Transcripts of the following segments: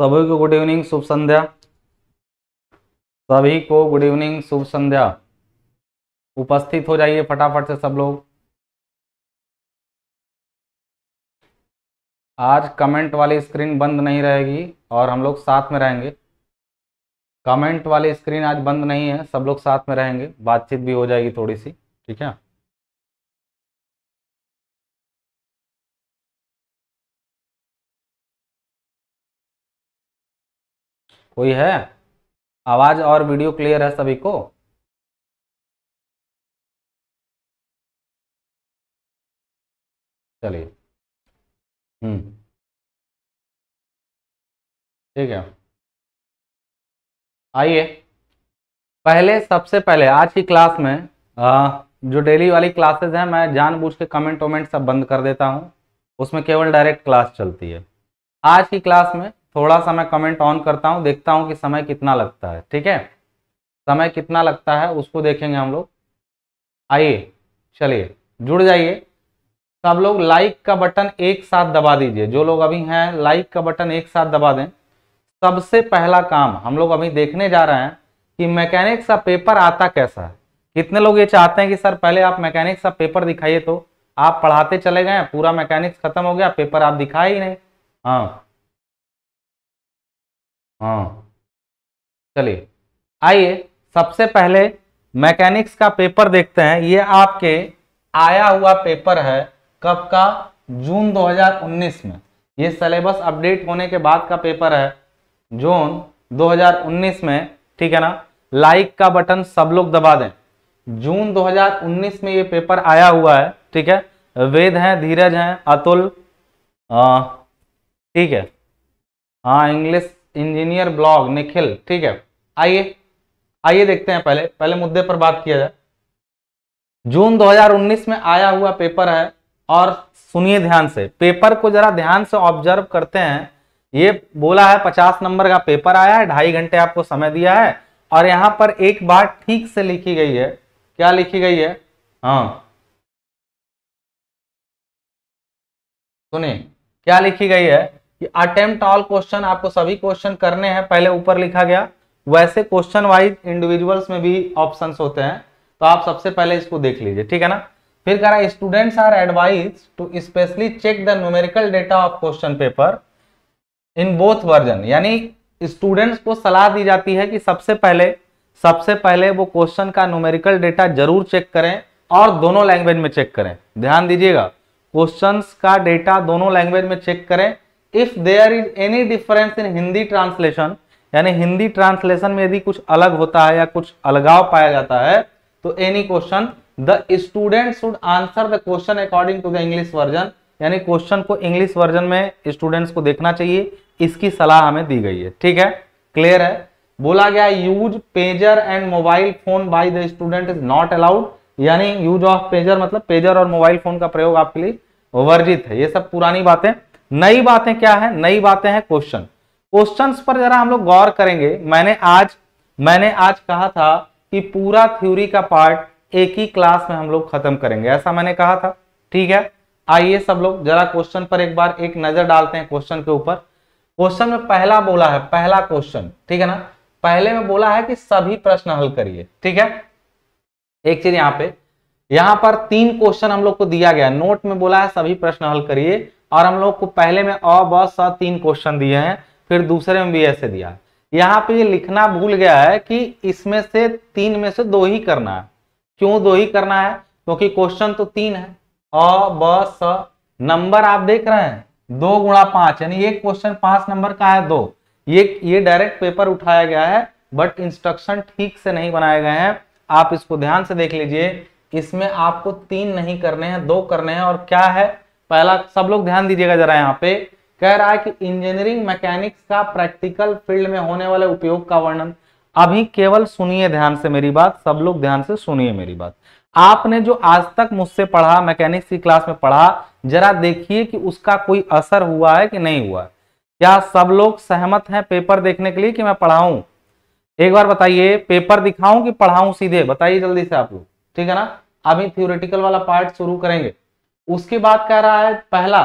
सभी को good evening शुभ संध्या सभी को गुड इवनिंग शुभ संध्या उपस्थित हो जाइए फटाफट से सब लोग आज कमेंट वाली स्क्रीन बंद नहीं रहेगी और हम लोग साथ में रहेंगे कमेंट वाली स्क्रीन आज बंद नहीं है सब लोग साथ में रहेंगे बातचीत भी हो जाएगी थोड़ी सी ठीक है कोई है आवाज़ और वीडियो क्लियर है सभी को चलिए हम्म ठीक है आइए पहले सबसे पहले आज की क्लास में आ, जो डेली वाली क्लासेस हैं मैं जानबूझ के कमेंट वमेंट सब बंद कर देता हूं उसमें केवल डायरेक्ट क्लास चलती है आज की क्लास में थोड़ा सा मैं कमेंट ऑन करता हूँ देखता हूँ कि समय कितना लगता है ठीक है समय कितना लगता है उसको देखेंगे हम लोग आइए चलिए जुड़ जाइए सब लोग लाइक का बटन एक साथ दबा दीजिए जो लोग अभी हैं लाइक का बटन एक साथ दबा दें सबसे पहला काम हम लोग अभी देखने जा रहे हैं कि मैकेनिक्स का पेपर आता कैसा है कितने लोग ये चाहते हैं कि सर पहले आप मैकेनिक्स का पेपर दिखाइए तो आप पढ़ाते चले गए पूरा मैकेनिक्स खत्म हो गया पेपर आप दिखाए ही नहीं हाँ हाँ चलिए आइए सबसे पहले मैकेनिक्स का पेपर देखते हैं ये आपके आया हुआ पेपर है कब का जून 2019 में ये सिलेबस अपडेट होने के बाद का पेपर है जून 2019 में ठीक है ना लाइक का बटन सब लोग दबा दें जून 2019 में ये पेपर आया हुआ है ठीक है वेद हैं धीरज हैं अतुल ठीक है हाँ इंग्लिश इंजीनियर ब्लॉग निखिल ठीक है आइए आइए देखते हैं पहले पहले मुद्दे पर बात किया जाए जून 2019 में आया हुआ पेपर है और सुनिए ध्यान से पेपर को जरा ध्यान से ऑब्जर्व करते हैं ये बोला है 50 नंबर का पेपर आया है ढाई घंटे आपको समय दिया है और यहां पर एक बात ठीक से लिखी गई है क्या लिखी गई है हाँ सुनिए क्या लिखी गई है कि अटेम्प्ट ऑल क्वेश्चन आपको सभी क्वेश्चन करने हैं पहले ऊपर लिखा गया वैसे क्वेश्चन वाइज इंडिविजुअल्स में भी ऑप्शन होते हैं तो आप सबसे पहले इसको देख लीजिए ठीक है ना फिर कह रहा है students are advised to specially check the numerical data of question paper in both version यानी स्टूडेंट्स को सलाह दी जाती है कि सबसे पहले सबसे पहले वो क्वेश्चन का न्यूमेरिकल डेटा जरूर चेक करें और दोनों लैंग्वेज में चेक करें ध्यान दीजिएगा क्वेश्चंस का डेटा दोनों लैंग्वेज में चेक करें if there is any difference in Hindi translation यानी हिंदी ट्रांसलेशन में यदि कुछ अलग होता है या कुछ अलगाव पाया जाता है तो any question the student should answer the question according to the English version यानी क्वेश्चन को इंग्लिश वर्जन में स्टूडेंट्स को देखना चाहिए इसकी सलाह हमें दी गई है ठीक है क्लियर है बोला गया use pager and mobile phone by the student is not allowed यानी यूज ऑफ पेजर मतलब पेजर और मोबाइल फोन का प्रयोग आपके लिए वर्जित है ये सब पुरानी बातें नई बातें क्या है नई बातें हैं क्वेश्चन क्वेश्चंस पर जरा हम लोग गौर करेंगे मैंने आज मैंने आज कहा था कि पूरा थ्योरी का पार्ट एक ही क्लास में हम लोग खत्म करेंगे ऐसा मैंने कहा था ठीक है आइए सब लोग जरा क्वेश्चन पर एक बार एक नजर डालते हैं क्वेश्चन के ऊपर क्वेश्चन में पहला बोला है पहला क्वेश्चन ठीक है ना पहले में बोला है कि सभी प्रश्न हल करिए ठीक है एक चीज यहां पे यहां पर तीन क्वेश्चन हम लोग को दिया गया नोट में बोला है सभी प्रश्न हल करिए और हम लोग को पहले में अ ब स तीन क्वेश्चन दिए हैं फिर दूसरे में भी ऐसे दिया यहाँ पे ये लिखना भूल गया है कि इसमें से तीन में से दो ही करना है क्यों दो ही करना है क्योंकि क्वेश्चन तो तीन है अ ब स नंबर आप देख रहे हैं दो गुणा पांच यानी एक क्वेश्चन पांच नंबर का है दो ये ये डायरेक्ट पेपर उठाया गया है बट इंस्ट्रक्शन ठीक से नहीं बनाए गए हैं आप इसको ध्यान से देख लीजिए इसमें आपको तीन नहीं करने हैं दो करने हैं और क्या है पहला सब लोग ध्यान दीजिएगा जरा यहाँ पे कह रहा है कि इंजीनियरिंग मैकेनिक्स का प्रैक्टिकल फील्ड में होने वाले उपयोग का वर्णन अभी केवल सुनिए ध्यान से मेरी बात सब लोग ध्यान से सुनिए मेरी बात आपने जो आज तक मुझसे पढ़ा मैकेनिक्स की क्लास में पढ़ा जरा देखिए कि उसका कोई असर हुआ है कि नहीं हुआ क्या सब लोग सहमत हैं पेपर देखने के लिए कि मैं पढ़ाऊं एक बार बताइए पेपर दिखाऊं कि पढ़ाऊं सीधे बताइए जल्दी से आप लोग ठीक है ना अभी थ्योरेटिकल वाला पार्ट शुरू करेंगे उसके बाद कह रहा है पहला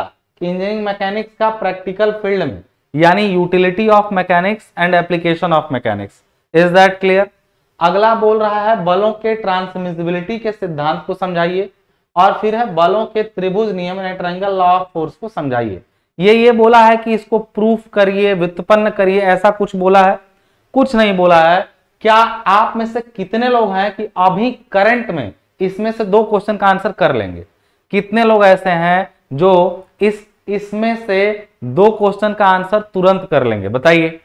इंजीनियरिंग मैकेनिक्स का प्रैक्टिकल फील्ड में यानी utility of mechanics and application of mechanics is that clear अगला बोल रहा है बलों के ट्रांसमिसिबिलिटी के सिद्धांत को समझाइए और फिर है बलों के त्रिभुज नियम ट्रायंगल लॉ ऑफ फोर्स को समझाइए ये ये बोला है कि इसको प्रूफ करिए व्युत्पन्न करिए ऐसा कुछ बोला है कुछ नहीं बोला है क्या आप में से कितने लोग हैं कि अभी करंट में इसमें से दो क्वेश्चन का आंसर कर लेंगे कितने लोग ऐसे हैं जो इस इसमें से दो क्वेश्चन का आंसर तुरंत कर लेंगे बताइए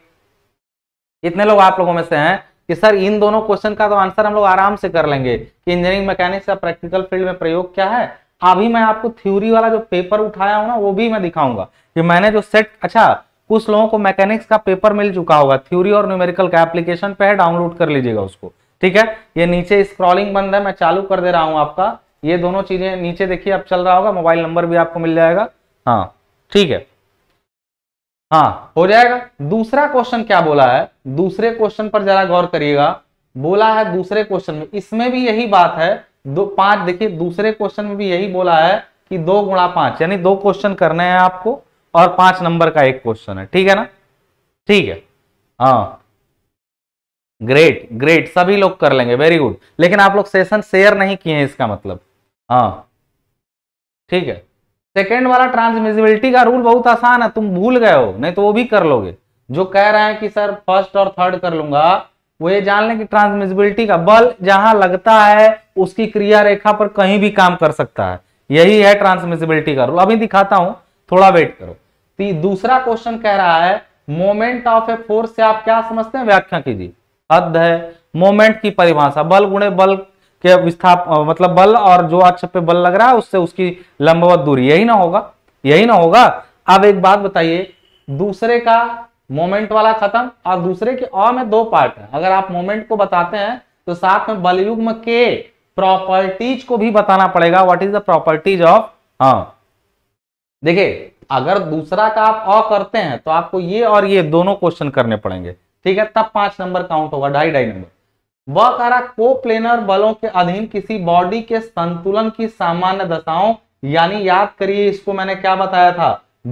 इतने लोग आप लोगों में से हैं कि सर इन दोनों क्वेश्चन का तो आंसर हम लोग आराम से कर लेंगे कि इंजीनियरिंग मैकेनिक्स या प्रैक्टिकल फील्ड में प्रयोग क्या है अभी मैं आपको थ्योरी वाला जो पेपर उठाया हूं ना वो भी मैं दिखाऊंगा कि मैंने जो सेट अच्छा कुछ लोगों को मैकेनिक्स का पेपर मिल चुका होगा थ्योरी और न्यूमेरिकल का एप्लीकेशन पे है डाउनलोड कर लीजिएगा उसको ठीक है ये नीचे स्क्रॉलिंग बंद है मैं चालू कर दे रहा हूं आपका ये दोनों चीजें नीचे देखिए आप चल रहा होगा मोबाइल नंबर भी आपको मिल जाएगा हाँ ठीक है हाँ हो जाएगा दूसरा क्वेश्चन क्या बोला है दूसरे क्वेश्चन पर जरा गौर करिएगा बोला है दूसरे क्वेश्चन में इसमें भी यही बात है दो पांच देखिए दूसरे क्वेश्चन में भी यही बोला है कि दो गुणा पांच यानी दो क्वेश्चन करने हैं आपको और पांच नंबर का एक क्वेश्चन है ठीक है ना ठीक है हाँ ग्रेट ग्रेट सभी लोग कर लेंगे वेरी गुड लेकिन आप लोग सेशन शेयर नहीं किए हैं इसका मतलब हाँ ठीक है सेकेंड वाला ट्रांसमिजिबिलिटी का रूल बहुत आसान है तुम भूल गए हो नहीं तो वो भी कर लोगे जो कह रहे हैं कि सर फर्स्ट और थर्ड कर लूंगा वो ये जान लें कि ट्रांसमिजिबिलिटी का बल जहां लगता है उसकी क्रिया रेखा पर कहीं भी काम कर सकता है यही है ट्रांसमिसिबिलिटी का रूल अभी दिखाता हूं थोड़ा वेट करो तो दूसरा क्वेश्चन कह रहा है मोमेंट ऑफ ए फोर्स से आप क्या समझते हैं व्याख्या कीजिए हद है मोमेंट की परिभाषा बल गुणे बल के विस्थाप मतलब बल और जो अक्ष पे बल लग रहा है उससे उसकी लंबवत दूरी यही ना होगा यही ना होगा अब एक बात बताइए दूसरे का मोमेंट वाला खत्म और दूसरे के अ में दो पार्ट है अगर आप मोमेंट को बताते हैं तो साथ में बलयुग्म के प्रॉपर्टीज को भी बताना पड़ेगा what is the properties of हाँ देखिए अगर दूसरा का आप अ करते हैं तो आपको ये और ये दोनों क्वेश्चन करने पड़ेंगे ठीक है तब पांच नंबर काउंट होगा ढाई ढाई नंबर वह कारक कोप्लेनर बलों के अधीन किसी बॉडी के संतुलन की सामान्य दशाओं यानी याद करिए इसको मैंने क्या बताया था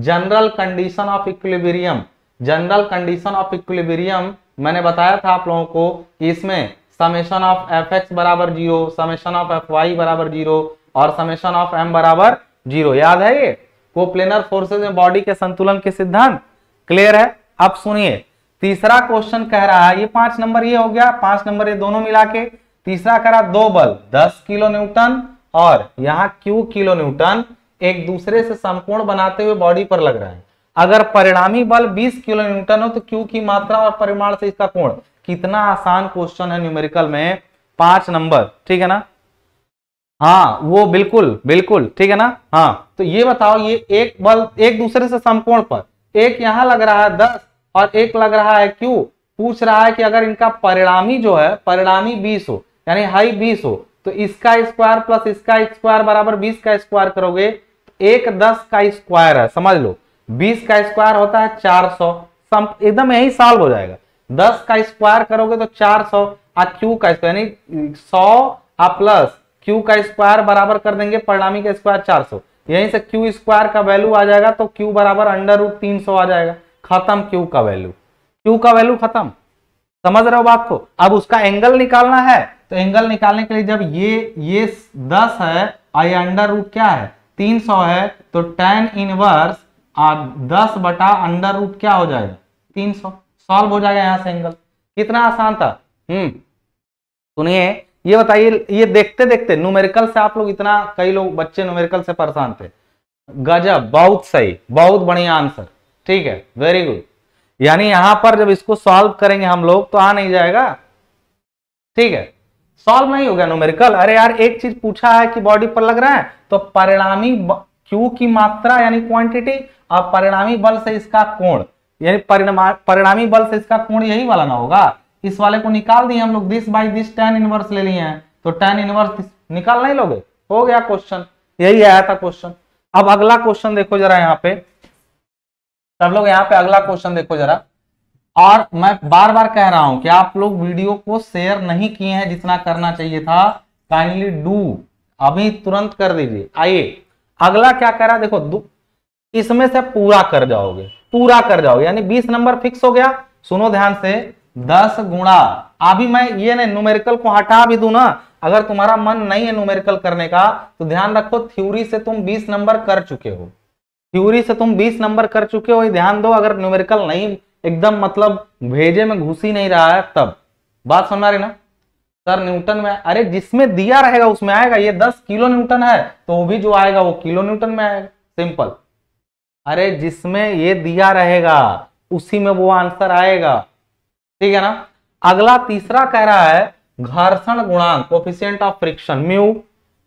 general condition of equilibrium general condition of equilibrium मैंने बताया था आप लोगों को कि इसमें समेशन ऑफ एफ एक्स बराबर zero summation of F Y बराबर जीरो और समेशन ऑफ एम बराबर जीरो याद है ये कोप्लेनर फोर्सेज में बॉडी के संतुलन के सिद्धांत क्लियर है अब सुनिए तीसरा क्वेश्चन कह रहा है ये पांच नंबर ये हो गया पांच नंबर ये दोनों मिला के तीसरा कह रहा दो बल दस किलो न्यूटन और यहाँ क्यू किलो न्यूटन एक दूसरे से संपूर्ण बनाते हुए बॉडी पर लग रहा है अगर परिणामी बल 20 किलो न्यूटन हो तो क्यू की मात्रा और परिमाण से इसका कोण कितना आसान क्वेश्चन है न्यूमेरिकल में पांच नंबर ठीक है ना हाँ वो बिल्कुल बिल्कुल ठीक है ना हाँ तो ये बताओ ये एक बल एक दूसरे से संपूर्ण पर एक यहां लग रहा है दस और एक लग रहा है क्यू पूछ रहा है कि अगर इनका परिणामी जो है परिणामी बीस हो यानी हाई बीस हो तो इसका स्क्वायर प्लस इसका स्क्वायर बराबर बीस का स्क्वायर करोगे तो एक दस का स्क्वायर है समझ लो बीस का स्क्वायर होता है चार सौ एकदम यही साल हो जाएगा दस का स्क्वायर करोगे तो चार सौ और क्यू का स्क्वायर यानी सौ और प्लस क्यू का स्क्वायर बराबर कर देंगे परिणामी का स्क्वायर चार सौ यहीं से क्यू स्क्वायर का वैल्यू आ जाएगा तो क्यू बराबर अंडर रूट तीन सौ आ जाएगा खत्म क्यू का वैल्यू क्यू का वैल्यू खत्म समझ रहे हो बात को अब उसका एंगल निकालना है तो एंगल निकालने के लिए जब ये ये दस है आई अंडर रूट क्या है तीन सौ है तो टेन इनवर्स दस बटा अंडर रूट क्या हो जाएगा तीन सौ सॉल्व हो जाएगा यहां से एंगल कितना आसान था हम्म सुनिए ये बताइए ये देखते देखते न्यूमेरिकल से आप लोग इतना कई लोग बच्चे न्यूमेरिकल से परेशान थे गजब बहुत सही बहुत बढ़िया आंसर ठीक है वेरी गुड यानी यहां पर जब इसको सॉल्व करेंगे हम लोग तो आ नहीं जाएगा ठीक है सॉल्व नहीं हो गया नोमेरिकल अरे यार एक चीज पूछा है कि बॉडी पर लग रहा है तो परिणामी क्यू की मात्रा यानी क्वांटिटी और परिणामी बल से इसका कोण यानी परिणामी बल से इसका कोण यही वाला ना होगा इस वाले को निकाल दिए हम लोग this by this tan inverse ले लिए हैं तो टेन इनवर्स निकाल नहीं लोगे हो गया क्वेश्चन यही आया था क्वेश्चन अब अगला क्वेश्चन देखो जरा यहाँ पे सब तो लोग यहाँ पे अगला क्वेश्चन देखो जरा और मैं बार बार कह रहा हूं कि आप लोग वीडियो को शेयर नहीं किए हैं जितना करना चाहिए था काइंडली डू अभी तुरंत कर दीजिए आइए अगला क्या कह रहा देखो इसमें से पूरा कर जाओगे पूरा कर जाओगे यानी बीस नंबर फिक्स हो गया सुनो ध्यान से दस गुणा अभी मैं ये नहीं न्यूमेरिकल को हटा भी दू ना अगर तुम्हारा मन नहीं है न्यूमेरिकल करने का तो ध्यान रखो थ्योरी से तुम 20 नंबर कर चुके हो थ्योरी से तुम 20 नंबर कर चुके हो ध्यान दो अगर न्यूमेरिकल नहीं एकदम मतलब भेजे में घुस ही नहीं रहा है तब बात समझ रहे ना सर न्यूटन में अरे जिसमें दिया रहेगा उसमें आएगा ये दस किलो न्यूटन है तो वो भी जो आएगा वो किलो न्यूटन में आएगा सिंपल अरे जिसमें ये दिया रहेगा उसी में वो आंसर आएगा ठीक है ना अगला तीसरा कह रहा है घर्षण गुणांक ऑफ फ्रिक्शन म्यू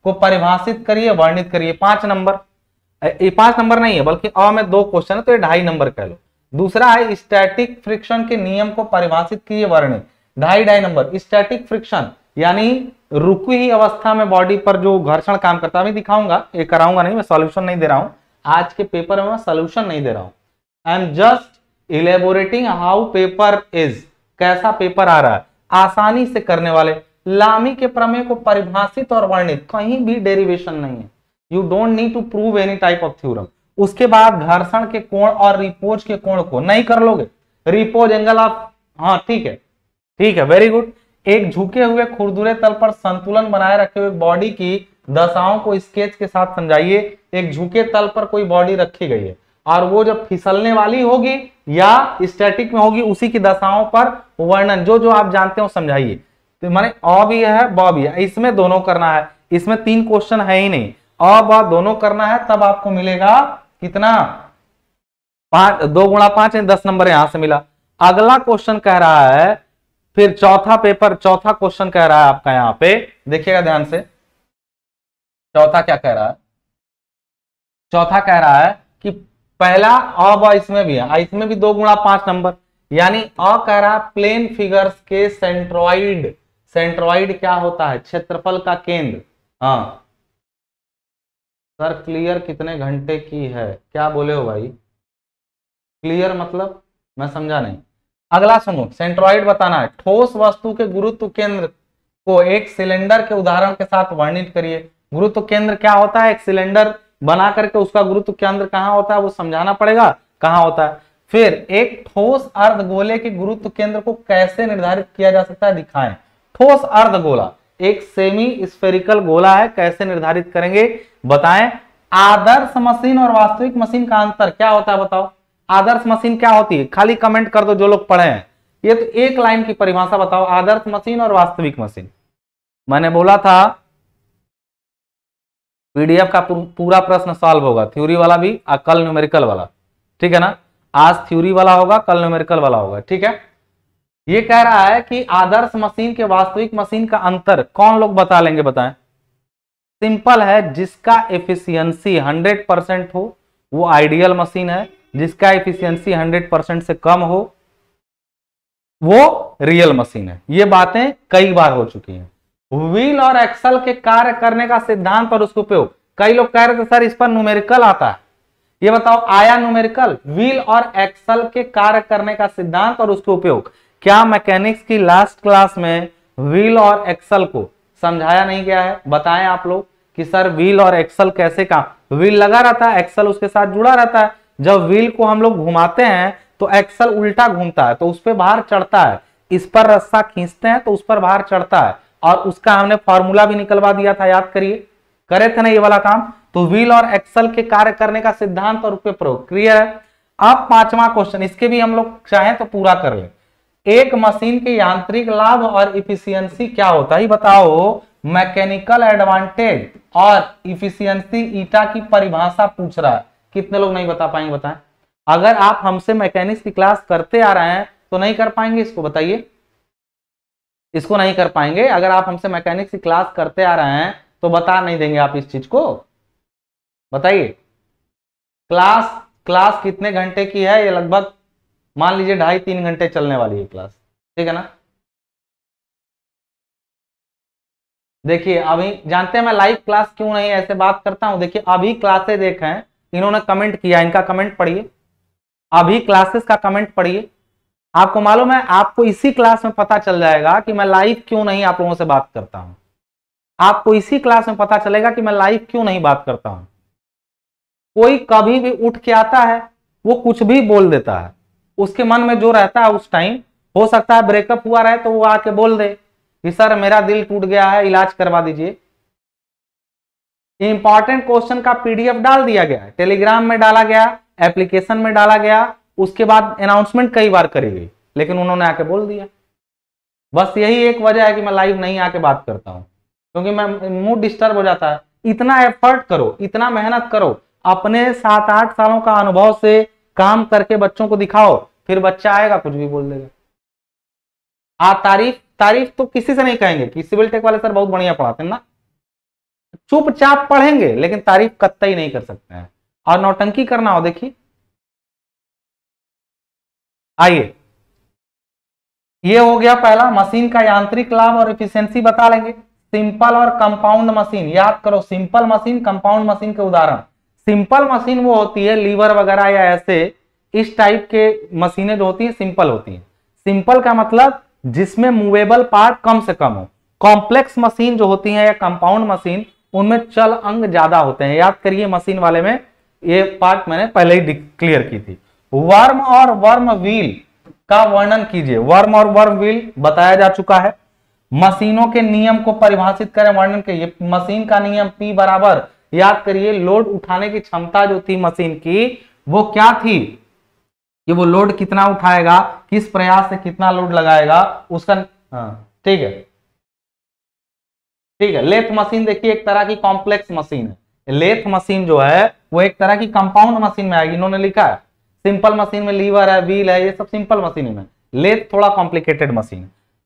को परिभाषित करिए वर्णित करिए पांच नंबर ये पांच नंबर नहीं है बल्कि अ में दो क्वेश्चन है तो ये ढाई नंबर कह लो दूसरा है स्टैटिक फ्रिक्शन के नियम को परिभाषित किए वर्णित ढाई ढाई नंबर स्टैटिक फ्रिक्शन यानी रुकी ही अवस्था में बॉडी पर जो घर्षण काम करता है दिखाऊंगा ये कराऊंगा नहीं मैं सोल्यूशन नहीं दे रहा हूँ आज के पेपर में मैं सोल्यूशन नहीं दे रहा हूँ I am just elaborating how paper is कैसा पेपर आ रहा है आसानी से करने वाले लामी के प्रमेय को परिभाषित और वर्णित कहीं भी डेरिवेशन नहीं है you don't need to prove any type of theorem उसके बाद घर्षण के कोण और रिपोज के कोण को नहीं कर लोगे रिपोज एंगल आप हाँ ठीक है ठीक है वेरी गुड एक झुके हुए खुरदुरे तल पर संतुलन बनाए रखे हुए बॉडी की दशाओं को स्केच के साथ समझाइए एक झुके तल पर कोई बॉडी रखी गई है और वो जब फिसलने वाली होगी या स्टैटिक में होगी उसी की दशाओं पर वर्णन जो जो आप जानते हो समझाइए तो माने अ भी है ब भी है इसमें दोनों करना है इसमें तीन क्वेश्चन है ही नहीं अब दोनों करना है तब आपको मिलेगा कितना पांच दो गुणा पांच दस नंबर यहां से मिला अगला क्वेश्चन कह रहा है फिर चौथा पेपर चौथा क्वेश्चन कह रहा है आपका यहां पे देखिएगा ध्यान से चौथा क्या कह रहा है चौथा कह रहा है कि पहला अ व इसमें भी है इसमें भी दो गुणा पांच नंबर यानी अ कह रहा है प्लेन फिगर्स के सेंट्रॉइड सेंट्रॉइड क्या होता है क्षेत्रफल का केंद्र हाँ सर क्लियर कितने घंटे की है क्या बोले हो भाई क्लियर मतलब मैं समझा नहीं अगला सुनो सेंट्रॉइड बताना है ठोस वस्तु के गुरुत्व केंद्र को एक सिलेंडर के उदाहरण के साथ वर्णित करिए गुरुत्व केंद्र क्या होता है एक सिलेंडर बना करके उसका गुरुत्व केंद्र कहाँ होता है वो समझाना पड़ेगा कहाँ होता है फिर एक ठोस अर्ध गोले के गुरुत्व केंद्र को कैसे निर्धारित किया जा सकता है दिखाएं ठोस अर्ध गोला एक सेमी स्फेरिकल गोला है कैसे निर्धारित करेंगे बताएं आदर्श मशीन और वास्तविक मशीन का अंतर क्या होता है बताओ आदर्श मशीन क्या होती है खाली कमेंट कर दो जो लोग पढ़े हैं ये तो एक लाइन की परिभाषा बताओ आदर्श मशीन और वास्तविक मशीन मैंने बोला था पीडीएफ का पूरा प्रश्न सॉल्व होगा थ्योरी वाला भी और कल न्यूमेरिकल वाला ठीक है ना आज थ्योरी वाला होगा कल न्यूमेरिकल वाला होगा ठीक है ये कह रहा है कि आदर्श मशीन के वास्तविक मशीन का अंतर कौन लोग बता लेंगे बताएं सिंपल है जिसका एफिशिएंसी 100 परसेंट हो वो आइडियल मशीन है जिसका एफिशिएंसी 100 परसेंट से कम हो वो रियल मशीन है ये बातें कई बार हो चुकी हैं व्हील और एक्सल के कार्य करने का सिद्धांत और उसका उपयोग कई लोग कह रहे थे सर इस पर न्यूमेरिकल आता है ये बताओ आया न्यूमेरिकल व्हील और एक्सल के कार्य करने का सिद्धांत और उसके उपयोग क्या मैकेनिक्स की लास्ट क्लास में व्हील और एक्सल को समझाया नहीं गया है बताएं आप लोग कि सर व्हील और एक्सल कैसे काम व्हील लगा रहता है एक्सल उसके साथ जुड़ा रहता है जब व्हील को हम लोग घुमाते हैं तो एक्सल उल्टा घूमता है तो उस पर बाहर चढ़ता है इस पर रस्सा खींचते हैं तो उस पर बाहर चढ़ता है और उसका हमने फॉर्मूला भी निकलवा दिया था याद करिए करे थे ना ये वाला काम तो व्हील और एक्सल के कार्य करने का सिद्धांत और उस पर प्रयोग क्लियर है अब पांचवा क्वेश्चन इसके भी हम लोग चाहें तो पूरा कर लें एक मशीन के यांत्रिक लाभ और इफिशियंसी क्या होता है बताओ मैकेनिकल एडवांटेज और इफिशियंसी ईटा की परिभाषा पूछ रहा है कितने लोग नहीं बता पाएंगे बताएं अगर आप हमसे मैकेनिक्स की क्लास करते आ रहे हैं तो नहीं कर पाएंगे इसको बताइए इसको नहीं कर पाएंगे अगर आप हमसे मैकेनिक्स की क्लास करते आ रहे हैं तो बता नहीं देंगे आप इस चीज को बताइए क्लास क्लास कितने घंटे की है ये लगभग मान लीजिए ढाई तीन घंटे चलने वाली है क्लास ठीक है ना देखिए अभी जानते हैं मैं लाइव क्लास क्यों नहीं ऐसे बात करता हूं देखिए अभी क्लासे देखे हैं इन्होंने कमेंट किया इनका कमेंट पढ़िए अभी क्लासेस का कमेंट पढ़िए आपको मालूम है आपको इसी क्लास में पता चल जाएगा कि मैं लाइव क्यों नहीं आप लोगों से बात करता हूं आपको इसी क्लास में पता चलेगा कि मैं लाइव क्यों नहीं बात करता हूं कोई कभी भी उठ के आता है वो कुछ भी बोल देता है उसके मन में जो रहता है उस टाइम हो सकता है ब्रेकअप हुआ रहे तो वो आके बोल दे कि सर मेरा दिल टूट गया है इलाज करवा दीजिए इंपॉर्टेंट क्वेश्चन का पीडीएफ डाल दिया गया टेलीग्राम में डाला गया एप्लीकेशन में डाला गया उसके बाद अनाउंसमेंट कई बार करी गई लेकिन उन्होंने आके बोल दिया बस यही एक वजह है कि मैं लाइव नहीं आके बात करता हूं क्योंकि मैं मूड डिस्टर्ब हो जाता है इतना एफर्ट करो इतना मेहनत करो अपने सात आठ सालों का अनुभव से काम करके बच्चों को दिखाओ फिर बच्चा आएगा कुछ भी बोल देगा आ हाँ, तारीफ तारीफ तो किसी से नहीं कहेंगे कि सिविल टेक वाले सर बहुत बढ़िया पढ़ाते हैं ना चुपचाप पढ़ेंगे लेकिन तारीफ कत्ता ही नहीं कर सकते हैं और नौटंकी करना हो देखिए आइए ये हो गया पहला मशीन का यांत्रिक लाभ और इफिशियंसी बता लेंगे सिंपल और कंपाउंड मशीन याद करो सिंपल मशीन कंपाउंड मशीन के उदाहरण सिंपल मशीन वो होती है लीवर वगैरह या ऐसे इस टाइप के मशीनें जो होती हैं सिंपल होती हैं सिंपल का मतलब जिसमें मूवेबल पार्ट कम से कम हो कॉम्प्लेक्स मशीन जो होती है या कंपाउंड मशीन उनमें चल अंग ज्यादा होते हैं याद करिए मशीन वाले में ये पार्ट मैंने पहले ही क्लियर की थी वर्म और वर्म व्हील का वर्णन कीजिए वर्म और वर्म व्हील बताया जा चुका है मशीनों के नियम को परिभाषित करें वर्णन के मशीन का नियम पी बराबर याद करिए लोड उठाने की क्षमता जो थी मशीन की वो क्या थी कि वो लोड कितना उठाएगा किस प्रयास से कितना लोड लगाएगा उसका हाँ ठीक है ठीक है लेथ मशीन देखिए एक तरह की कॉम्प्लेक्स मशीन है लेथ मशीन जो है वो एक तरह की कंपाउंड मशीन में आएगी इन्होंने लिखा है सिंपल मशीन में लीवर है व्हील है ये सब सिंपल मशीन में लेथ थोड़ा कॉम्प्लिकेटेड मशीन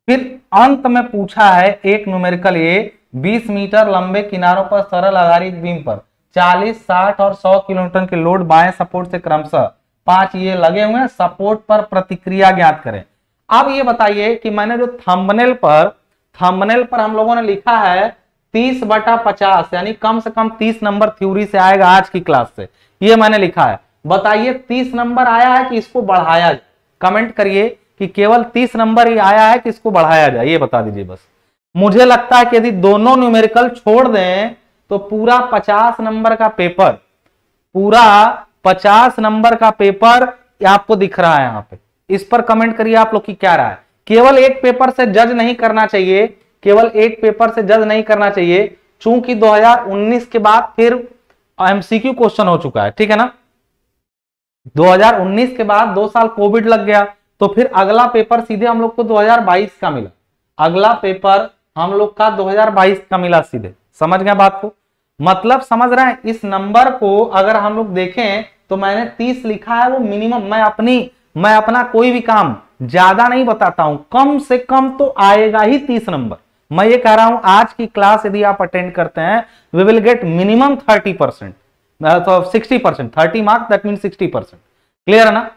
फिर अंत में पूछा है एक न्यूमेरिकल ये 20 मीटर लंबे किनारों पर सरल आधारित बीम पर 40, 60 और 100 किलोमीटर के लोड बाएं सपोर्ट से क्रमशः पांच ये लगे हुए हैं सपोर्ट पर प्रतिक्रिया ज्ञात करें अब ये बताइए कि मैंने जो थंबनेल पर थंबनेल पर हम लोगों ने लिखा है तीस बटा पचास यानी कम से कम तीस नंबर थ्योरी से आएगा आज की क्लास से ये मैंने लिखा है बताइए तीस नंबर आया है कि इसको बढ़ाया कमेंट करिए कि केवल तीस नंबर ही आया है कि इसको बढ़ाया जाए ये बता दीजिए बस मुझे लगता है कि यदि दोनों न्यूमेरिकल छोड़ दें तो पूरा 50 नंबर का पेपर पूरा 50 नंबर का पेपर आपको दिख रहा है यहां पे इस पर कमेंट करिए आप लोग की क्या रहा है केवल एक पेपर से जज नहीं करना चाहिए केवल एक पेपर से जज नहीं करना चाहिए चूंकि 2019 के बाद फिर एमसीक्यू क्वेश्चन हो चुका है ठीक है ना 2019 के बाद दो साल कोविड लग गया तो फिर अगला पेपर सीधे हम लोग को 2022 का मिला अगला पेपर हम लोग का 2022 का मिला सीधे समझ गए बात को मतलब समझ रहे हैं इस नंबर को अगर हम लोग देखें तो मैंने 30 लिखा है वो मिनिमम मैं अपनी मैं अपना कोई भी काम ज्यादा नहीं बताता हूं कम से कम तो आएगा ही 30 नंबर मैं ये कह रहा हूं आज की क्लास यदि आप अटेंड करते हैं we will get minimum thirty percent sixty percent thirty marks that mean sixty percent clear है ना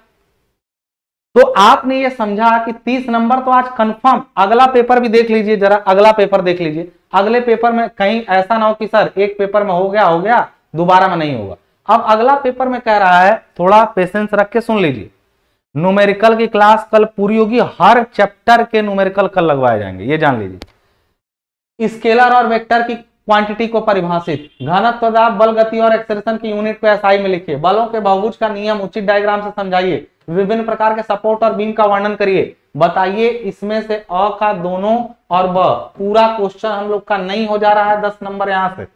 तो आपने ये समझा कि 30 नंबर तो आज कंफर्म अगला पेपर भी देख लीजिए जरा अगला पेपर देख लीजिए अगले पेपर में कहीं ऐसा ना हो कि सर एक पेपर में हो गया हो गया दोबारा में नहीं होगा अब अगला पेपर में कह रहा है थोड़ा पेशेंस रख के सुन लीजिए न्यूमेरिकल की क्लास कल पूरी होगी हर चैप्टर के न्यूमेरिकल कल लगवाए जाएंगे ये जान लीजिए स्केलर और वेक्टर की क्वांटिटी को परिभाषित घनत्व बल गति और एक्सेलेशन की यूनिट को एसआई में लिखिए बलों के बहुभुज का नियम उचित डायग्राम से समझाइए विभिन्न प्रकार के सपोर्ट और बीम का वर्णन करिए बताइए इसमें से अ का दोनों और ब पूरा क्वेश्चन हम लोग का नहीं हो जा रहा है दस नंबर यहां से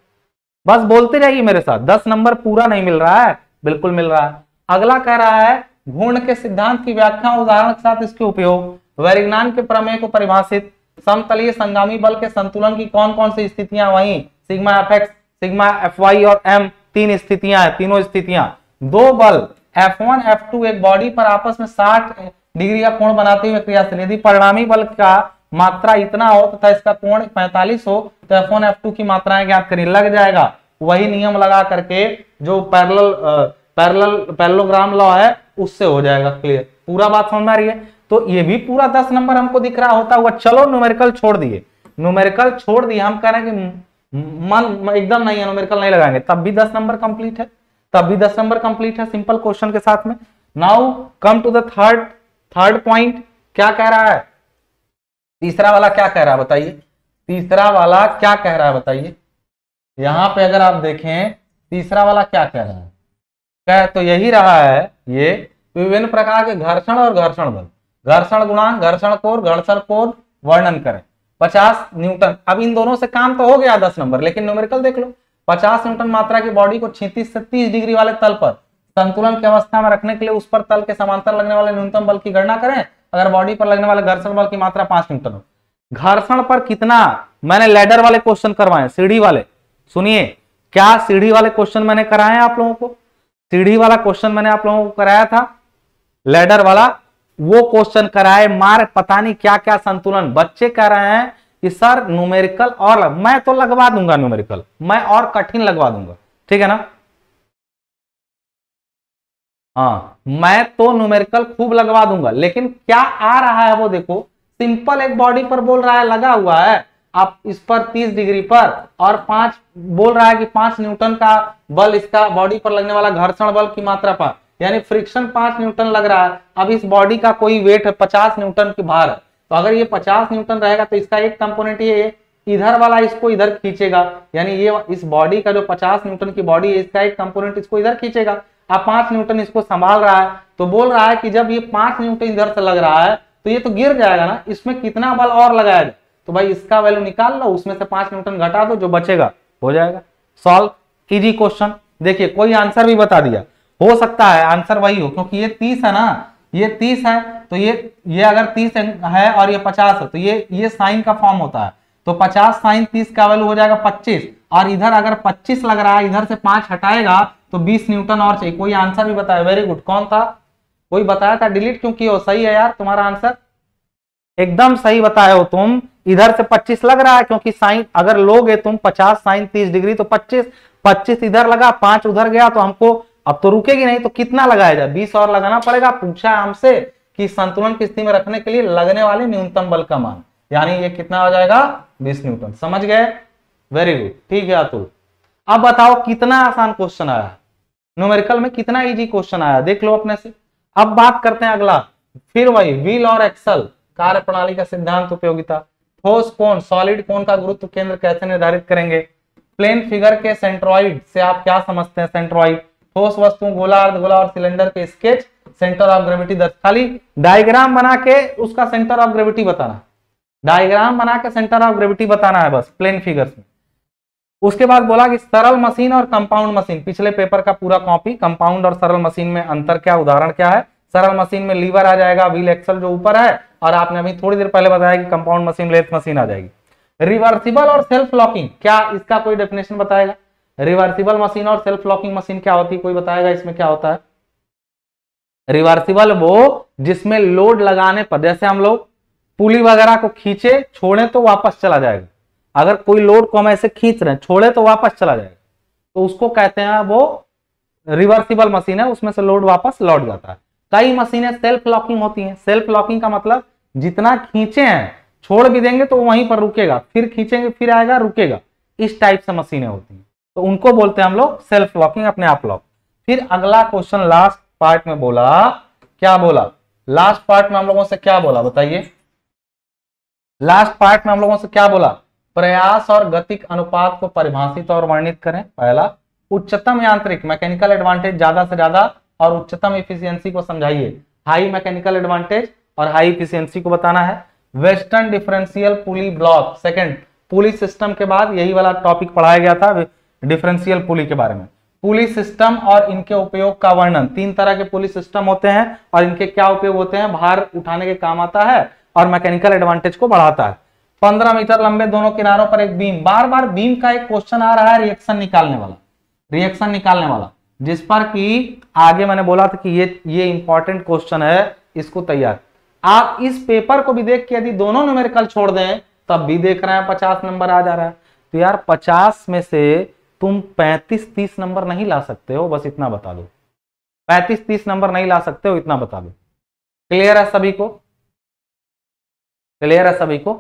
बस बोलते रहिए मेरे साथ दस नंबर पूरा नहीं मिल रहा है बिल्कुल मिल रहा है अगला कह रहा है घूर्ण के सिद्धांत की व्याख्या उदाहरण के साथ इसके उपयोग वैरिज्ञान के प्रमेय को परिभाषित समतलीय संगामी बल के संतुलन की कौन कौन सी स्थितियां वहीं sigma F X sigma F Y और एम तीन स्थितियां हैं तीनों स्थितियां दो बल F1 F2 एक बॉडी पर आपस में 60 डिग्री का कोण बनाते हुए क्रियाशील यदि परिणामी बल का मात्रा इतना हो तथा तो इसका कोण 45 हो तो F1 F2 की मात्राएं ज्ञात करें लग जाएगा वही नियम लगा करके जो पैरल पैरल पैरलोग्राम लॉ है उससे हो जाएगा क्लियर पूरा बात समझ में आ रही है तो ये भी पूरा दस नंबर हमको दिख रहा होता हुआ चलो न्यूमेरिकल छोड़ दिए न्यूमेरिकल छोड़ दिए हम कह रहे हैं कि मन एकदम नहीं है न्यूमेरिकल नहीं लगाएंगे तब भी दस नंबर कंप्लीट है तब भी दस नंबर कंप्लीट है सिंपल क्वेश्चन के साथ में now come to third third point क्या कह रहा है तीसरा वाला क्या कह रहा है बताइए तीसरा वाला क्या कह रहा है बताइए यहां पे अगर आप देखें तीसरा वाला क्या कह रहा है कह तो यही रहा है ये विभिन्न प्रकार के घर्षण और घर्षण बल घर्षण गुणांक घर्षण कोर घर्षण कोर वर्णन करें पचास न्यूटन अब इन दोनों से काम तो हो गया दस नंबर लेकिन न्यूमेरिकल देख लो 50 न्यूटन मात्रा की बॉडी को छितीस से 30 डिग्री वाले तल पर संतुलन की अवस्था में रखने के लिए उस पर तल के समांतर लगने वाले न्यूनतम बल की गणना करें अगर बॉडी पर लगने वाले घर्षण बल की मात्रा पांच न्यूटन हो घर्षण पर कितना मैंने लेडर वाले क्वेश्चन करवाए सीढ़ी वाले सुनिए क्या सीढ़ी वाले क्वेश्चन मैंने कराए आप लोगों को सीढ़ी वाला क्वेश्चन मैंने आप लोगों को कराया था लेडर वाला वो क्वेश्चन कराए मार पता नहीं क्या क्या संतुलन बच्चे कह रहे हैं कि सर न्यूमेरिकल और लग, मैं तो लगवा दूंगा न्यूमेरिकल मैं और कठिन लगवा दूंगा ठीक है ना हाँ मैं तो न्यूमेरिकल खूब लगवा दूंगा लेकिन क्या आ रहा है वो देखो सिंपल एक बॉडी पर बोल रहा है लगा हुआ है आप इस पर 30 डिग्री पर और पांच बोल रहा है कि पांच न्यूटन का बल इसका बॉडी पर लगने वाला घर्षण बल की मात्रा पर यानी फ्रिक्शन पांच न्यूटन लग रहा है अब इस बॉडी का कोई वेट है पचास न्यूटन की भार है तो अगर ये पचास न्यूटन रहेगा तो इसका एक कंपोनेंट ये इधर वाला इसको इधर खींचेगा यानी ये इस बॉडी का जो पचास न्यूटन की बॉडी है इसका एक कंपोनेंट इसको इधर खींचेगा अब पांच न्यूटन इसको संभाल रहा है तो बोल रहा है कि जब ये पांच न्यूटन इधर से लग रहा है तो ये तो गिर जाएगा ना इसमें कितना बल और लगाया जाए तो भाई इसका वैल्यू निकाल लो उसमें से पांच न्यूटन घटा दो जो बचेगा हो जाएगा सॉल्व इजी क्वेश्चन देखिए कोई आंसर भी बता दिया हो सकता है आंसर वही हो क्योंकि ये तीस है ना ये 30 है तो ये ये अगर 30 है और ये 50 है तो ये ये साइन का फॉर्म होता है तो 50 साइन 30 का वैल्यू हो जाएगा 25 और इधर अगर 25 लग रहा है इधर से 5 हटाएगा तो 20 न्यूटन और चाहिए कोई आंसर भी बताया वेरी गुड कौन था कोई बताया था डिलीट क्योंकि हो सही है यार तुम्हारा आंसर एकदम सही बताए हो तुम इधर से 25 लग रहा है क्योंकि साइन अगर लोगे तुम 50 साइन 30 डिग्री तो 25 25 इधर लगा पांच उधर गया तो हमको अब तो रुकेगी नहीं तो कितना लगाया जाए बीस और लगाना पड़ेगा पूछा हमसे कि संतुलन की स्थिति में रखने के लिए लगने वाले न्यूनतम बल का मान यानी ये कितना हो जाएगा बीस न्यूटन समझ गए वेरी गुड ठीक है अतुल अब बताओ कितना आसान क्वेश्चन आया न्यूमेरिकल में कितना इजी क्वेश्चन आया देख लो अपने से अब बात करते हैं अगला फिर वही व्हील और एक्सल कार्य प्रणाली का सिद्धांत उपयोगिता ठोस कोण सॉलिड कोण का गुरुत्व केंद्र कैसे निर्धारित करेंगे प्लेन फिगर के सेंट्रॉइड से आप क्या समझते हैं सेंट्रॉइड ठोस वस्तु गोला अर्ध गोला और सिलेंडर के स्केच सेंटर ऑफ ग्रेविटी दर्ज खाली डायग्राम बना के उसका सेंटर ऑफ ग्रेविटी बताना डायग्राम बना के सेंटर ऑफ ग्रेविटी बताना है बस प्लेन फिगर्स में उसके बाद बोला कि सरल मशीन और कंपाउंड मशीन पिछले पेपर का पूरा कॉपी कंपाउंड और सरल मशीन में अंतर क्या उदाहरण क्या है सरल मशीन में लीवर आ जाएगा व्हील एक्सल जो ऊपर है और आपने अभी थोड़ी देर पहले बताया कि कंपाउंड मशीन लेथ मशीन आ जाएगी रिवर्सिबल और सेल्फ लॉकिंग क्या इसका कोई डेफिनेशन बताएगा रिवर्सिबल मशीन और सेल्फ लॉकिंग मशीन क्या होती है कोई बताएगा इसमें क्या होता है रिवर्सिबल वो जिसमें लोड लगाने पर जैसे हम लोग पुली वगैरह को खींचे छोड़े तो वापस चला जाएगा अगर कोई लोड को हम ऐसे खींच रहे हैं छोड़े तो वापस चला जाएगा तो उसको कहते हैं वो रिवर्सिबल मशीन है उसमें से लोड वापस लौट जाता है कई मशीनें सेल्फ लॉकिंग होती हैं सेल्फ लॉकिंग का मतलब जितना खींचे हैं छोड़ भी देंगे तो वहीं पर रुकेगा फिर खींचेंगे फिर आएगा रुकेगा इस टाइप से मशीनें होती हैं तो उनको बोलते हैं हम लोग सेल्फ लॉकिंग अपने आप लॉक फिर अगला क्वेश्चन लास्ट पार्ट में बोला क्या बोला लास्ट पार्ट में हम लोगों से क्या बोला बताइए लास्ट पार्ट में हम लोगों से क्या बोला प्रयास और गतिक अनुपात को परिभाषित और वर्णित करें पहला उच्चतम यांत्रिक मैकेनिकल एडवांटेज ज्यादा से ज्यादा और उच्चतम इफिशियंसी को समझाइए हाई मैकेनिकल एडवांटेज और हाई इफिशियंसी को बताना है western differential pulley block second pulley system के बाद यही वाला टॉपिक पढ़ाया गया था डिफरेंशियल पुली के बारे में पुली सिस्टम और इनके उपयोग का वर्णन तीन तरह के पुली सिस्टम होते हैं और इनके क्या उपयोग होते हैं भार उठाने के काम आता है और मैकेनिकल एडवांटेज को बढ़ाता है पंद्रह मीटर लंबे दोनों किनारों पर एक बीम बार बार बीम का एक क्वेश्चन आ रहा है रिएक्शन निकालने वाला रिएक्शन निकालने वाला जिस पर कि आगे मैंने बोला था कि ये ये इंपॉर्टेंट क्वेश्चन है इसको तैयार आप इस पेपर को भी देख के यदि दोनों न्यूमेरिकल छोड़ दें तब भी देख रहे हैं पचास नंबर आ जा रहा है तो यार पचास में से तुम पैंतीस तीस नंबर नहीं ला सकते हो बस इतना बता दो पैंतीस तीस नंबर नहीं ला सकते हो इतना बता दो क्लियर है सभी को क्लियर है सभी को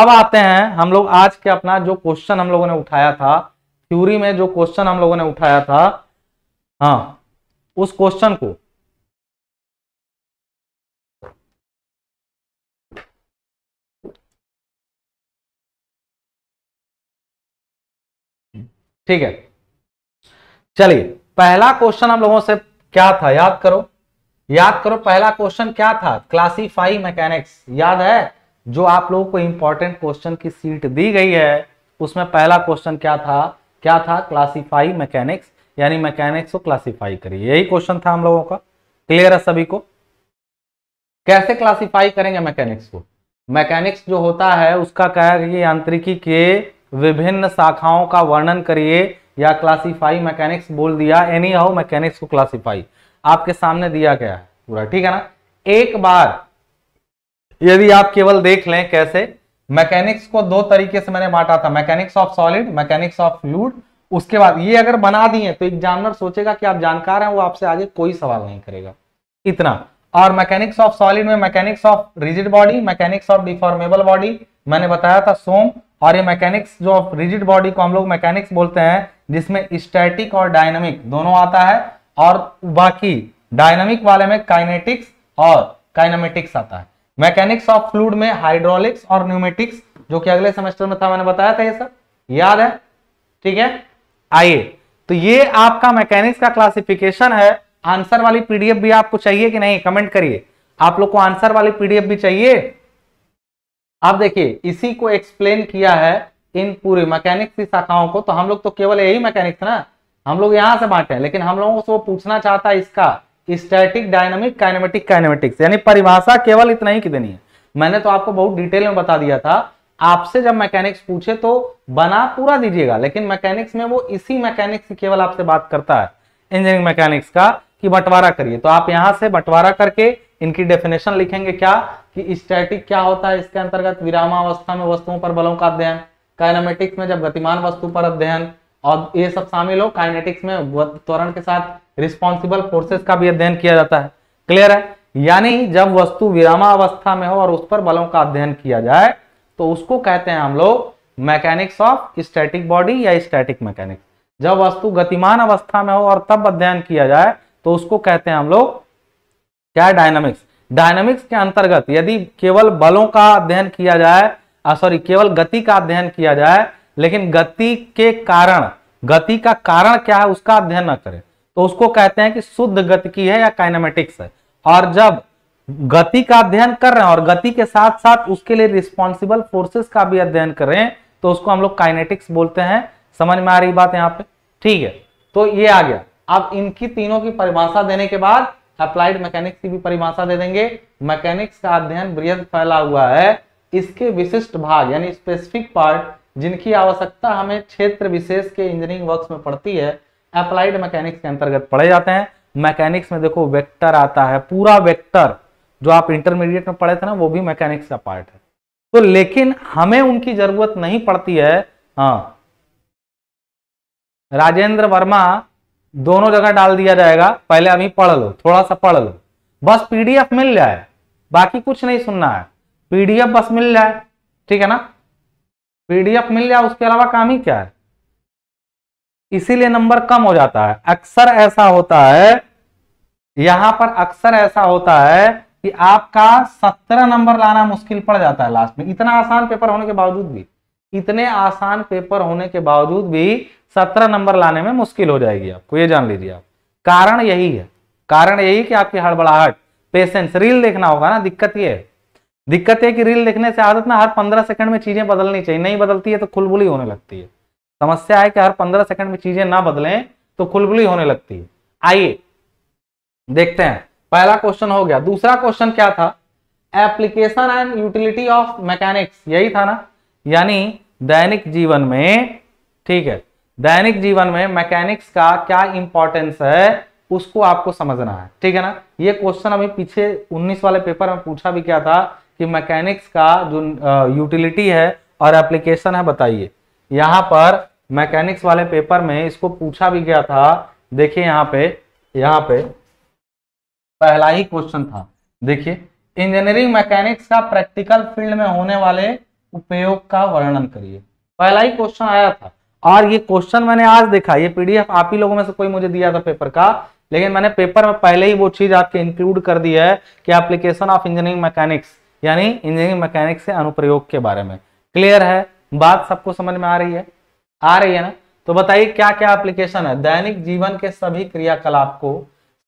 अब आते हैं हम लोग आज के अपना जो क्वेश्चन हम लोगों ने उठाया था थ्योरी में जो क्वेश्चन हम लोगों ने उठाया था हाँ उस क्वेश्चन को ठीक है चलिए पहला क्वेश्चन हम लोगों से क्या था याद करो याद करो पहला क्वेश्चन क्या था क्लासीफाई मैकेनिक्स याद है जो आप लोगों को इंपॉर्टेंट क्वेश्चन की सीट दी गई है उसमें पहला क्वेश्चन क्या था क्या था क्लासीफाई मैकेनिक्स यानी मैकेनिक्स को क्लासीफाई करिए यही क्वेश्चन था हम लोगों का क्लियर है सभी को कैसे क्लासीफाई करेंगे मैकेनिक्स को मैकेनिक्स जो होता है उसका कह रही यांत्रिकी के विभिन्न शाखाओं का वर्णन करिए या क्लासीफाई मैकेनिक्स बोल दिया एनी हाउ मैकेनिक्स को क्लासीफाई आपके सामने दिया गया है पूरा ठीक है ना एक बार यदि आप केवल देख लें कैसे मैकेनिक्स को दो तरीके से मैंने बांटा था mechanics of solid mechanics of fluid उसके बाद ये अगर बना दिए तो एग्जामिनर सोचेगा कि आप जानकार हैं वो आपसे आगे कोई सवाल नहीं करेगा इतना और मैकेनिक्स ऑफ सॉलिड में mechanics of rigid body mechanics of deformable body मैंने बताया था सोम और ये मैकेनिक्स जो रिजिड बॉडी को हम लोग मैकेनिक्स बोलते हैं जिसमें स्टैटिक और डायनामिक दोनों आता है और बाकी डायनामिक वाले में काइनेटिक्स और काइनामेटिक्स आता है मैकेनिक्स ऑफ फ्लूड में हाइड्रोलिक्स और न्यूमेटिक्स जो कि अगले सेमेस्टर में था मैंने बताया था ये सब याद है ठीक है आइए तो ये आपका मैकेनिक्स का क्लासिफिकेशन है आंसर वाली पीडीएफ भी आपको चाहिए कि नहीं कमेंट करिए आप लोग को आंसर वाली पीडीएफ भी चाहिए अब देखिए इसी को एक्सप्लेन किया है इन पूरे मैकेनिक्स की शाखाओं को तो हम लोग तो केवल यही मैकेनिक्स ना हम लोग यहां से बांटे लेकिन हम लोगों को पूछना चाहता है इसका स्टैटिक डायनामिक काइनेमेटिक काइनेमेटिक्स यानी परिभाषा केवल इतना ही कि देनी है मैंने तो आपको बहुत डिटेल में बता दिया था आपसे जब मैकेनिक्स पूछे तो बना पूरा दीजिएगा लेकिन मैकेनिक्स में वो इसी मैकेनिक्स की केवल आपसे बात करता है इंजीनियरिंग मैकेनिक्स का कि बंटवारा करिए तो आप यहां से बंटवारा करके इनकी डेफिनेशन लिखेंगे क्या कि स्टैटिक क्या होता है इसके अंतर्गत विरामावस्था में वस्तुओं पर बलों का अध्ययन काइनामेटिक्स में जब गतिमान वस्तु पर अध्ययन और ये सब शामिल हो काइनेटिक्स में त्वरण के साथ रिस्पॉन्सिबल फोर्सेस का भी अध्ययन किया जाता है क्लियर है यानी जब वस्तु विरामावस्था में हो और उस पर बलों का अध्ययन किया जाए तो उसको कहते हैं हम लोग मैकेनिक्स ऑफ स्टैटिक बॉडी या स्टैटिक मैकेनिक्स जब वस्तु गतिमान अवस्था में हो और तब अध्ययन किया जाए तो उसको कहते हैं हम लोग क्या डायनामिक्स डायनामिक्स के अंतर्गत यदि केवल बलों का अध्ययन किया जाए सॉरी केवल गति का अध्ययन किया जाए लेकिन गति के कारण गति का कारण क्या है उसका अध्ययन न करें तो उसको कहते हैं कि शुद्ध गति की है या काइनामेटिक्स है और जब गति का अध्ययन कर रहे हैं और गति के साथ साथ उसके लिए रिस्पॉन्सिबल फोर्सेस का भी अध्ययन कर रहे हैं तो उसको हम लोग काइनेटिक्स बोलते हैं समझ में आ रही बात यहाँ पे ठीक है तो ये आ गया अब इनकी तीनों की परिभाषा देने के बाद अप्लाइड मैकेनिक्स की भी परिभाषा दे देंगे मैकेनिक्स का अध्ययन बृहद फैला हुआ है इसके विशिष्ट भाग यानी स्पेसिफिक पार्ट जिनकी आवश्यकता हमें क्षेत्र विशेष के इंजीनियरिंग वर्क में पड़ती है अप्लाइड मैकेनिक्स के अंतर्गत पढ़े जाते हैं मैकेनिक्स में देखो वेक्टर आता है पूरा वेक्टर जो आप इंटरमीडिएट में पढ़े थे ना वो भी मैकेनिक्स का पार्ट है तो लेकिन हमें उनकी जरूरत नहीं पड़ती है हाँ राजेंद्र वर्मा दोनों जगह डाल दिया जाएगा पहले अभी पढ़ लो थोड़ा सा पढ़ लो बस पीडीएफ मिल जाए बाकी कुछ नहीं सुनना है पीडीएफ बस मिल जाए ठीक है ना पीडीएफ मिल जाए उसके अलावा काम ही क्या है इसीलिए नंबर कम हो जाता है अक्सर ऐसा होता है यहां पर अक्सर ऐसा होता है कि आपका सत्रह नंबर लाना मुश्किल पड़ जाता है लास्ट में इतना आसान पेपर होने के बावजूद भी इतने आसान पेपर होने के बावजूद भी सत्रह नंबर लाने में मुश्किल हो जाएगी आपको ये जान लीजिए आप कारण यही है कारण यही कि आपकी हड़बड़ाहट पेशेंस रील देखना होगा ना दिक्कत ये है दिक्कत ये कि रील देखने से आदत ना हर पंद्रह सेकंड में चीजें बदलनी चाहिए नहीं बदलती है तो खुलबुली होने लगती है समस्या है कि हर पंद्रह सेकंड में चीजें ना बदलें तो खुलबुली होने लगती है आइए देखते हैं पहला क्वेश्चन हो गया दूसरा क्वेश्चन क्या था application and utility of mechanics यही था ना यानी दैनिक जीवन में ठीक है दैनिक जीवन में मैकेनिक्स का क्या इंपॉर्टेंस है उसको आपको समझना है ठीक है ना ये क्वेश्चन अभी पीछे 19 वाले पेपर में पूछा भी क्या था कि मैकेनिक्स का जो यूटिलिटी है और एप्लीकेशन है बताइए यहां पर मैकेनिक्स वाले पेपर में इसको पूछा भी गया था देखिए यहाँ पे यहाँ पे पहला ही क्वेश्चन था देखिए इंजीनियरिंग मैकेनिक्स का प्रैक्टिकल फील्ड में होने वाले उपयोग का वर्णन करिए पहला ही क्वेश्चन आया था और ये क्वेश्चन मैंने आज देखा ये पीडीएफ आप ही लोगों में से कोई मुझे दिया था पेपर का लेकिन मैंने पेपर में पहले ही वो चीज आपके इंक्लूड कर दी है कि एप्लीकेशन ऑफ इंजीनियरिंग मैकेनिक्स यानी इंजीनियरिंग मैकेनिक्स से अनुप्रयोग के बारे में क्लियर है बात सबको समझ में आ रही है आ रही है ना तो बताइए क्या क्या एप्लीकेशन है दैनिक जीवन के सभी क्रियाकलाप को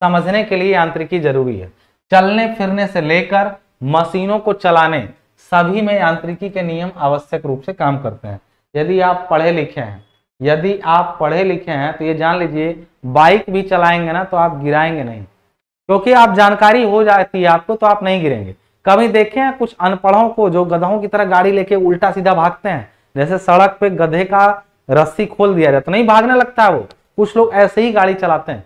समझने के लिए यांत्रिकी जरूरी है चलने फिरने से लेकर मशीनों को चलाने सभी में यांत्रिकी के नियम आवश्यक रूप से काम करते हैं यदि आप पढ़े लिखे हैं यदि आप पढ़े लिखे हैं तो ये जान लीजिए बाइक भी चलाएंगे ना तो आप गिराएंगे नहीं क्योंकि आप जानकारी हो जाती है आपको तो आप नहीं गिरेंगे कभी देखे हैं कुछ अनपढ़ों को जो गधों की तरह गाड़ी लेके उल्टा सीधा भागते हैं जैसे सड़क पे गधे का रस्सी खोल दिया जाए तो नहीं भागने लगता है वो कुछ लोग ऐसे ही गाड़ी चलाते हैं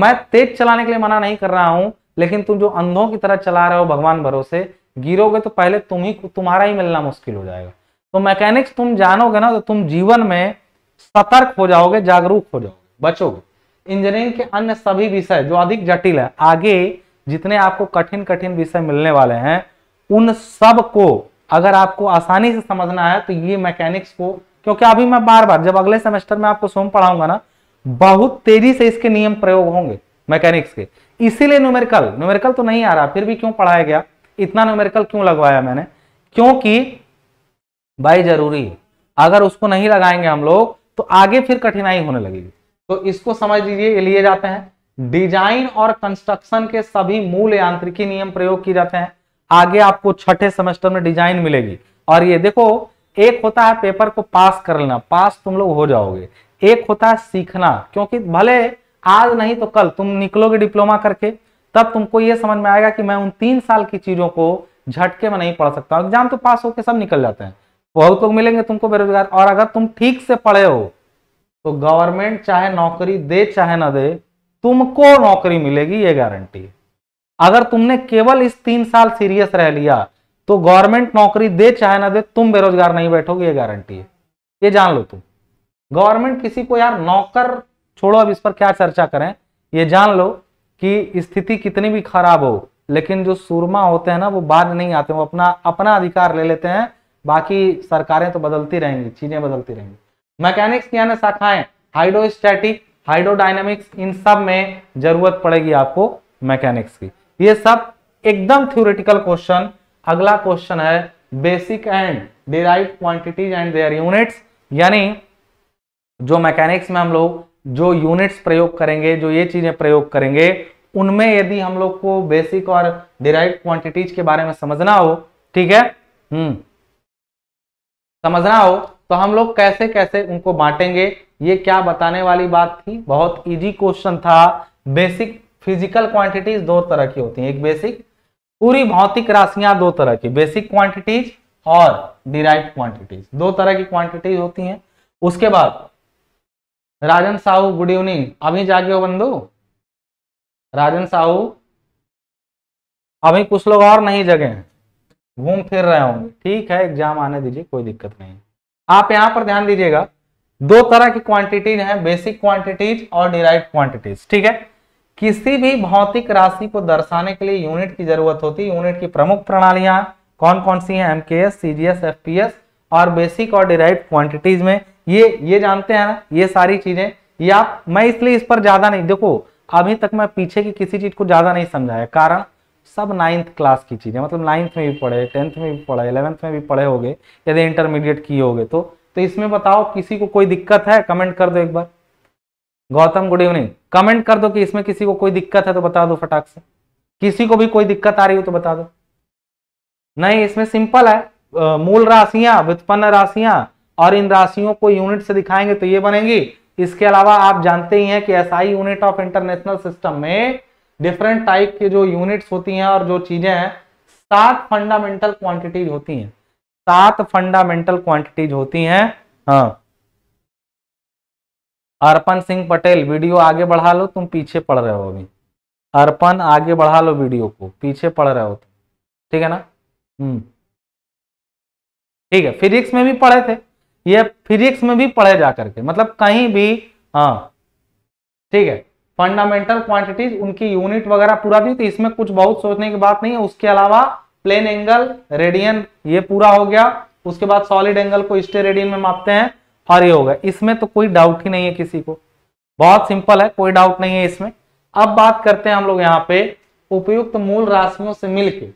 मैं तेज चलाने के लिए मना नहीं कर रहा हूं लेकिन तुम जो अंधों की तरह चला रहे हो भगवान भरोसे गिरोगे तो पहले तुम ही तुम्हारा ही मिलना मुश्किल हो जाएगा तो मैकेनिक्स तुम जानोगे ना तो तुम जीवन में सतर्क हो जाओगे जागरूक हो जाओगे बचोगे इंजीनियरिंग के अन्य सभी विषय जो अधिक जटिल है आगे जितने आपको कठिन कठिन विषय मिलने वाले हैं उन सब को अगर आपको आसानी से समझना है तो ये मैकेनिक्स को क्योंकि अभी मैं बार बार जब अगले सेमेस्टर में आपको सोम पढ़ाऊंगा ना बहुत तेजी से इसके नियम प्रयोग होंगे मैकेनिक्स के इसीलिए न्यूमेरिकल न्यूमेरिकल तो नहीं आ रहा फिर भी क्यों पढ़ाया गया इतना न्यूमेरिकल क्यों लगवाया मैंने क्योंकि भाई जरूरी है अगर उसको नहीं लगाएंगे हम लोग तो आगे फिर कठिनाई होने लगेगी तो इसको समझ लीजिए ये लिए जाते हैं डिजाइन और कंस्ट्रक्शन के सभी मूल यांत्रिकी नियम प्रयोग किए जाते हैं आगे आपको छठे सेमेस्टर में डिजाइन मिलेगी और ये देखो एक होता है पेपर को पास कर लेना पास तुम लोग हो जाओगे एक होता है सीखना क्योंकि भले आज नहीं तो कल तुम निकलोगे डिप्लोमा करके तब तुमको ये समझ में आएगा कि मैं उन तीन साल की चीजों को झटके में नहीं पढ़ सकता एग्जाम तो पास होकर सब निकल जाते हैं बहुत लोग मिलेंगे तुमको बेरोजगार और अगर तुम ठीक से पढ़े हो तो गवर्नमेंट चाहे नौकरी दे चाहे ना दे तुमको नौकरी मिलेगी ये गारंटी है अगर तुमने केवल इस तीन साल सीरियस रह लिया तो गवर्नमेंट नौकरी दे चाहे ना दे तुम बेरोजगार नहीं बैठोगे ये गारंटी है ये जान लो तुम गवर्नमेंट किसी को यार नौकर छोड़ो अब इस पर क्या चर्चा करें ये जान लो कि स्थिति कितनी भी खराब हो लेकिन जो सुरमा होते हैं ना वो बाद नहीं आते वो अपना अपना अधिकार ले लेते हैं बाकी सरकारें तो बदलती रहेंगी चीजें बदलती रहेंगी मैकेनिक्स अन्य शाखाएं हाइड्रोस्टैटिक हाइड्रोडाइनमिक्स इन सब में जरूरत पड़ेगी आपको मैकेनिक्स की ये सब एकदम थ्योरेटिकल क्वेश्चन अगला क्वेश्चन है basic and derive quantities and their units यानी जो मैकेनिक्स में हम लोग जो यूनिट्स प्रयोग करेंगे जो ये चीजें प्रयोग करेंगे उनमें यदि हम लोग को बेसिक और डिराइव क्वांटिटीज के बारे में समझना हो ठीक है हम्म समझना हो तो हम लोग कैसे कैसे उनको बांटेंगे ये क्या बताने वाली बात थी बहुत इजी क्वेश्चन था बेसिक फिजिकल क्वांटिटीज दो तरह की होती हैं एक बेसिक पूरी भौतिक राशियां दो तरह की बेसिक क्वांटिटीज और डिराइव क्वांटिटीज दो तरह की क्वांटिटीज होती हैं उसके बाद राजन साहू गुड इवनिंग अभी जागे हो बंधु राजन साहू अभी कुछ लोग और नहीं जगे हैं घूम फिर रहे होंगे ठीक है एग्जाम आने दीजिए कोई दिक्कत नहीं आप यहाँ पर ध्यान दीजिएगा दो तरह की क्वांटिटीज हैं बेसिक क्वांटिटीज और डिराइव क्वांटिटीज ठीक है किसी भी भौतिक राशि को दर्शाने के लिए यूनिट की जरूरत होती है यूनिट की प्रमुख प्रणालियां कौन कौन सी हैं एमकेएस सीजीएस एफपीएस और बेसिक और डिराइव क्वांटिटीज में ये ये जानते हैं ना ये सारी चीजें या मैं इसलिए इस पर ज्यादा नहीं देखो अभी तक मैं पीछे की किसी चीज को ज्यादा नहीं समझाया कारण सब नाइन्थ क्लास की चीज़ें मतलब नाइन्थ में भी पढ़े टेंथ में भी पढ़े इलेवेंथ में भी पढ़े होगे यदि इंटरमीडिएट किए होगे तो तो इसमें बताओ किसी को कोई दिक्कत है कमेंट कर दो एक बार गौतम गुड इवनिंग कमेंट कर दो कि इसमें किसी को कोई दिक्कत है तो बता दो फटाक से किसी को भी कोई दिक्कत आ रही हो तो बता दो नहीं इसमें सिंपल है मूल राशियां व्युत्पन्न राशियां और इन राशियों को यूनिट से दिखाएंगे तो ये बनेंगी इसके अलावा आप जानते ही हैं कि SI unit of international system में डिफरेंट टाइप के जो यूनिट्स होती हैं और जो चीजें हैं सात फंडामेंटल क्वांटिटीज होती हैं सात फंडामेंटल क्वांटिटीज होती हैं हाँ अर्पण सिंह पटेल वीडियो आगे बढ़ा लो तुम पीछे पढ़ रहे हो अभी अर्पण आगे बढ़ा लो वीडियो को पीछे पढ़ रहे हो तुम ठीक है ना हम्म ठीक है फिजिक्स में भी पढ़े थे ये फिजिक्स में भी पढ़े जा करके मतलब कहीं भी हाँ ठीक है फंडामेंटल क्वांटिटीज उनकी यूनिट वगैरह पूरा दी तो इसमें कुछ बहुत सोचने की बात नहीं है उसके अलावा प्लेन एंगल रेडियन ये पूरा हो गया उसके बाद सॉलिड एंगल को स्टे रेडियन में मापते हैं और ये हो गया इसमें तो कोई डाउट ही नहीं है किसी को बहुत सिंपल है कोई डाउट नहीं है इसमें अब बात करते हैं हम लोग यहाँ पे उपयुक्त मूल राशियों से मिलकर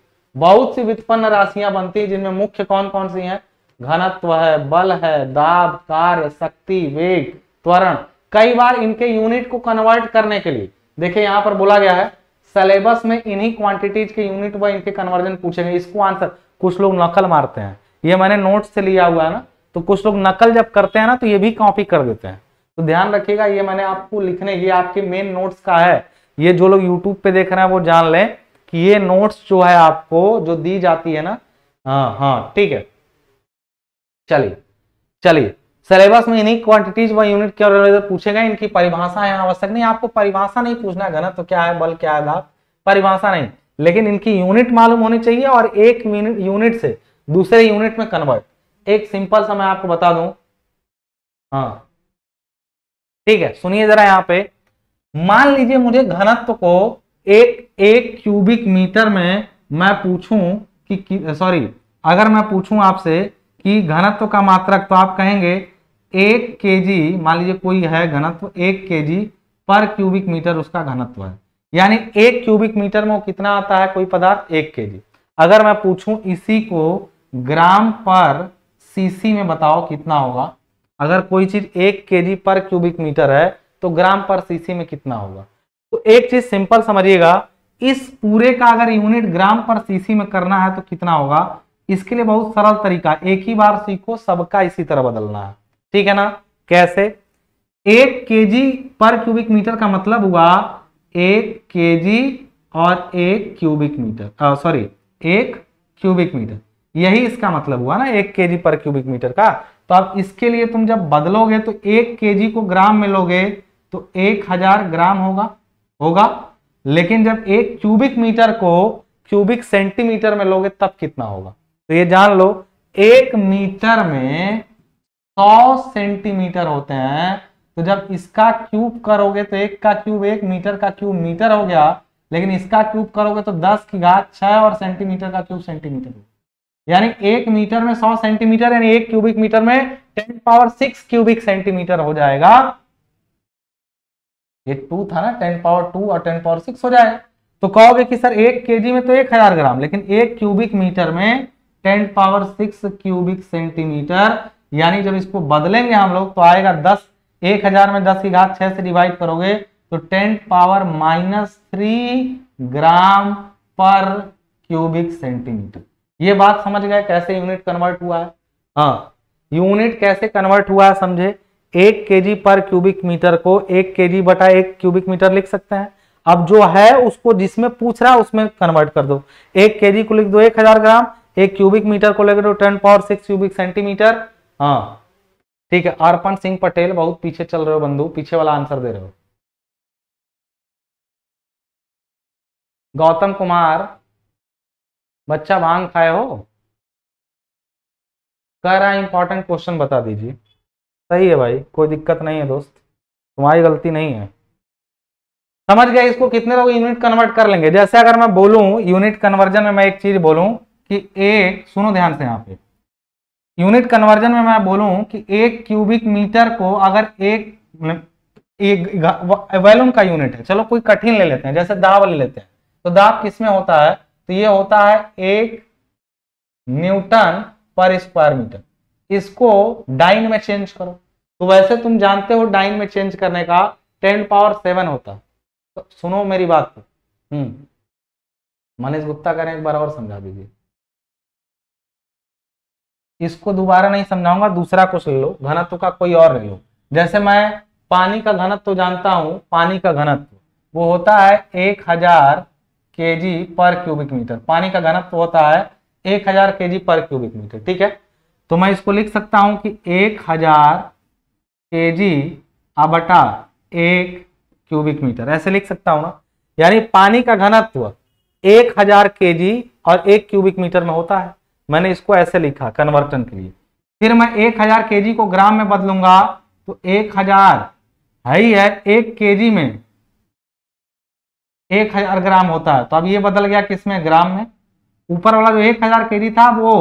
बहुत सी वित्पन्न राशियां बनती है जिनमें मुख्य कौन कौन सी हैं घनत्व है बल है दाब कार्य शक्ति वेग त्वरण कई बार इनके यूनिट को कन्वर्ट करने के लिए देखिए यहां पर बोला गया है सिलेबस में इन्हीं क्वांटिटीज के यूनिट व इनके कन्वर्जन पूछेंगे इसको आंसर कुछ लोग नकल मारते हैं ये मैंने नोट से लिया हुआ है ना तो कुछ लोग नकल जब करते हैं ना तो ये भी कॉपी कर देते हैं तो ध्यान रखिएगा ये मैंने आपको लिखने ये आपके मेन नोट्स का है ये जो लोग यूट्यूब पे देख रहे हैं वो जान लें कि ये नोट्स जो है आपको जो दी जाती है ना हाँ हाँ ठीक है चलिए चलिए सिलेबस में इन्हीं क्वांटिटीज व यूनिट के पूछेगा इनकी परिभाषा यहाँ आवश्यक नहीं आपको परिभाषा नहीं पूछना घनत्व तो क्या है बल क्या है दाब परिभाषा नहीं लेकिन इनकी यूनिट मालूम होनी चाहिए और एक यूनिट से दूसरे यूनिट में कन्वर्ट एक सिंपल सा मैं आपको बता दू हाँ ठीक है सुनिए जरा यहाँ पे मान लीजिए मुझे घनत्व को एक एक क्यूबिक मीटर में मैं पूछूं कि, कि सॉरी अगर मैं पूछूं आपसे कि घनत्व का मात्रक तो आप कहेंगे एक के जी मान लीजिए कोई है घनत्व एक के जी पर क्यूबिक मीटर उसका घनत्व है यानी एक क्यूबिक मीटर में कितना आता है कोई पदार्थ एक के जी अगर मैं पूछूं इसी को ग्राम पर सीसी में बताओ कितना होगा अगर कोई चीज एक के जी पर क्यूबिक मीटर है तो ग्राम पर सीसी में कितना होगा तो एक चीज सिंपल समझिएगा इस पूरे का अगर यूनिट ग्राम पर सीसी में करना है तो कितना होगा इसके लिए बहुत सरल तरीका एक ही बार सी को सबका इसी तरह बदलना है ठीक है ना कैसे एक केजी पर क्यूबिक मीटर का मतलब हुआ एक केजी और एक क्यूबिक मीटर सॉरी एक क्यूबिक मीटर यही इसका मतलब हुआ ना एक के पर क्यूबिक मीटर का तो अब इसके लिए तुम जब बदलोगे तो एक के को ग्राम में लोगे तो एक हजार ग्राम होगा होगा लेकिन जब एक क्यूबिक मीटर को क्यूबिक सेंटीमीटर में लोगे तब कितना होगा तो ये जान लो एक मीटर में सौ सेंटीमीटर होते हैं तो जब इसका क्यूब करोगे तो एक का क्यूब एक मीटर का क्यूब मीटर हो गया लेकिन इसका क्यूब करोगे तो दस की घात छह और सेंटीमीटर का क्यूब सेंटीमीटर यानी एक मीटर में सौ सेंटीमीटर यानी एक क्यूबिक मीटर में ten power six cubic centimetre हो जाएगा ये टू था ना टेन पावर टू और टेन पावर सिक्स हो जाएगा तो कहोगे कि सर एक के में तो एक हजार ग्राम लेकिन एक क्यूबिक मीटर में ten power six cubic centimetre यानी जब इसको बदलेंगे हम लोग तो आएगा दस एक हजार में दस की घात छह से डिवाइड करोगे तो ten power minus three gram पर क्यूबिक सेंटीमीटर ये बात समझ गए कैसे यूनिट कन्वर्ट हुआ है हाँ यूनिट कैसे कन्वर्ट हुआ है समझे एक के पर क्यूबिक मीटर को एक के बटा एक क्यूबिक मीटर लिख सकते हैं अब जो है उसको जिसमें पूछ रहा है उसमें कन्वर्ट कर दो एक के को लिख दो एक हजार ग्राम एक क्यूबिक मीटर को लिख दो ten power six cubic centimetre हाँ ठीक है अर्पण सिंह पटेल बहुत पीछे चल रहे हो बंधु पीछे वाला आंसर दे रहे हो गौतम कुमार बच्चा भांग खाए हो कह रहा है इंपॉर्टेंट क्वेश्चन बता दीजिए सही है भाई कोई दिक्कत नहीं है दोस्त तुम्हारी गलती नहीं है समझ गया इसको कितने लोग यूनिट कन्वर्ट कर लेंगे जैसे अगर मैं बोलूं यूनिट कन्वर्जन में मैं एक चीज बोलूं कि एक सुनो ध्यान से यहां पे यूनिट कन्वर्जन में मैं बोलूं कि एक क्यूबिक मीटर को अगर एक मतलब वैल्यूम का यूनिट है चलो कोई कठिन ले लेते हैं जैसे दाब ले लेते हैं तो दाब किस में होता है तो ये होता है एक न्यूटन पर स्क्वायर मीटर इसको डाइन में चेंज करो तो वैसे तुम जानते हो डाइन में चेंज करने का टेन पावर सेवन होता है तो सुनो मेरी बात को हम्म मनीष गुप्ता करें एक बार और समझा दीजिए इसको दोबारा नहीं समझाऊंगा दूसरा कुछ ले लो घनत्व का कोई और ले लो जैसे मैं पानी का घनत्व जानता हूं पानी का घनत्व वो होता है एक हजार के जी पर क्यूबिक मीटर पानी का घनत्व होता है एक हजार के जी पर क्यूबिक मीटर ठीक है तो मैं इसको लिख सकता हूं कि एक हजार के जी अबटा एक क्यूबिक मीटर ऐसे लिख सकता हूं ना यानी पानी का घनत्व एक हजार के जी और एक क्यूबिक मीटर में होता है मैंने इसको ऐसे लिखा कन्वर्टन के लिए फिर मैं एक हजार के को ग्राम में बदलूंगा तो एक हजार है ही है एक के में एक हजार ग्राम होता है तो अब ये बदल गया किसमें ग्राम में ऊपर वाला जो एक हजार के था वो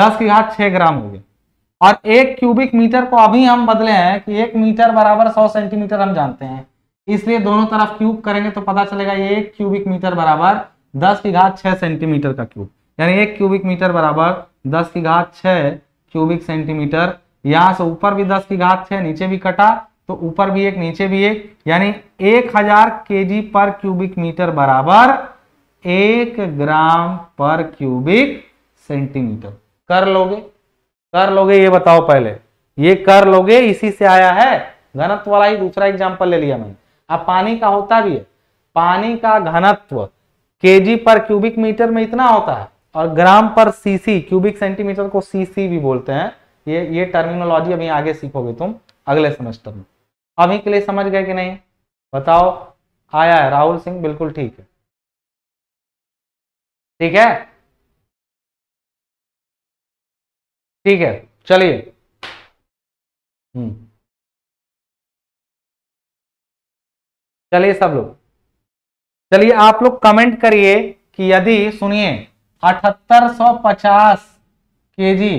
दस की घात छह ग्राम हो गया और एक क्यूबिक मीटर को अभी हम बदले हैं कि एक मीटर बराबर सौ सेंटीमीटर हम जानते हैं इसलिए दोनों तरफ क्यूब करेंगे तो पता चलेगा ये एक क्यूबिक मीटर बराबर दस की घात छह सेंटीमीटर का क्यूब यानी एक क्यूबिक मीटर बराबर दस की घात छ क्यूबिक सेंटीमीटर यहां से ऊपर भी दस की घात छह नीचे भी कटा तो ऊपर भी एक नीचे भी एक यानी एक हजार के पर क्यूबिक मीटर बराबर एक ग्राम पर क्यूबिक सेंटीमीटर कर लोगे कर लोगे ये बताओ पहले ये कर लोगे इसी से आया है घनत्व वाला ही दूसरा एग्जाम्पल ले लिया मैंने अब पानी का होता भी है पानी का घनत्व केजी पर क्यूबिक मीटर में इतना होता है और ग्राम पर सीसी क्यूबिक सेंटीमीटर को सीसी भी बोलते हैं ये ये टर्मिनोलॉजी अभी आगे सीखोगे तुम अगले सेमेस्टर में अभी के लिए समझ गए कि नहीं बताओ आया है राहुल सिंह बिल्कुल ठीक है ठीक है ठीक है चलिए हम्म। चलिए सब लोग चलिए आप लोग कमेंट करिए कि यदि सुनिए अठहत्तर पचास के जी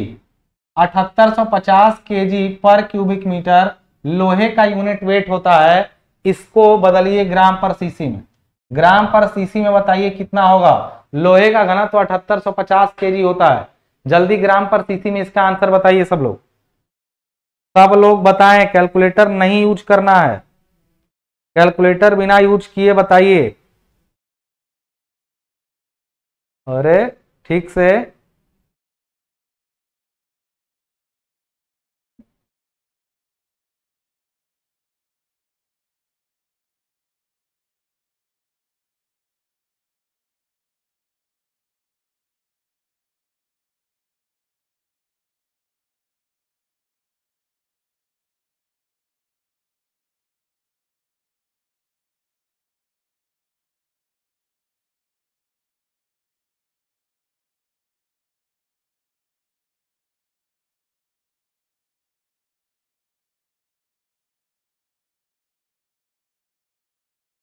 अठहत्तर पचास के जी पर क्यूबिक मीटर लोहे का यूनिट वेट होता है इसको बदलिए ग्राम पर सीसी में ग्राम पर सीसी में बताइए कितना होगा लोहे का घना तो के जी होता है जल्दी ग्राम पर सीसी में इसका आंसर बताइए सब लोग सब लोग बताएं कैलकुलेटर नहीं यूज करना है कैलकुलेटर बिना यूज किए बताइए अरे ठीक से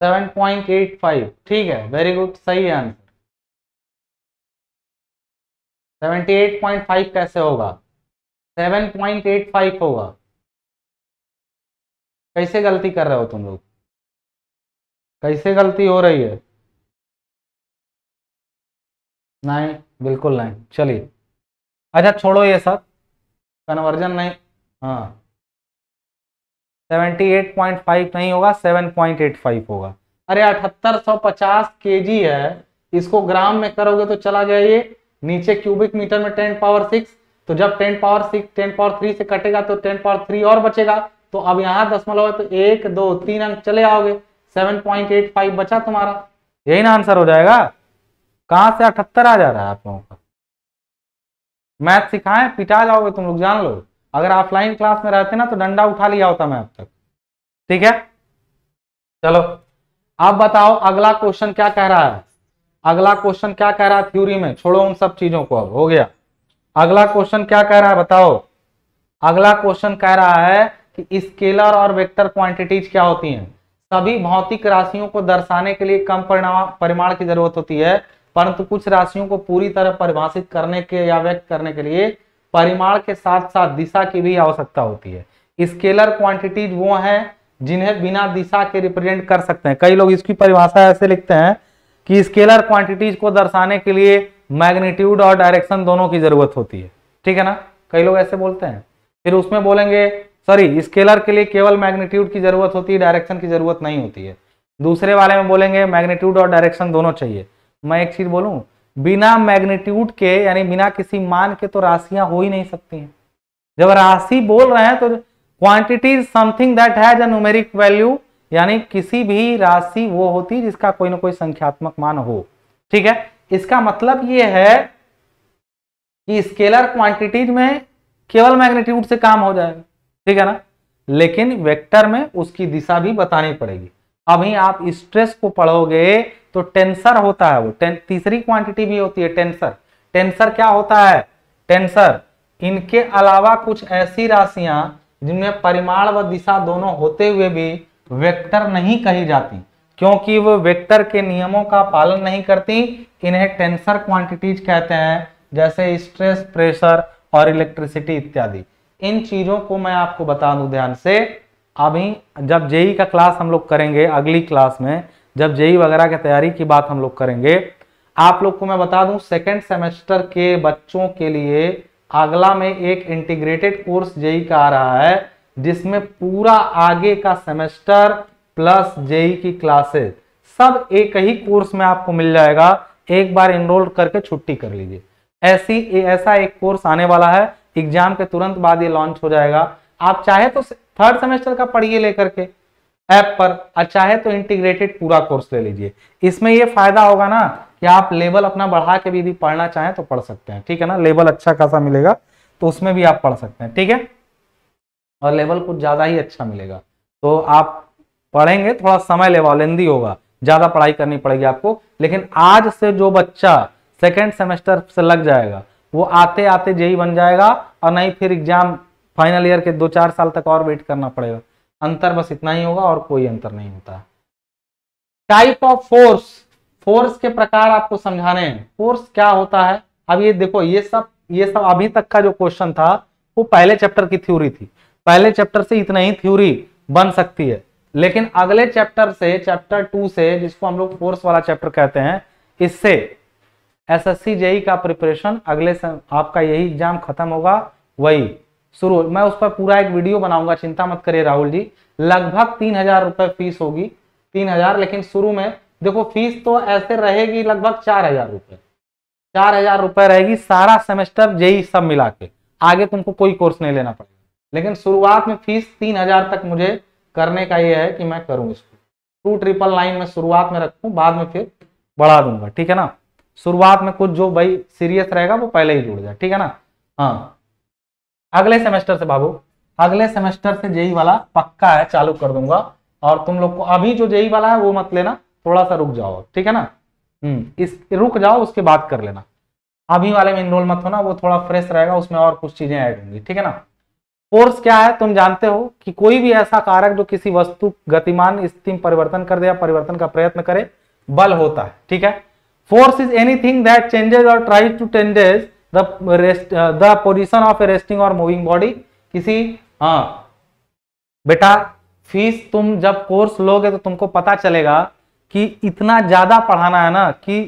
सेवन पॉइंट एट फाइव ठीक है वेरी गुड सही है answer seventy eight point five कैसे होगा सेवन पॉइंट एट फाइव होगा कैसे गलती कर रहे हो तुम लोग कैसे गलती हो रही है नहीं बिल्कुल नहीं चलिए अच्छा छोड़ो ये सब कन्वर्जन नहीं हाँ 78.5 नहीं होगा 7.85 होगा अरे अठहत्तर सौ पचास है इसको ग्राम में करोगे तो चला गया ये नीचे क्यूबिक मीटर में टेन पावर सिक्स तो जब ten power six ten power three से कटेगा तो टेन पावर थ्री और बचेगा तो अब यहाँ दसमलव है तो एक दो तीन अंक चले आओगे सेवन पॉइंट एट फाइव बचा तुम्हारा यही ना आंसर हो जाएगा कहाँ से अठहत्तर आ जा रहा है आप लोगों का मैथ सिखाए पिटा जाओगे तुम लोग जान लो अगर ऑफलाइन क्लास में रहते ना तो डंडा उठा लिया होता मैं अब तक ठीक है चलो अब बताओ अगला क्वेश्चन क्या कह रहा है अगला क्वेश्चन क्या कह रहा है थ्योरी में छोड़ो उन सब चीजों को अब हो गया अगला क्वेश्चन क्या कह रहा है बताओ अगला क्वेश्चन कह रहा है कि स्केलर और वेक्टर क्वांटिटीज क्या होती हैं सभी भौतिक राशियों को दर्शाने के लिए कम परिमाण की जरूरत होती है परंतु कुछ राशियों को पूरी तरह परिभाषित करने के या व्यक्त करने के लिए परिमाण के साथ साथ दिशा की भी आवश्यकता होती है स्केलर क्वांटिटीज वो हैं जिन्हें बिना दिशा के रिप्रेजेंट कर सकते हैं कई लोग इसकी परिभाषा ऐसे लिखते हैं कि स्केलर क्वांटिटीज को दर्शाने के लिए मैग्नीट्यूड और डायरेक्शन दोनों की जरूरत होती है ठीक है ना कई लोग ऐसे बोलते हैं फिर उसमें बोलेंगे सॉरी स्केलर के लिए केवल मैग्नीट्यूड की जरूरत होती है डायरेक्शन की जरूरत नहीं होती है दूसरे वाले में बोलेंगे मैग्नीट्यूड और डायरेक्शन दोनों चाहिए मैं एक चीज बोलूँ बिना मैग्नीट्यूड के यानी बिना किसी मान के तो राशियां हो ही नहीं सकती हैं जब राशि बोल रहे हैं तो quantity something that has numeric value यानी किसी भी राशि वो होती जिसका कोई ना कोई संख्यात्मक मान हो ठीक है इसका मतलब ये है कि स्केलर क्वांटिटीज में केवल मैग्नीट्यूड से काम हो जाएगा ठीक है ना लेकिन वेक्टर में उसकी दिशा भी बतानी पड़ेगी अभी आप स्ट्रेस को पढ़ोगे तो टेंसर होता है वो तीसरी क्वांटिटी भी होती है टेंसर टेंसर क्या होता है टेंसर इनके अलावा कुछ ऐसी राशियां जिनमें परिमाण व दिशा दोनों होते हुए भी वेक्टर नहीं कही जाती क्योंकि वो वेक्टर के नियमों का पालन नहीं करती इन्हें टेंसर क्वांटिटीज कहते हैं जैसे स्ट्रेस प्रेशर और इलेक्ट्रिसिटी इत्यादि इन चीजों को मैं आपको बता दूं ध्यान से अभी जब जेई e का क्लास हम लोग करेंगे अगली क्लास में जब जेई वगैरह की तैयारी की बात हम लोग करेंगे आप लोग को मैं बता दूं सेकेंड सेमेस्टर के बच्चों के लिए अगला में एक इंटीग्रेटेड कोर्स जेई का आ रहा है जिसमें पूरा आगे का सेमेस्टर प्लस जेई की क्लासेस सब एक ही कोर्स में आपको मिल जाएगा एक बार इनरोल करके छुट्टी कर लीजिए ऐसी ऐसा एक कोर्स आने वाला है एग्जाम के तुरंत बाद ये लॉन्च हो जाएगा आप चाहे तो थर्ड सेमेस्टर का पढ़िए लेकर के ऐप पर और अच्छा चाहे तो इंटीग्रेटेड पूरा कोर्स ले लीजिए इसमें यह फायदा होगा ना कि आप लेवल अपना बढ़ा के भी यदि पढ़ना चाहें तो पढ़ सकते हैं ठीक है ना लेवल अच्छा खासा मिलेगा तो उसमें भी आप पढ़ सकते हैं ठीक है और लेवल कुछ ज़्यादा ही अच्छा मिलेगा तो आप पढ़ेंगे थोड़ा समय लेवा लेंदी होगा ज़्यादा पढ़ाई करनी पड़ेगी आपको लेकिन आज से जो बच्चा सेकेंड सेमेस्टर से लग जाएगा वो आते आते जेई बन जाएगा और नहीं फिर एग्जाम फाइनल ईयर के दो चार साल तक और वेट करना पड़ेगा अंतर बस इतना ही होगा और कोई अंतर नहीं होता टाइप ऑफ फोर्स फोर्स के प्रकार आपको समझाने हैं फोर्स क्या होता है अब ये देखो ये सब ये सब अभी तक का जो क्वेश्चन था वो पहले चैप्टर की थ्योरी थी पहले चैप्टर से इतना ही थ्योरी बन सकती है लेकिन अगले चैप्टर से चैप्टर टू से जिसको हम लोग फोर्स वाला चैप्टर कहते हैं इससे एसएससी जेई e का प्रिपरेशन अगले आपका यही एग्जाम खत्म होगा वही शुरू मैं उस पर पूरा एक वीडियो बनाऊंगा चिंता मत करिए राहुल जी लगभग तीन हजार रुपए फीस होगी तीन हजार लेकिन शुरू में देखो फीस तो ऐसे रहेगी लगभग चार हजार रुपये चार हजार रुपए रहेगी सारा सेमेस्टर जेई सब मिला के आगे तुमको कोई कोर्स नहीं लेना पड़ेगा लेकिन शुरुआत में फीस तीन हजार तक मुझे करने का ये है कि मैं करूँ इसको टू ट्रिपल नाइन में शुरुआत में रखूँ बाद में फिर बढ़ा दूंगा ठीक है ना शुरुआत में कुछ जो भाई सीरियस रहेगा वो पहले ही जुड़ जाए ठीक है ना हाँ अगले सेमेस्टर से बाबू अगले सेमेस्टर से जेई वाला पक्का है चालू कर दूंगा और तुम लोग को अभी जो जेई वाला है वो मत लेना थोड़ा सा रुक जाओ ठीक है ना हम्म इस रुक जाओ उसके बाद कर लेना अभी वाले में इनरोल मत होना वो थोड़ा फ्रेश रहेगा उसमें और कुछ चीजें ऐड होंगी ठीक है ना फोर्स क्या है तुम जानते हो कि कोई भी ऐसा कारक जो किसी वस्तु गतिमान स्थिति परिवर्तन कर दे या परिवर्तन का प्रयत्न करे बल होता है ठीक है force is anything that changes और tries to changes the rest the position of a resting और मूविंग बॉडी किसी हाँ बेटा फीस तुम जब कोर्स लोगे तो तुमको पता चलेगा कि इतना ज्यादा पढ़ाना है ना कि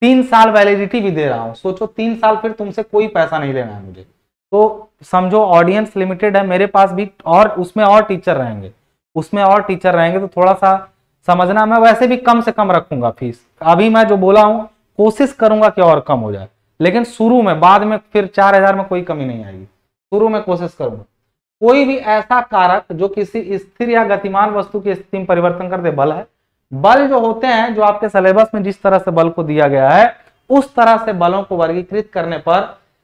तीन साल वैलिडिटी भी दे रहा हूं सोचो तीन साल फिर तुमसे कोई पैसा नहीं लेना है मुझे तो समझो ऑडियंस लिमिटेड है मेरे पास भी और उसमें और टीचर रहेंगे उसमें और टीचर रहेंगे तो थोड़ा सा समझना मैं वैसे भी कम से कम रखूंगा फीस अभी मैं जो बोला हूं कोशिश करूंगा कि और कम हो जाए लेकिन शुरू में बाद में फिर चार हजार में कोई कमी नहीं आएगी शुरू में कोशिश करूंगा कोई भी ऐसा कारक जो किसी स्थिर या गतिमान वस्तु की स्थिति में परिवर्तन कर दे बल है बल जो होते हैं जो आपके सिलेबस में जिस तरह से बल को दिया गया है उस तरह से बलों को वर्गीकृत करने पर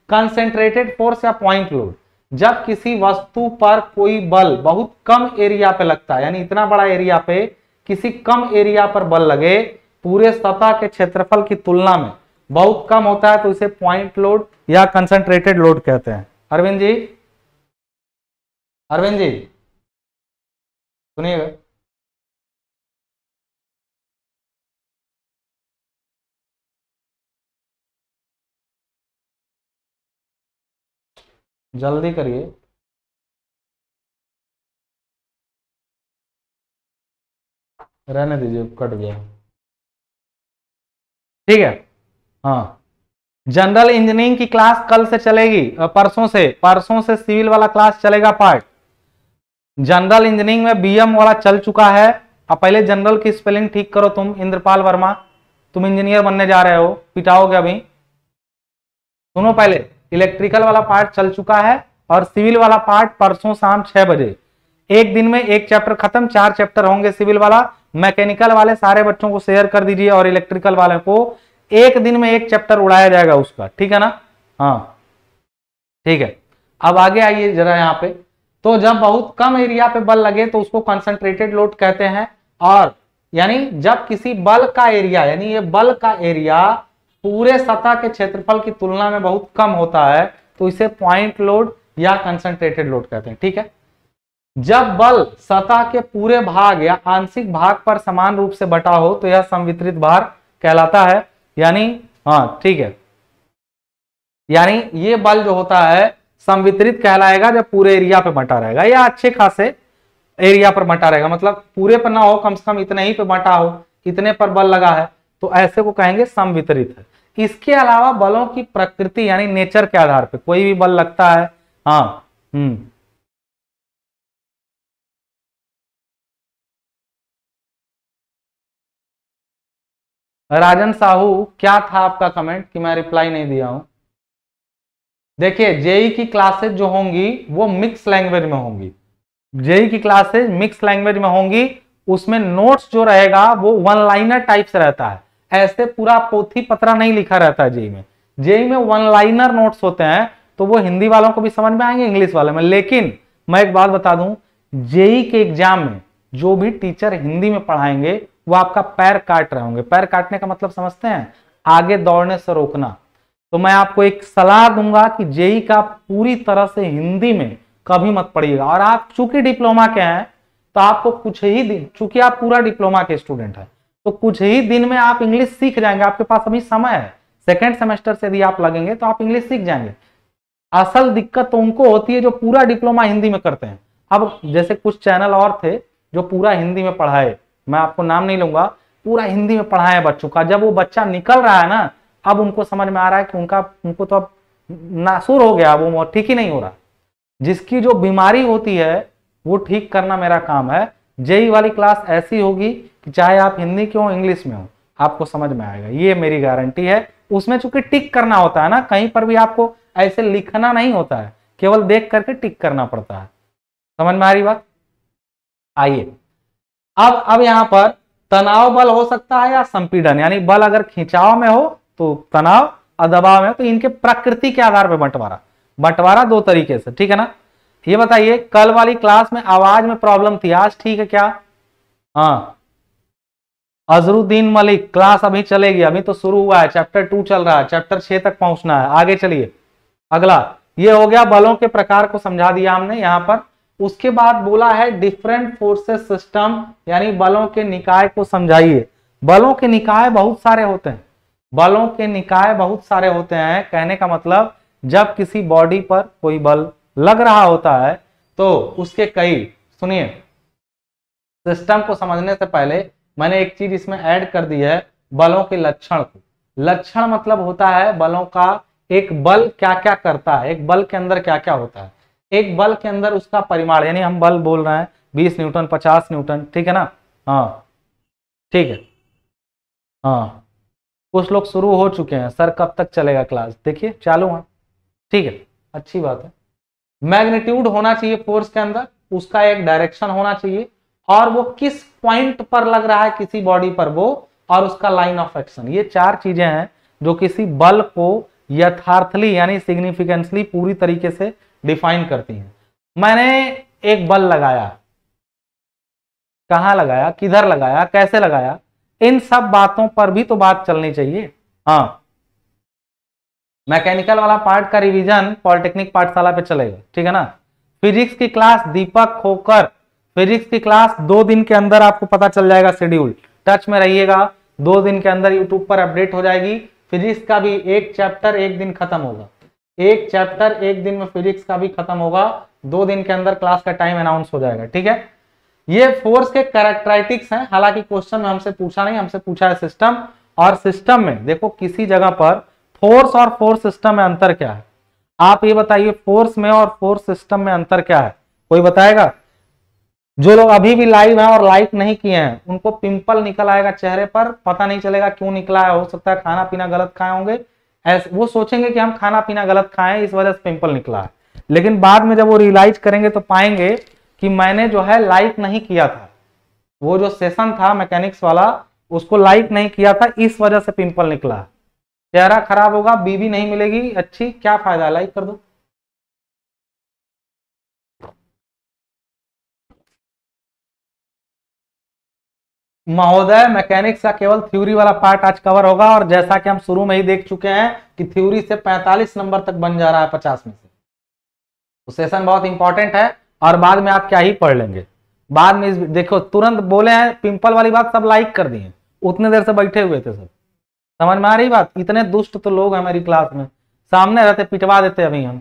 कंसेंट्रेटेड फोर्स या पॉइंट लोड जब किसी वस्तु पर कोई बल बहुत कम एरिया पे लगता है यानी इतना बड़ा एरिया पे किसी कम एरिया पर बल लगे पूरे सतह के क्षेत्रफल की तुलना में बहुत कम होता है तो इसे पॉइंट लोड या कंसंट्रेटेड लोड कहते हैं अरविंद जी अरविंद जी सुनिएगा जल्दी करिए रहने दीजिए कट गया ठीक है हाँ जनरल इंजीनियरिंग की क्लास कल से चलेगी परसों से परसों से सिविल वाला क्लास चलेगा पार्ट जनरल इंजीनियरिंग में बीएम वाला चल चुका है अब पहले जनरल की स्पेलिंग ठीक करो तुम इंद्रपाल वर्मा तुम इंजीनियर बनने जा रहे हो पिटाओगे अभी सुनो पहले इलेक्ट्रिकल वाला पार्ट चल चुका है और सिविल वाला पार्ट परसों शाम छह बजे एक दिन में एक चैप्टर खत्म चार चैप्टर होंगे सिविल वाला मैकेनिकल वाले सारे बच्चों को शेयर कर दीजिए और इलेक्ट्रिकल वाले को एक दिन में एक चैप्टर उड़ाया जाएगा उसका ठीक है ना हाँ ठीक है अब आगे आइए जरा यहाँ पे तो जब बहुत कम एरिया पे बल लगे तो उसको कंसंट्रेटेड लोड कहते हैं और यानी जब किसी बल का एरिया यानी ये बल का एरिया पूरे सतह के क्षेत्रफल की तुलना में बहुत कम होता है तो इसे पॉइंट लोड या कंसंट्रेटेड लोड कहते हैं ठीक है जब बल सतह के पूरे भाग या आंशिक भाग पर समान रूप से बटा हो तो यह संवितरित भार कहलाता है यानी हाँ ठीक है यानी ये बल जो होता है संवितरित कहलाएगा जब पूरे एरिया पे बंटा रहेगा या अच्छे खासे एरिया पर बंटा रहेगा मतलब पूरे पर ना हो कम से कम इतने ही पे बंटा हो इतने पर बल लगा है तो ऐसे को कहेंगे संवितरित है इसके अलावा बलों की प्रकृति यानी नेचर के आधार पर कोई भी बल लगता है हाँ हम्म राजन साहू क्या था आपका कमेंट कि मैं रिप्लाई नहीं दिया हूं देखिए जेई e की क्लासेज जो होंगी वो मिक्स लैंग्वेज में होंगी जेई e की क्लासेज मिक्स लैंग्वेज में होंगी उसमें नोट्स जो रहेगा वो वन लाइनर टाइप से रहता है ऐसे पूरा पोथी पत्रा नहीं लिखा रहता है जेई e में जेई में वन लाइनर नोट्स होते हैं तो वो हिंदी वालों को भी समझ में आएंगे इंग्लिश वाले में लेकिन मैं एक बात बता दूं जेई के एग्जाम में जो भी टीचर हिंदी में पढ़ाएंगे वो आपका पैर काट रहे होंगे पैर काटने का मतलब समझते हैं आगे दौड़ने से रोकना तो मैं आपको एक सलाह दूंगा कि जेई का पूरी तरह से हिंदी में कभी मत पढ़िएगा और आप चूंकि डिप्लोमा के हैं तो आपको कुछ ही दिन चूंकि आप पूरा डिप्लोमा के स्टूडेंट हैं तो कुछ ही दिन में आप इंग्लिश सीख जाएंगे आपके पास अभी समय है सेकेंड सेमेस्टर से यदि आप लगेंगे तो आप इंग्लिश सीख जाएंगे असल दिक्कत तो उनको होती है जो पूरा डिप्लोमा हिंदी में करते हैं अब जैसे कुछ चैनल और थे जो पूरा हिंदी में पढ़ाए मैं आपको नाम नहीं लूंगा पूरा हिंदी में पढ़ाया बच्चों का जब वो बच्चा निकल रहा है ना अब उनको समझ में आ रहा है कि उनका उनको तो अब नासूर हो गया वो ठीक ही नहीं हो रहा जिसकी जो बीमारी होती है वो ठीक करना मेरा काम है जेई वाली क्लास ऐसी होगी कि चाहे आप हिंदी के हो इंग्लिश में हो आपको समझ में आएगा ये मेरी गारंटी है उसमें चूंकि टिक करना होता है ना कहीं पर भी आपको ऐसे लिखना नहीं होता है केवल देख करके टिक करना पड़ता है समझ में आ रही बात आइए अब अब यहां पर तनाव बल हो सकता है या संपीडन यानी बल अगर खिंचाव में हो तो तनाव और दबाव में तो इनके प्रकृति के आधार पर बंटवारा बंटवारा दो तरीके से ठीक है ना ये बताइए कल वाली क्लास में आवाज में प्रॉब्लम थी आज ठीक है क्या हाँ अजरुद्दीन मलिक क्लास अभी चलेगी अभी तो शुरू हुआ है चैप्टर टू चल रहा है चैप्टर छह तक पहुंचना है आगे चलिए अगला ये हो गया बलों के प्रकार को समझा दिया हमने यहां पर उसके बाद बोला है डिफरेंट फोर्सेस सिस्टम यानी बलों के निकाय को समझाइए बलों के निकाय बहुत सारे होते हैं बलों के निकाय बहुत सारे होते हैं कहने का मतलब जब किसी बॉडी पर कोई बल लग रहा होता है तो उसके कई सुनिए सिस्टम को समझने से पहले मैंने एक चीज इसमें ऐड कर दी है बलों के लक्षण को लक्षण मतलब होता है बलों का एक बल क्या क्या करता है एक बल के अंदर क्या क्या होता है एक बल के अंदर उसका परिमाण यानी हम बल बोल रहे हैं बीस न्यूटन पचास न्यूटन ठीक है ना हाँ ठीक है हाँ कुछ लोग शुरू हो चुके हैं सर कब तक चलेगा क्लास देखिए चालू है ठीक है अच्छी बात है मैग्नीट्यूड होना चाहिए फोर्स के अंदर उसका एक डायरेक्शन होना चाहिए और वो किस पॉइंट पर लग रहा है किसी बॉडी पर वो और उसका लाइन ऑफ एक्शन ये चार चीजें हैं जो किसी बल को यथार्थली यानी सिग्निफिकेंसली पूरी तरीके से डिफाइन करती हैं मैंने एक बल लगाया कहा लगाया किधर लगाया कैसे लगाया इन सब बातों पर भी तो बात चलनी चाहिए हाँ मैकेनिकल वाला पार्ट का रिवीजन पॉलिटेक्निक पाठशाला पे चलेगा ठीक है ना फिजिक्स की क्लास दीपक खोकर फिजिक्स की क्लास दो दिन के अंदर आपको पता चल जाएगा शेड्यूल टच में रहिएगा दो दिन के अंदर यूट्यूब पर अपडेट हो जाएगी फिजिक्स का भी एक चैप्टर एक दिन खत्म होगा एक चैप्टर एक दिन में फिजिक्स का भी खत्म होगा दो दिन के अंदर क्लास का टाइम अनाउंस हो जाएगा ठीक है ये फोर्स के कैरेक्टराइटिक्स हैं हालांकि क्वेश्चन में हमसे पूछा नहीं हमसे पूछा है सिस्टम और सिस्टम में देखो किसी जगह पर फोर्स और फोर्स सिस्टम में अंतर क्या है आप ये बताइए फोर्स में और फोर्स सिस्टम में अंतर क्या है कोई बताएगा जो लोग अभी भी लाइव हैं और लाइक नहीं किए हैं उनको पिंपल निकल आएगा चेहरे पर पता नहीं चलेगा क्यों निकला है हो सकता है खाना पीना गलत खाए होंगे ऐसे वो सोचेंगे कि हम खाना पीना गलत खाएं इस वजह से पिंपल निकला है लेकिन बाद में जब वो रियलाइज करेंगे तो पाएंगे कि मैंने जो है लाइक नहीं किया था वो जो सेशन था मैकेनिक्स वाला उसको लाइक नहीं किया था इस वजह से पिंपल निकला चेहरा खराब होगा बीवी नहीं मिलेगी अच्छी क्या फायदा लाइक कर दो महोदय मैकेनिक्स का केवल थ्योरी वाला पार्ट आज कवर होगा और जैसा कि हम शुरू में ही देख चुके हैं कि थ्योरी से 45 नंबर तक बन जा रहा है 50 में से तो सेशन बहुत इंपॉर्टेंट है और बाद में आप क्या ही पढ़ लेंगे बाद में देखो तुरंत बोले हैं पिंपल वाली बात सब लाइक कर दिए उतने देर से बैठे हुए थे सब समझ में आ रही बात इतने दुष्ट तो लोग हैं हमारी क्लास में सामने रहते पिटवा देते अभी हम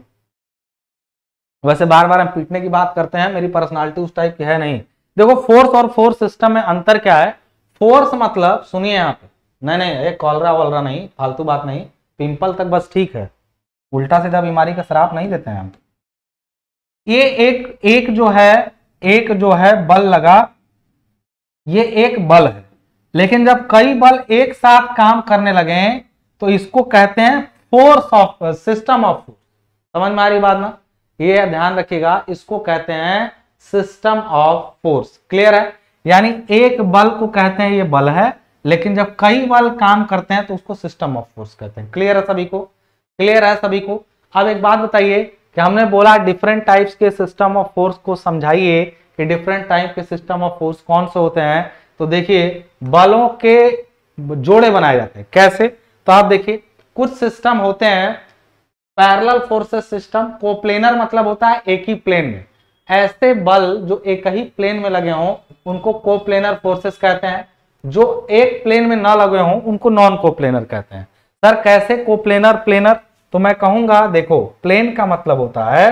वैसे बार बार हम पीटने की बात करते हैं मेरी पर्सनालिटी उस टाइप की है नहीं देखो फोर्स और फोर्स सिस्टम में अंतर क्या है फोर्स मतलब सुनिए यहाँ पे नहीं नहीं एक कॉलरा वॉलरा नहीं फालतू बात नहीं पिंपल तक बस ठीक है उल्टा सीधा बीमारी का श्राप नहीं देते हैं हम ये एक एक जो है एक जो है बल लगा ये एक बल है लेकिन जब कई बल एक साथ काम करने लगे तो इसको कहते हैं force of system of force समझ में आ रही बात ना ये ध्यान रखिएगा इसको कहते हैं सिस्टम ऑफ फोर्स क्लियर है यानी एक बल को कहते हैं ये बल है लेकिन जब कई बल काम करते हैं तो उसको सिस्टम ऑफ फोर्स कहते हैं क्लियर है सभी को क्लियर है सभी को अब एक बात बताइए कि हमने बोला डिफरेंट टाइप्स के सिस्टम ऑफ फोर्स को समझाइए कि डिफरेंट टाइप के सिस्टम ऑफ फोर्स कौन से होते हैं तो देखिए बलों के जोड़े बनाए जाते हैं कैसे तो आप देखिए कुछ सिस्टम होते हैं पैरेलल फोर्सेस सिस्टम कोप्लेनर मतलब होता है एक ही प्लेन में ऐसे बल जो एक ही प्लेन में लगे हों उनको कोप्लेनर फोर्सेस कहते हैं जो एक प्लेन में ना लगे हों उनको नॉन कोप्लेनर कहते हैं सर कैसे कोप्लेनर प्लेनर तो मैं कहूंगा देखो प्लेन का मतलब होता है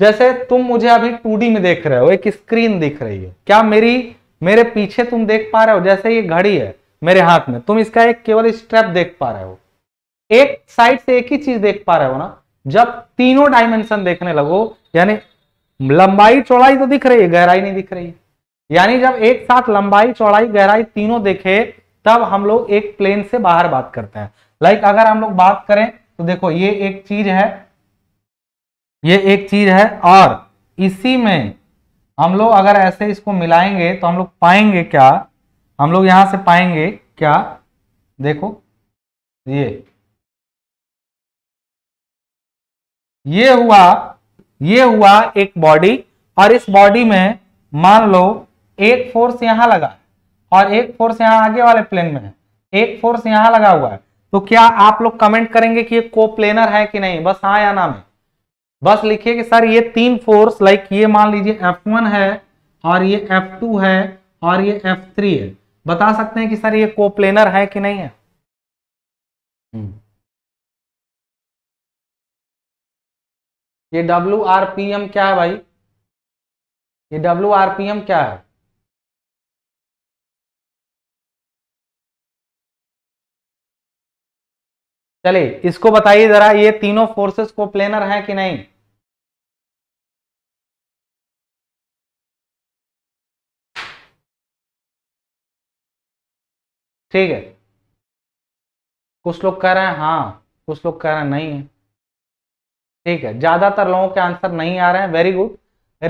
जैसे तुम मुझे अभी टू में देख रहे हो एक स्क्रीन दिख रही है क्या मेरी मेरे पीछे तुम देख पा रहे हो जैसे ये घड़ी है मेरे हाथ में तुम इसका एक केवल स्ट्रेप देख पा रहे हो एक साइड से एक ही चीज देख पा रहे हो ना जब तीनों डायमेंशन देखने लगो यानी लंबाई चौड़ाई तो दिख रही है गहराई नहीं दिख रही यानी जब एक साथ लंबाई चौड़ाई गहराई तीनों देखे तब हम लोग एक प्लेन से बाहर बात करते हैं लाइक अगर हम लोग बात करें तो देखो ये एक चीज है ये एक चीज है और इसी में हम लोग अगर ऐसे इसको मिलाएंगे तो हम लोग पाएंगे क्या हम लोग यहां से पाएंगे क्या देखो ये ये हुआ ये हुआ एक बॉडी और इस बॉडी में मान लो एक फोर्स यहां लगा और एक फोर्स यहां आगे वाले प्लेन में है एक फोर्स यहां लगा हुआ है तो क्या आप लोग कमेंट करेंगे कि ये कोप्लेनर है कि नहीं बस हाँ या ना में बस लिखिए कि सर ये तीन फोर्स लाइक ये मान लीजिए एफ वन है और ये एफ टू है और ये एफ थ्री है बता सकते हैं कि सर ये कोप्लेनर है कि नहीं है हम्म। ये डब्ल्यू आर पी एम क्या है भाई ये डब्ल्यू आर पी एम क्या है चलिए इसको बताइए जरा ये तीनों फोर्सेस को प्लेनर है कि नहीं ठीक है कुछ लोग कह रहे हैं हाँ कुछ लोग कह रहे हैं नहीं है ठीक है ज्यादातर लोगों के आंसर नहीं आ रहे हैं वेरी गुड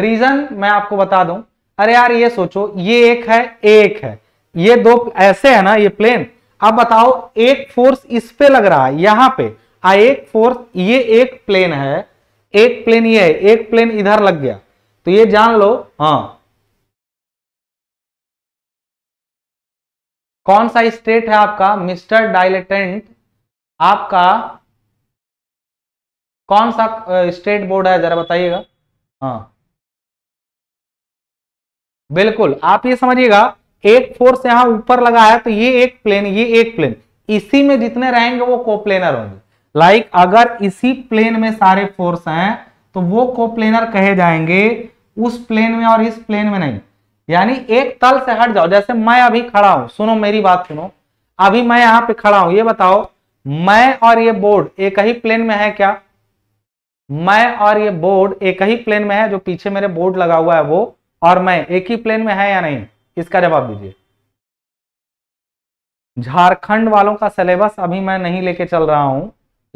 रीजन मैं आपको बता दूं अरे यार ये सोचो ये एक है एक है ये दो ऐसे है ना ये प्लेन अब बताओ एक फोर्स इस पे लग रहा है यहां पे आ एक फोर्स ये एक प्लेन है एक प्लेन ये है एक प्लेन इधर लग गया तो ये जान लो हाँ कौन सा स्टेट है आपका मिस्टर डायलेटेंट आपका कौन सा स्टेट बोर्ड है जरा बताइएगा हाँ बिल्कुल आप ये समझिएगा एक फोर्स यहां ऊपर लगा है तो ये एक प्लेन ये एक प्लेन इसी में जितने रहेंगे वो कोप्लेनर होंगे लाइक अगर इसी प्लेन में सारे फोर्स हैं तो वो कोप्लेनर कहे जाएंगे उस प्लेन में और इस प्लेन में नहीं यानी एक तल से हट जाओ जैसे मैं अभी खड़ा हूं सुनो मेरी बात सुनो अभी मैं यहां पे खड़ा हूं ये बताओ मैं और ये बोर्ड एक ही प्लेन में है क्या मैं और ये बोर्ड एक ही प्लेन में है जो पीछे मेरे बोर्ड लगा हुआ है वो और मैं एक ही प्लेन में है या नहीं इसका जवाब दीजिए झारखंड वालों का सिलेबस अभी मैं नहीं लेके चल रहा हूं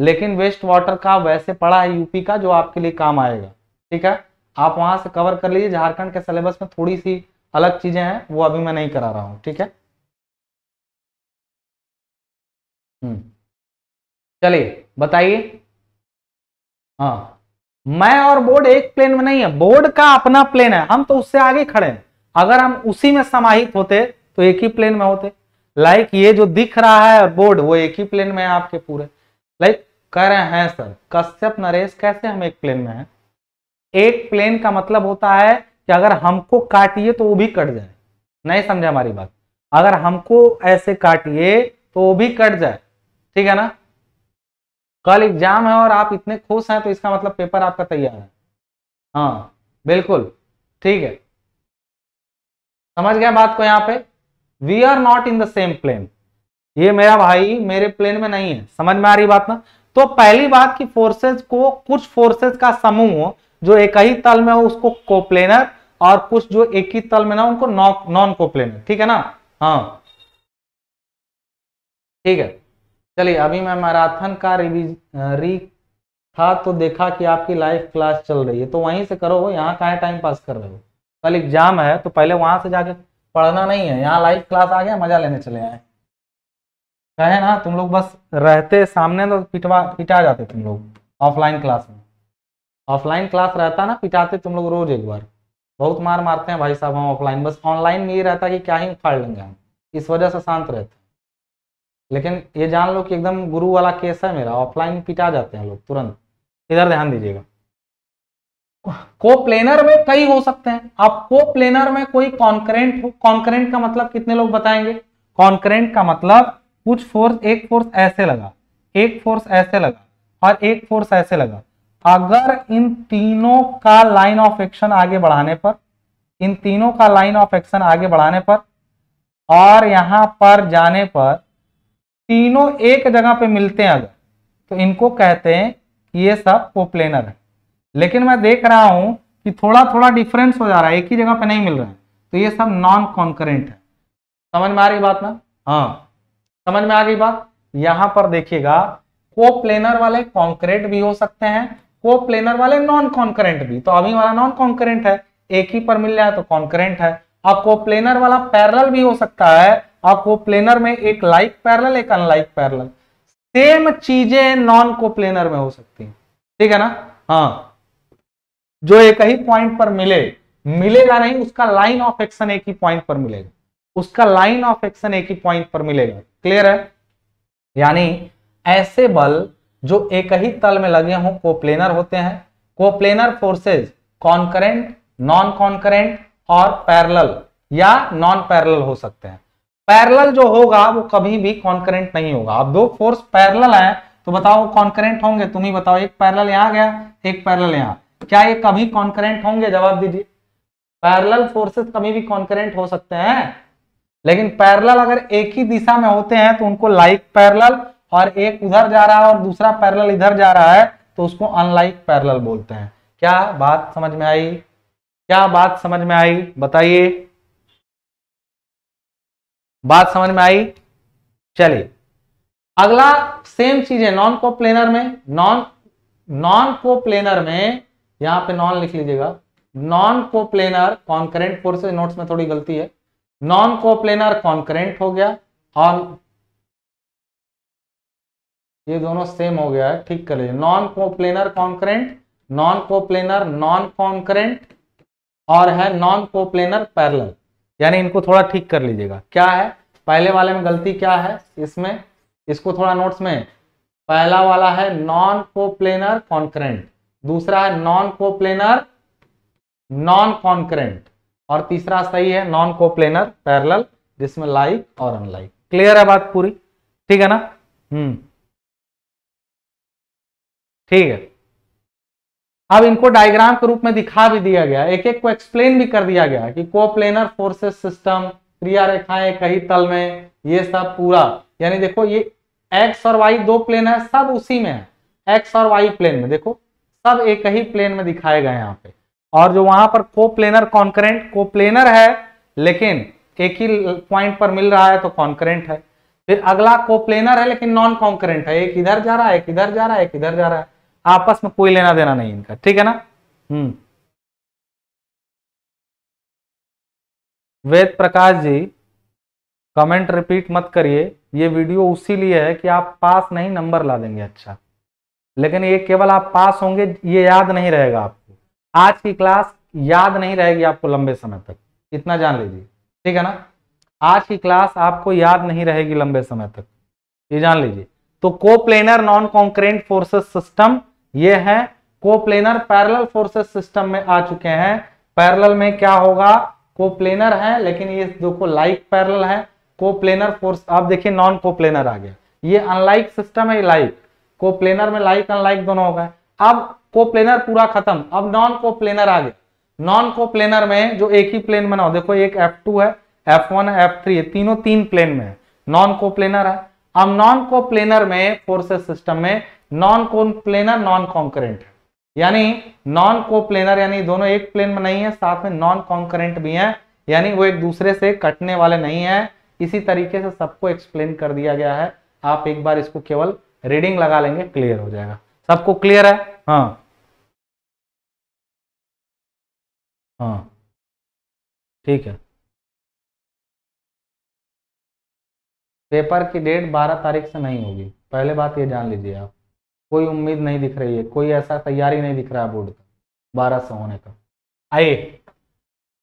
लेकिन वेस्ट वाटर का वैसे पड़ा है यूपी का जो आपके लिए काम आएगा ठीक है आप वहां से कवर कर लीजिए झारखंड के सिलेबस में थोड़ी सी अलग चीजें हैं वो अभी मैं नहीं करा रहा हूं ठीक है हम्म। चलिए बताइए हाँ मैं और बोर्ड एक प्लेन में नहीं है बोर्ड का अपना प्लेन है हम तो उससे आगे खड़े हैं अगर हम उसी में समाहित होते तो एक ही प्लेन में होते लाइक ये जो दिख रहा है बोर्ड वो एक ही प्लेन में है आपके पूरे लाइक कह रहे हैं सर कश्यप नरेश कैसे हम एक प्लेन में है एक प्लेन का मतलब होता है कि अगर हमको काटिए तो वो भी कट जाए नहीं समझे हमारी बात अगर हमको ऐसे काटिए तो वो भी कट जाए ठीक है ना कल एग्जाम है और आप इतने खुश हैं तो इसका मतलब पेपर आपका तैयार है हाँ बिल्कुल ठीक है समझ गया बात को यहाँ पे we are not in the same plane ये मेरा भाई मेरे प्लेन में नहीं है समझ में आ रही बात ना तो पहली बात की फोर्सेज को कुछ फोर्सेज का समूह जो एक ही तल में हो उसको कोप्लेनर और कुछ जो एक ही तल में ना उनको नॉन कोप्लेनर ठीक है ना हाँ ठीक है चलिए अभी मैं मैराथन का रिविज री था तो देखा कि आपकी लाइव क्लास चल रही है तो वहीं से करो यहाँ का टाइम पास कर रहे हो कल एग्जाम है तो पहले वहां से जाके पढ़ना नहीं है यहाँ लाइव क्लास आ गया मजा लेने चले आए कहे ना तुम लोग बस रहते सामने तो पिटवा पिटा जाते तुम लोग ऑफलाइन क्लास में ऑफलाइन क्लास रहता ना पिटाते तुम लोग रोज एक बार बहुत मार मारते हैं भाई साहब हम ऑफलाइन बस ऑनलाइन में ये रहता कि क्या ही फाड़ लेंगे हम इस वजह से शांत रहते लेकिन ये जान लो कि एकदम गुरु वाला केस है मेरा ऑफलाइन पिटा जाते हैं लोग तुरंत इधर ध्यान दीजिएगा को प्लेनर में कई हो सकते हैं आप को प्लेनर में कोई कॉन्करेंट हो कॉन्करेंट का मतलब कितने लोग बताएंगे कॉन्करेंट का मतलब कुछ फोर्स एक फोर्स ऐसे लगा एक फोर्स ऐसे लगा और एक फोर्स ऐसे लगा अगर इन तीनों का लाइन ऑफ एक्शन आगे बढ़ाने पर इन तीनों का लाइन ऑफ एक्शन आगे बढ़ाने पर और यहां पर जाने पर तीनों एक जगह पे मिलते हैं अगर तो इनको कहते हैं कि ये सब प्लेनर है लेकिन मैं देख रहा हूं कि थोड़ा थोड़ा डिफरेंस हो जा रहा है एक ही जगह पे नहीं मिल रहा है तो ये सब नॉन कॉन्करेंट है समझ में आ रही बात ना हाँ समझ में आ गई बात यहां पर देखिएगा कोप्लेनर वाले कॉन्करेंट भी हो सकते हैं कोप्लेनर वाले नॉन कॉन्करेंट भी तो अभी वाला नॉन कॉन्करेंट है एक ही पर मिल जाए तो कॉन्करेंट है और कोप्लेनर वाला पैरल भी हो सकता है आपको प्लेनर में एक लाइक पैरल एक अनलाइक पैरल सेम चीजें नॉन को प्लेनर में हो सकती हैं ठीक है ना हाँ जो एक ही पॉइंट पर मिले मिलेगा नहीं उसका लाइन ऑफ एक्शन एक ही पॉइंट पर मिलेगा उसका लाइन ऑफ एक्शन एक ही पॉइंट पर मिलेगा क्लियर है यानी ऐसे बल जो एक ही तल में लगे हों कोप्लेनर होते हैं coplanar forces concurrent non concurrent और पैरल या नॉन पैरल हो सकते हैं पैरेलल जो होगा वो कभी भी कॉन्करेंट नहीं होगा अब दो फोर्स पैरेलल है तो बताओ वो कॉन्करेंट होंगे तुम ही बताओ एक पैरेलल यहाँ गया एक पैरेलल यहाँ क्या ये कभी कॉन्करेंट होंगे जवाब दीजिए पैरेलल फोर्सेस कभी भी कॉन्करेंट हो सकते हैं लेकिन पैरेलल अगर एक ही दिशा में होते हैं तो उनको लाइक पैरल और एक उधर जा रहा है और दूसरा पैरल इधर जा रहा है तो उसको अनलाइक पैरल बोलते हैं क्या बात समझ में आई क्या बात समझ में आई बताइए बात समझ में आई चलिए अगला सेम चीज है नॉन को में नॉन नॉन को में यहां पे नॉन लिख लीजिएगा non coplanar concurrent forces notes में थोड़ी गलती है नॉन को प्लेनर कॉन्करेंट हो गया और ये दोनों सेम हो गया है ठीक कर लीजिए non coplanar concurrent non coplanar non concurrent और है नॉन को प्लेनर पैरल यानी इनको थोड़ा ठीक कर लीजिएगा क्या है पहले वाले में गलती क्या है इसमें इसको थोड़ा नोट्स में पहला वाला है नॉन कोप्लेनर कॉन्क्रेंट दूसरा है नॉन कोप्लेनर नॉन कॉन्क्रेंट और तीसरा सही है नॉन कोप्लेनर पैरल जिसमें लाइक और अनलाइक क्लियर है बात पूरी ठीक है ना हम्म ठीक है अब इनको डायग्राम के रूप में दिखा भी दिया गया एक एक को एक्सप्लेन भी कर दिया गया कि कोप्लेनर फोर्सेस सिस्टम क्रिया रेखाएं कहीं तल में ये सब पूरा यानी देखो ये एक्स और वाई दो प्लेन है सब उसी में है एक्स और वाई प्लेन में देखो सब एक ही प्लेन में दिखाए गए यहाँ पे और जो वहां पर कोप्लेनर कॉन्करेंट कोप्लेनर है लेकिन एक ही पॉइंट पर मिल रहा है तो कॉन्करेंट है फिर अगला कोप्लेनर है लेकिन नॉन कॉन्करेंट है एक इधर जा रहा है एक इधर जा रहा है एक इधर जा रहा है आपस में कोई लेना देना नहीं इनका ठीक है ना हम्म वेद प्रकाश जी कमेंट रिपीट मत करिए ये वीडियो उसी लिए है कि आप पास नहीं नंबर ला देंगे अच्छा लेकिन ये केवल आप पास होंगे ये याद नहीं रहेगा आपको आज की क्लास याद नहीं रहेगी आपको लंबे समय तक इतना जान लीजिए ठीक है ना आज की क्लास आपको याद नहीं रहेगी लंबे समय तक ये जान लीजिए तो coplanar non concurrent forces system ये है कोप्लेनर पैरेलल फोर्सेस सिस्टम में आ चुके हैं पैरेलल में क्या होगा कोप्लेनर है लेकिन ये देखो लाइक पैरेलल है कोप्लेनर फोर्स आप देखिए नॉन कोप्लेनर आ गया ये अनलाइक सिस्टम है लाइक कोप्लेनर में लाइक अनलाइक दोनों हो गए अब कोप्लेनर पूरा खत्म अब नॉन कोप्लेनर आ गया नॉन कोप्लेनर में जो एक ही प्लेन बनाओ देखो एक F2 है F1 है F3 है तीनों तीन प्लेन में है नॉन कोप्लेनर है अब नॉन कोप्लेनर में फोर्सेस सिस्टम में non coplanar non concurrent यानी नॉन को प्लेनर यानी दोनों एक प्लेन में नहीं है साथ में नॉन कॉन्करेंट भी है यानी वो एक दूसरे से कटने वाले नहीं है इसी तरीके से सबको एक्सप्लेन कर दिया गया है आप एक बार इसको केवल रीडिंग लगा लेंगे क्लियर हो जाएगा सबको क्लियर है हाँ हाँ ठीक है पेपर की डेट 12 तारीख से नहीं होगी पहले बात ये जान लीजिए आप कोई उम्मीद नहीं दिख रही है कोई ऐसा तैयारी नहीं दिख रहा है बोर्ड का बारह सौ होने का आइए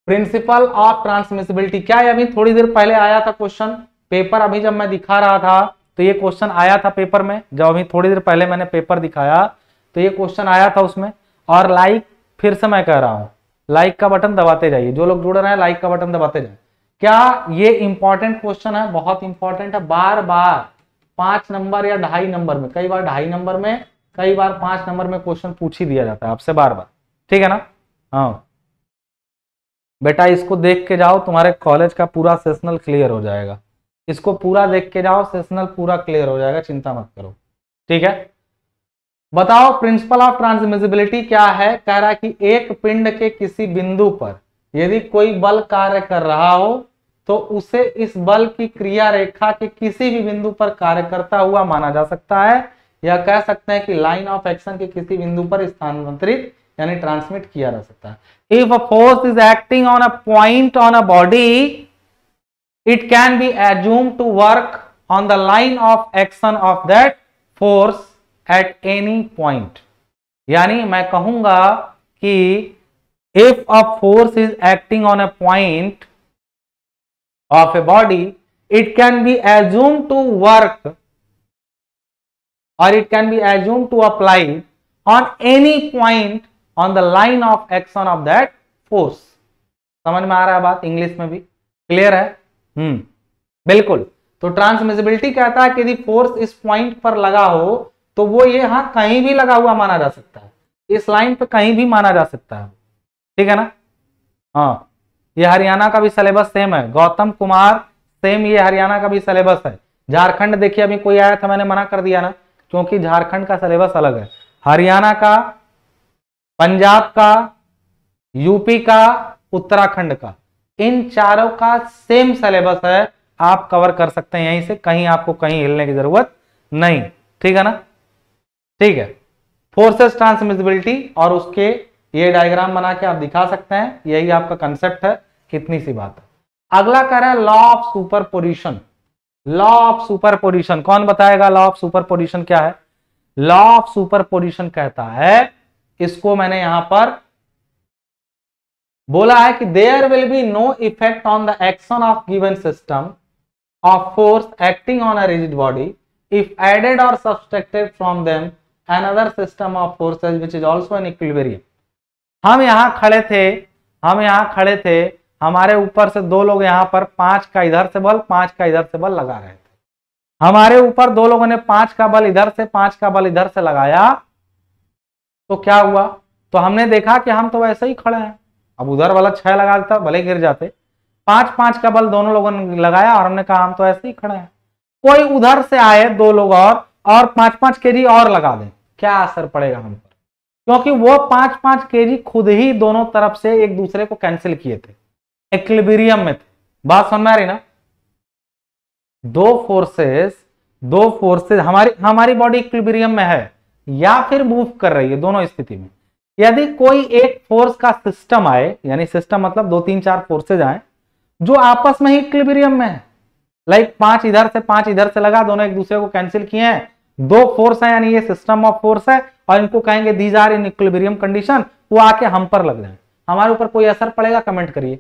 प्रिंसिपल ऑफ ट्रांसमिसिबिलिटी क्या है अभी थोड़ी देर पहले आया था क्वेश्चन पेपर अभी जब मैं दिखा रहा था तो ये क्वेश्चन आया था पेपर में जब अभी थोड़ी देर पहले मैंने पेपर दिखाया तो ये क्वेश्चन आया था उसमें और लाइक फिर से मैं कह रहा हूं लाइक का बटन दबाते जाइए जो लोग जुड़ रहे हैं लाइक का बटन दबाते जाए क्या ये इंपॉर्टेंट क्वेश्चन है बहुत इंपॉर्टेंट है बार बार पांच नंबर या ढाई नंबर में कई बार ढाई नंबर में कई बार पांच नंबर में क्वेश्चन पूछ ही दिया जाता है आपसे बार बार ठीक है ना हाँ बेटा इसको देख के जाओ तुम्हारे कॉलेज का पूरा सेशनल क्लियर हो जाएगा इसको पूरा देख के जाओ सेशनल पूरा क्लियर हो जाएगा चिंता मत करो ठीक है बताओ प्रिंसिपल ऑफ ट्रांसमिजिबिलिटी क्या है कह रहा है कि एक पिंड के किसी बिंदु पर यदि कोई बल कार्य कर रहा हो तो उसे इस बल की क्रिया रेखा के किसी भी बिंदु पर कार्य करता हुआ माना जा सकता है या कह सकते हैं कि लाइन ऑफ एक्शन के किसी बिंदु पर स्थानांतरित यानी ट्रांसमिट किया जा सकता है if a force is acting on a point on a body it can be assume to work on the line of action of that force at any point यानी मैं कहूंगा कि if a force is acting on a point of a body it can be assumed to work or it can be assumed to apply on any point on the line of action of that force. समझ में आ रहा है बात English में भी clear है हम्म बिल्कुल तो ट्रांसमिसिबिलिटी कहता है कि यदि फोर्स इस पॉइंट पर लगा हो तो वो ये हाँ कहीं भी लगा हुआ माना जा सकता है इस लाइन पर कहीं भी माना जा सकता है ठीक है ना हाँ ये हरियाणा का भी सिलेबस सेम है गौतम कुमार सेम ये हरियाणा का भी सिलेबस है झारखंड देखिए अभी कोई आया था मैंने मना कर दिया ना क्योंकि झारखंड का सिलेबस अलग है हरियाणा का पंजाब का यूपी का उत्तराखंड का इन चारों का सेम सिलेबस है आप कवर कर सकते हैं यहीं से कहीं आपको कहीं हिलने की जरूरत नहीं ठीक है ना ठीक है फोर्सेस ट्रांसमिसिबिलिटी और उसके ये डायग्राम बना के आप दिखा सकते हैं यही आपका कंसेप्ट है कितनी सी बात है अगला कह रहा है law of superposition law of superposition कौन बताएगा लॉ ऑफ सुपर पोजिशन क्या है लॉ ऑफ सुपर पोजिशन कहता है इसको मैंने यहां पर बोला है कि there will be no effect on the action of given system of force acting on a rigid body if added और subtracted from them another system of forces which is also an equilibrium हम यहाँ खड़े थे हम यहाँ खड़े थे हमारे ऊपर से दो लोग यहाँ पर पांच का इधर से बल पांच का इधर से बल लगा रहे थे हमारे ऊपर दो लोगों ने पांच का बल इधर से पांच का बल इधर से लगाया तो क्या हुआ तो हमने देखा कि हम तो वैसे ही खड़े हैं अब उधर वाला छह लगा देता भले गिर जाते पांच पांच का बल दोनों लोगों ने लगाया और हमने कहा हम तो ऐसे ही खड़े हैं कोई उधर से आए दो लोग और और पांच पांच के जी और लगा दें क्या असर पड़ेगा हम पर क्योंकि वो पांच पांच केजी खुद ही दोनों तरफ से एक दूसरे को कैंसिल किए थे एक्लिबेरियम में थे बात समझ में आ रही ना दो फोर्सेस दो फोर्सेस हमारी हमारी बॉडी इक्विलिब्रियम में है या फिर मूव कर रही है दोनों स्थिति में यदि कोई एक फोर्स का सिस्टम आए यानी सिस्टम मतलब दो तीन चार फोर्सेज आए जो आपस में ही इक्विलिब्रियम में है लाइक पांच इधर से पांच इधर से लगा दोनों एक दूसरे को कैंसिल किए हैं दो फोर्स है यानी ये सिस्टम ऑफ फोर्स है और इनको कहेंगे these are in equilibrium condition वो आके हम पर लग जाए हमारे ऊपर कोई असर पड़ेगा कमेंट करिए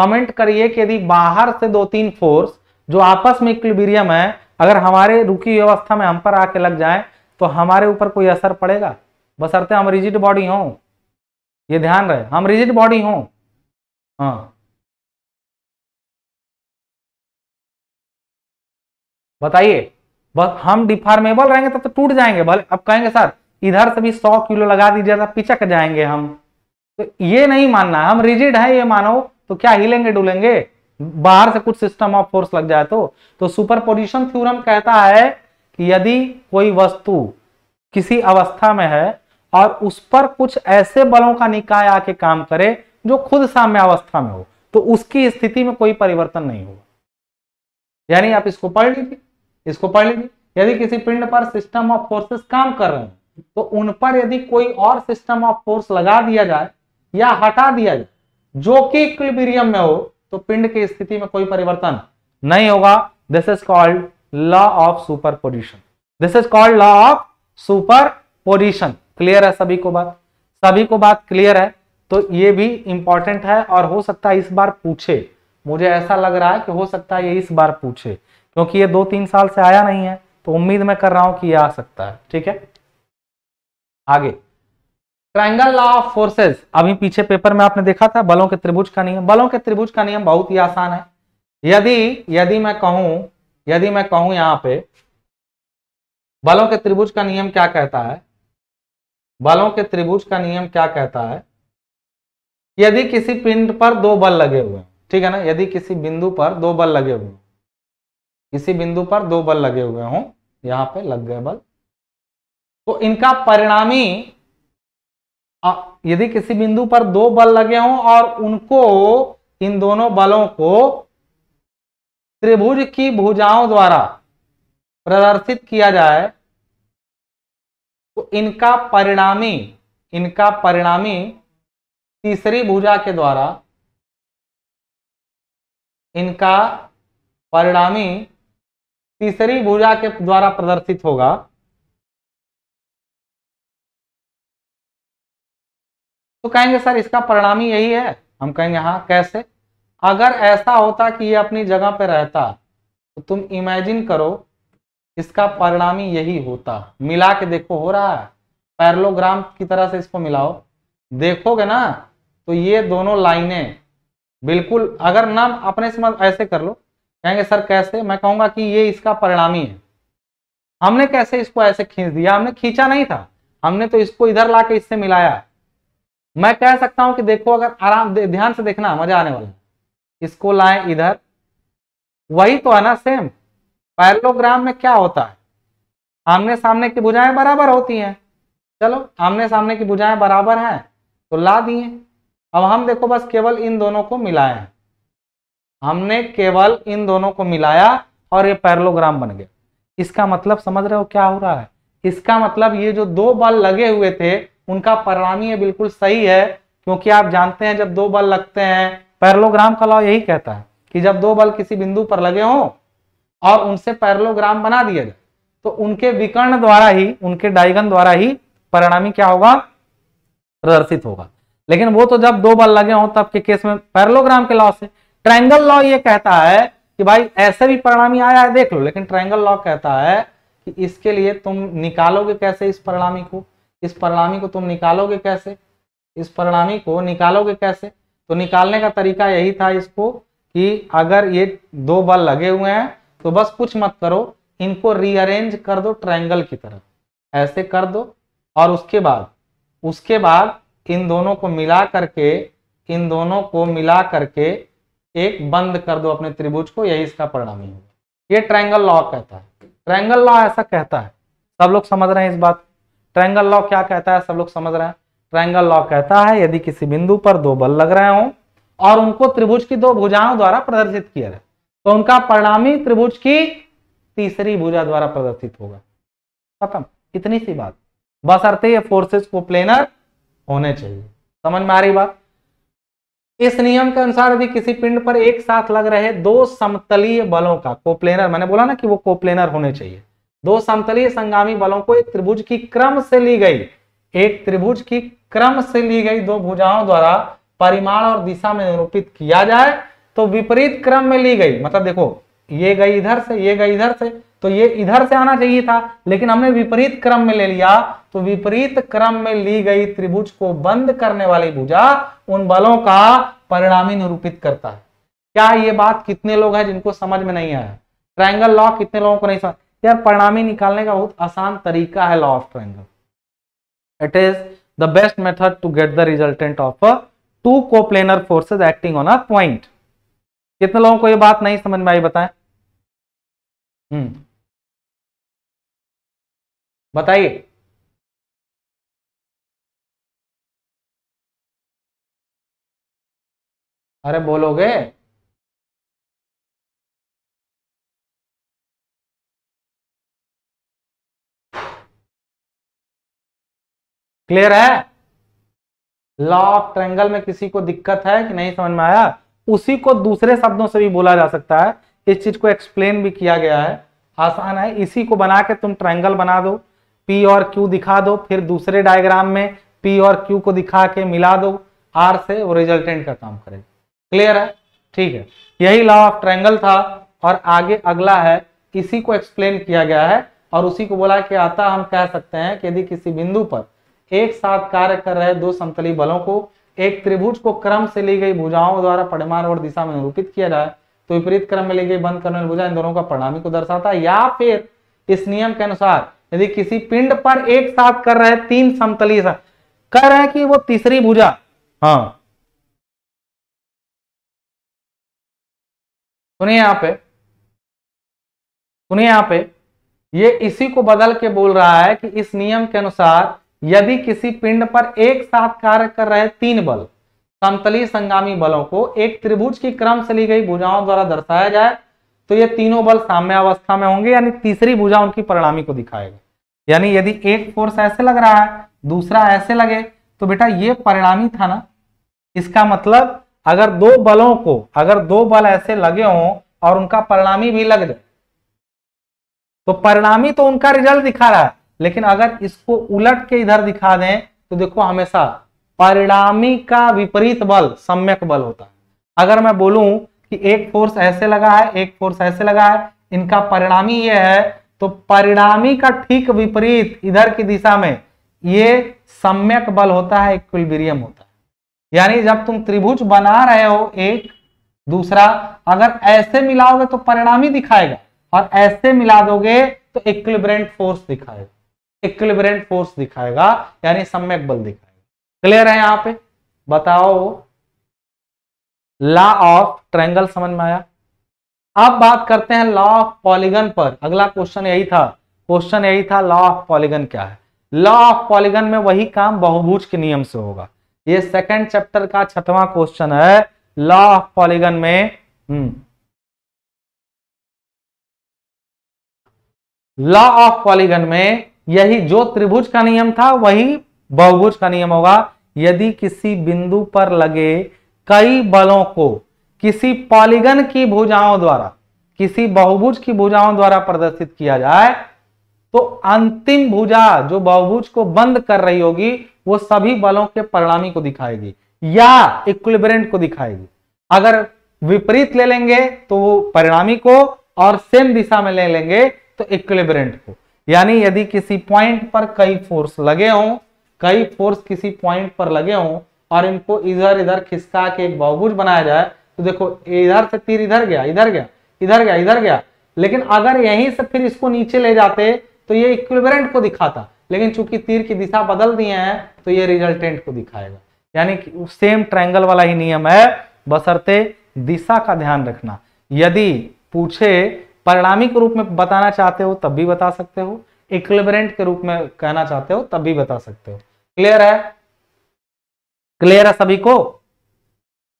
कमेंट करिए कि यदि बाहर से दो तीन फोर्स जो आपस में इक्विलिब्रियम है अगर हमारे रुकी व्यवस्था में हम पर आके लग जाए तो हमारे ऊपर कोई असर पड़ेगा बसरते हम रिजिड बॉडी हो ये ध्यान रहे हम रिजिड बॉडी हो हाँ बताइए बस हम डिफार्मेबल रहेंगे तब तो टूट जाएंगे भले अब कहेंगे सर इधर से भी सौ किलो लगा दीजिए तो पिचक जाएंगे हम तो ये नहीं मानना हम रिजिड है ये मानो तो क्या हिलेंगे डुलेंगे बाहर से कुछ सिस्टम ऑफ फोर्स लग जाए तो तो सुपर पोजिशन थ्यूरम कहता है कि यदि कोई वस्तु किसी अवस्था में है और उस पर कुछ ऐसे बलों का निकाय आके काम करे जो खुद साम्य अवस्था में हो तो उसकी स्थिति में कोई परिवर्तन नहीं होगा यानी आप इसको पढ़ लीजिए इसको पढ़ लीजिए यदि किसी पिंड पर सिस्टम ऑफ फोर्सेस काम कर रहे हैं तो उन पर यदि कोई और सिस्टम ऑफ फोर्स लगा दिया जाए या हटा दिया जाए जो कि इक्विलिब्रियम में हो तो पिंड की स्थिति में कोई परिवर्तन नहीं होगा this is called law of superposition this is called law of superposition clear है सभी को बात सभी को बात क्लियर है तो ये भी इंपॉर्टेंट है और हो सकता है इस बार पूछे मुझे ऐसा लग रहा है कि हो सकता है ये इस बार पूछे क्योंकि ये दो तीन साल से आया नहीं है तो उम्मीद मैं कर रहा हूं कि ये आ सकता है ठीक है आगे ट्राइंगल लॉ ऑफ फोर्सेस अभी पीछे पेपर में आपने देखा था बलों के त्रिभुज का नियम बलों के त्रिभुज का नियम बहुत ही आसान है यदि यदि मैं कहूं यदि मैं कहूं यहां पे बलों के त्रिभुज का नियम क्या कहता है बलों के त्रिभुज का नियम क्या कहता है यदि किसी पिंड पर दो बल लगे हुए हैं ठीक है ना यदि किसी बिंदु पर दो बल लगे हुए हैं किसी बिंदु पर दो बल लगे हुए हों यहां पे लग गए बल तो इनका परिणामी यदि किसी बिंदु पर दो बल लगे हों और उनको इन दोनों बलों को त्रिभुज की भुजाओं द्वारा प्रदर्शित किया जाए तो इनका परिणामी इनका परिणामी तीसरी भुजा के द्वारा इनका परिणामी तीसरी भुजा के द्वारा प्रदर्शित होगा तो कहेंगे सर इसका परिणामी यही है हम कहेंगे हाँ कैसे अगर ऐसा होता कि ये अपनी जगह पे रहता तो तुम इमेजिन करो इसका परिणामी यही होता मिला के देखो हो रहा है पैरलोग्राम की तरह से इसको मिलाओ देखोगे ना तो ये दोनों लाइनें बिल्कुल अगर ना अपने समझ ऐसे कर लो कहेंगे सर कैसे मैं कहूंगा कि ये इसका परिणामी है हमने कैसे इसको ऐसे खींच दिया हमने खींचा नहीं था हमने तो इसको इधर ला के इससे मिलाया मैं कह सकता हूं कि देखो अगर आराम ध्यान से देखना मजा आने वाला इसको लाए इधर वही तो है ना सेम पैरलोग्राम में क्या होता है आमने सामने की भुजाएं बराबर होती हैं चलो आमने सामने की भुजाएं बराबर हैं तो ला दिए अब हम देखो बस केवल इन दोनों को मिलाए हैं हमने केवल इन दोनों को मिलाया और ये पैरलोग्राम बन गया इसका मतलब समझ रहे हो क्या हो रहा है इसका मतलब ये जो दो बल लगे हुए थे उनका परिणामी बिल्कुल सही है क्योंकि आप जानते हैं जब दो बल लगते हैं पैरलोग्राम का लॉ यही कहता है कि जब दो बल किसी बिंदु पर लगे हों और उनसे पैरलोग्राम बना दिया जाए तो उनके विकर्ण द्वारा ही उनके डाइगन द्वारा ही परिणामी क्या होगा प्रदर्शित होगा लेकिन वो तो जब दो बल लगे हों तब के केस में पैरलोग्राम के लॉ से ट्रायंगल लॉ ये कहता है कि भाई ऐसे भी परिणामी आया है देख लो लेकिन ट्रायंगल लॉ कहता है कि इसके लिए तुम निकालोगे कैसे इस परिणामी को इस परिणामी को तुम निकालोगे कैसे इस परिणामी को निकालोगे कैसे तो निकालने का तरीका यही था इसको कि अगर ये दो बल लगे हुए हैं तो बस कुछ मत करो इनको रीअरेंज कर दो ट्रायंगल की तरह ऐसे कर दो और उसके बाद उसके बाद इन दोनों को मिला करके इन दोनों को मिला करके एक बंद कर दो अपने त्रिभुज को यही इसका परिणाम परिणामी होगा ये ट्रायंगल लॉ कहता है ट्रायंगल लॉ ऐसा कहता है सब लोग समझ रहे हैं इस बात ट्रायंगल लॉ क्या कहता है सब लोग समझ रहे हैं ट्रायंगल लॉ कहता है यदि किसी बिंदु पर दो बल लग रहे हों और उनको त्रिभुज की दो भुजाओं द्वारा प्रदर्शित किया जाए तो उनका परिणामी त्रिभुज की तीसरी भुजा द्वारा प्रदर्शित होगा खत्म इतनी सी बात बस अर्थे ये फोर्सेस को प्लेनर होने चाहिए समझ में आ रही बात इस नियम के अनुसार यदि किसी पिंड पर एक साथ लग रहे दो समतलीय बलों का कोप्लेनर मैंने बोला ना कि वो कोप्लेनर होने चाहिए दो समतलीय संगामी बलों को एक त्रिभुज की क्रम से ली गई एक त्रिभुज की क्रम से ली गई दो भुजाओं द्वारा परिमाण और दिशा में निरूपित किया जाए तो विपरीत क्रम में ली गई मतलब देखो ये गई इधर से ये गई इधर से तो ये इधर से आना चाहिए था लेकिन हमने विपरीत क्रम में ले लिया तो विपरीत क्रम में ली गई त्रिभुज को बंद करने वाली भुजा उन बलों का परिणामी निरूपित करता है क्या ये बात कितने लोग हैं जिनको समझ में नहीं आया ट्रायंगल लॉ कितने लोगों को नहीं समझ यार परिणामी निकालने का बहुत आसान तरीका है law of triangle it is the best method to get the resultant of two coplanar forces acting on a point कितने लोगों को यह बात नहीं समझ में आई बताएं हम्म। बताइए अरे बोलोगे क्लियर है लॉ ऑफ ट्रेंगल में किसी को दिक्कत है कि नहीं समझ में आया उसी को दूसरे शब्दों से भी बोला जा सकता है इस चीज को एक्सप्लेन भी किया गया है आसान है इसी को बना के तुम ट्रायंगल बना दो पी और क्यू दिखा दो फिर दूसरे डायग्राम में पी और क्यू को दिखा के मिला दो आर से वो रिजल्टेंट का काम करेगा क्लियर है ठीक है यही लॉ ऑफ ट्रायंगल था और आगे अगला है इसी को एक्सप्लेन किया गया है और उसी को बोला कि आता हम कह सकते हैं कि यदि किसी बिंदु पर एक साथ कार्य कर रहे दो समतली बलों को एक त्रिभुज को क्रम से ली गई भुजाओं द्वारा परिमाण और दिशा में निरूपित किया जाए तो विपरीत क्रम में ली गई बंद करने भुजा इन दोनों का परिणामी को दर्शाता है या फिर इस नियम के अनुसार यदि किसी पिंड पर एक साथ कर रहे तीन समतली सा कह रहे हैं कि वो तीसरी भुजा हाँ सुनिए यहां पे सुनिए यहां पे ये इसी को बदल के बोल रहा है कि इस नियम के अनुसार यदि किसी पिंड पर एक साथ कार्य कर रहे तीन बल समतली संगामी बलों को एक त्रिभुज की क्रम से ली गई भुजाओं द्वारा दर्शाया जाए तो ये तीनों बल साम्य अवस्था में होंगे यानी तीसरी भुजा उनकी परिणामी को दिखाएगा यानी यदि एक फोर्स ऐसे लग रहा है दूसरा ऐसे लगे तो बेटा ये परिणामी था ना इसका मतलब अगर दो बलों को अगर दो बल ऐसे लगे हों और उनका परिणामी भी लग जाए तो परिणामी तो उनका रिजल्ट दिखा रहा है लेकिन अगर इसको उलट के इधर दिखा दें तो देखो हमेशा परिणामी का विपरीत बल सम्यक बल होता है अगर मैं बोलूं कि एक फोर्स ऐसे लगा है एक फोर्स ऐसे लगा है इनका परिणामी यह है तो परिणामी का ठीक विपरीत इधर की दिशा में ये सम्यक बल होता है इक्विलिब्रियम होता है यानी जब तुम त्रिभुज बना रहे हो एक दूसरा अगर ऐसे मिलाओगे तो परिणामी दिखाएगा और ऐसे मिला दोगे तो इक्विलिब्रेंट फोर्स दिखाएगा इक्विलिब्रेंट फोर्स दिखाएगा यानी सम्यक बल दिखाएगा क्लियर है यहां पे बताओ लॉ ऑफ ट्रायंगल समझ में आया अब बात करते हैं लॉ ऑफ पॉलीगन पर अगला क्वेश्चन यही था क्वेश्चन यही था लॉ ऑफ पॉलीगन क्या है लॉ ऑफ पॉलीगन में वही काम बहुभुज के नियम से होगा ये सेकंड चैप्टर का छठवां क्वेश्चन है लॉ ऑफ पॉलीगन में लॉ ऑफ पॉलीगन में यही जो त्रिभुज का नियम था वही बहुभुज का नियम होगा यदि किसी बिंदु पर लगे कई बलों को किसी पॉलीगन की भुजाओं द्वारा किसी बहुभुज की भुजाओं द्वारा प्रदर्शित किया जाए तो अंतिम भुजा जो बहुभुज को बंद कर रही होगी वो सभी बलों के परिणामी को दिखाएगी या इक्विलिब्रेंट को दिखाएगी अगर विपरीत ले लेंगे तो वो परिणामी को और सेम दिशा में ले लेंगे तो इक्विलिब्रेंट को यानी यदि किसी पॉइंट पर कई फोर्स लगे हों कई फोर्स किसी पॉइंट पर लगे हों और इनको इधर इधर खिसका के एक बहुभुज बनाया जाए तो देखो इधर से तीर इधर गया इधर गया इधर गया इधर गया लेकिन अगर यहीं से फिर इसको नीचे ले जाते तो ये इक्विवेलेंट को दिखाता लेकिन चूंकि तीर की दिशा बदल दिए हैं तो ये रिजल्टेंट को दिखाएगा यानी कि सेम ट्रायंगल वाला ही नियम है बसरते दिशा का ध्यान रखना यदि पूछे परिणामी के रूप में बताना चाहते हो तब भी बता सकते हो इक्विवेलेंट के रूप में कहना चाहते हो तब भी बता सकते हो क्लियर है क्लियर है सभी को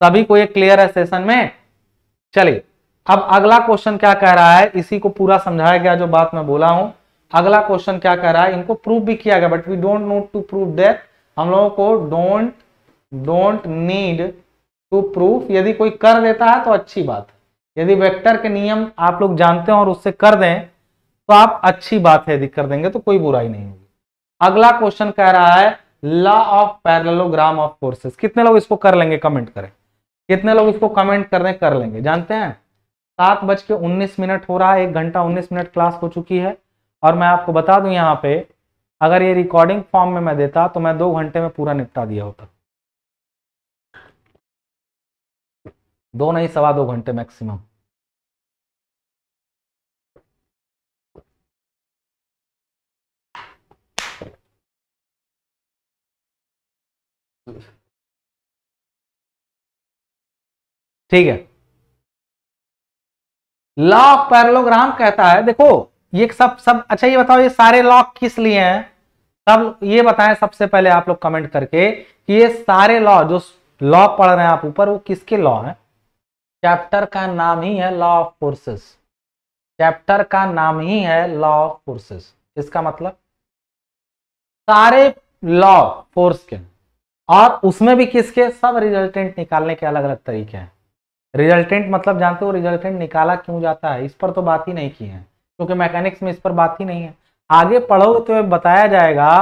सभी को ये क्लियर है सेशन में चलिए अब अगला क्वेश्चन क्या कह रहा है इसी को पूरा समझाया गया जो बात मैं बोला हूं अगला क्वेश्चन क्या कह रहा है इनको प्रूफ भी किया गया but we don't note to prove that हम लोगों को don't don't need to proof यदि कोई कर देता है तो अच्छी बात है यदि वेक्टर के नियम आप लोग जानते हो और उससे कर दें तो आप अच्छी बात है यदि कर देंगे तो कोई बुराई नहीं होगी अगला क्वेश्चन कह रहा है law of parallelogram of forces कितने लोग इसको कर लेंगे कमेंट करें कितने लोग इसको कमेंट कर कर लेंगे जानते हैं सात बज के उन्नीस मिनट हो रहा है एक घंटा उन्नीस मिनट क्लास हो चुकी है और मैं आपको बता दूं यहाँ पे अगर ये रिकॉर्डिंग फॉर्म में मैं देता तो मैं दो घंटे में पूरा निपटा दिया होता दो नहीं सवा दो घंटे मैक्सिमम Thank ठीक है लॉ ऑफ पैरलोग्राम कहता है देखो ये सब सब अच्छा ये बताओ ये सारे लॉ किस लिए हैं सब ये बताएं सबसे पहले आप लोग कमेंट करके कि ये सारे लॉ जो लॉ पढ़ रहे हैं आप ऊपर वो किसके लॉ हैं चैप्टर का नाम ही है लॉ ऑफ फोर्सेस चैप्टर का नाम ही है लॉ ऑफ फोर्सेस इसका मतलब सारे लॉ फोर्स के और उसमें भी किसके सब रिजल्टेंट निकालने के अलग अलग तरीके हैं रिजल्टेंट मतलब जानते हो रिजल्टेंट निकाला क्यों जाता है इस पर तो बात ही नहीं की है क्योंकि मैकेनिक्स में इस पर बात ही नहीं है आगे पढ़ो तो बताया जाएगा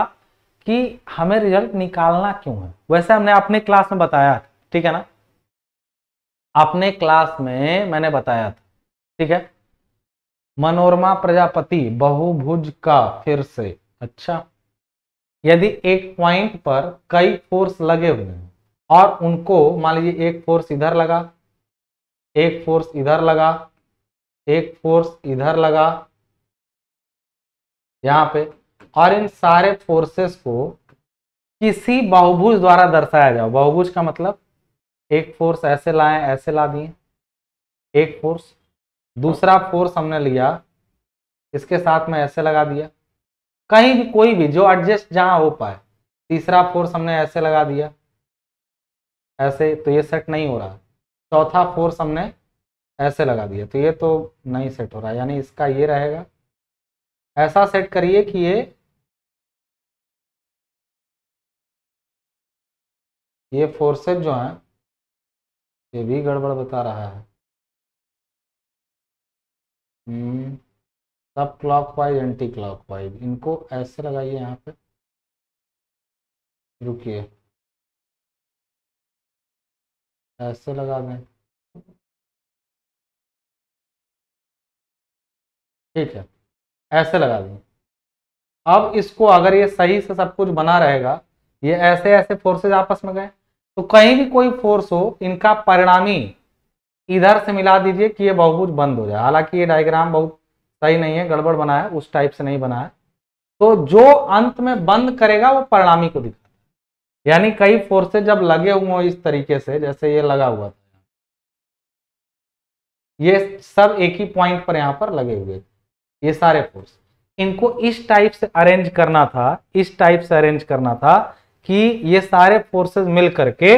कि हमें रिजल्ट निकालना क्यों है वैसे हमने अपने क्लास में बताया ठीक है ना अपने क्लास में मैंने बताया था ठीक है मनोरमा प्रजापति बहुभुज का फिर से अच्छा यदि एक पॉइंट पर कई फोर्स लगे हुए हैं और उनको मान लीजिए एक फोर्स इधर लगा एक फोर्स इधर लगा एक फोर्स इधर लगा यहाँ पे और इन सारे फोर्सेस को किसी बहुभुज द्वारा दर्शाया जाओ बहुभुज का मतलब एक फोर्स ऐसे लाए ऐसे ला दिए एक फोर्स दूसरा फोर्स हमने लिया इसके साथ में ऐसे लगा दिया कहीं भी कोई भी जो एडजस्ट जहाँ हो पाए तीसरा फोर्स हमने ऐसे लगा दिया ऐसे तो ये सेट नहीं हो रहा चौथा फोर्स हमने ऐसे लगा दिया तो ये तो नहीं सेट हो रहा है यानी इसका ये रहेगा ऐसा सेट करिए कि ये ये फोर्सेज जो है ये भी गड़बड़ बता रहा है सब clockwise anticlockwise इनको ऐसे लगाइए यहाँ पे रुकिए ऐसे लगा दें ठीक है ऐसे लगा दें अब इसको अगर ये सही से सब कुछ बना रहेगा ये ऐसे ऐसे फोर्सेज आपस में गए तो कहीं भी कोई फोर्स हो इनका परिणामी इधर से मिला दीजिए कि ये बहुत बंद हो जाए हालांकि ये डायग्राम बहुत सही नहीं है गड़बड़ बना है उस टाइप से नहीं बना है तो जो अंत में बंद करेगा वो परिणामी को दिखा यानी कई फोर्सेज जब लगे हुए इस तरीके से जैसे ये लगा हुआ था ये सब एक ही पॉइंट पर यहां पर लगे हुए थे ये सारे फोर्स इनको इस टाइप से अरेंज करना था इस टाइप से अरेंज करना था कि ये सारे फोर्सेस मिल करके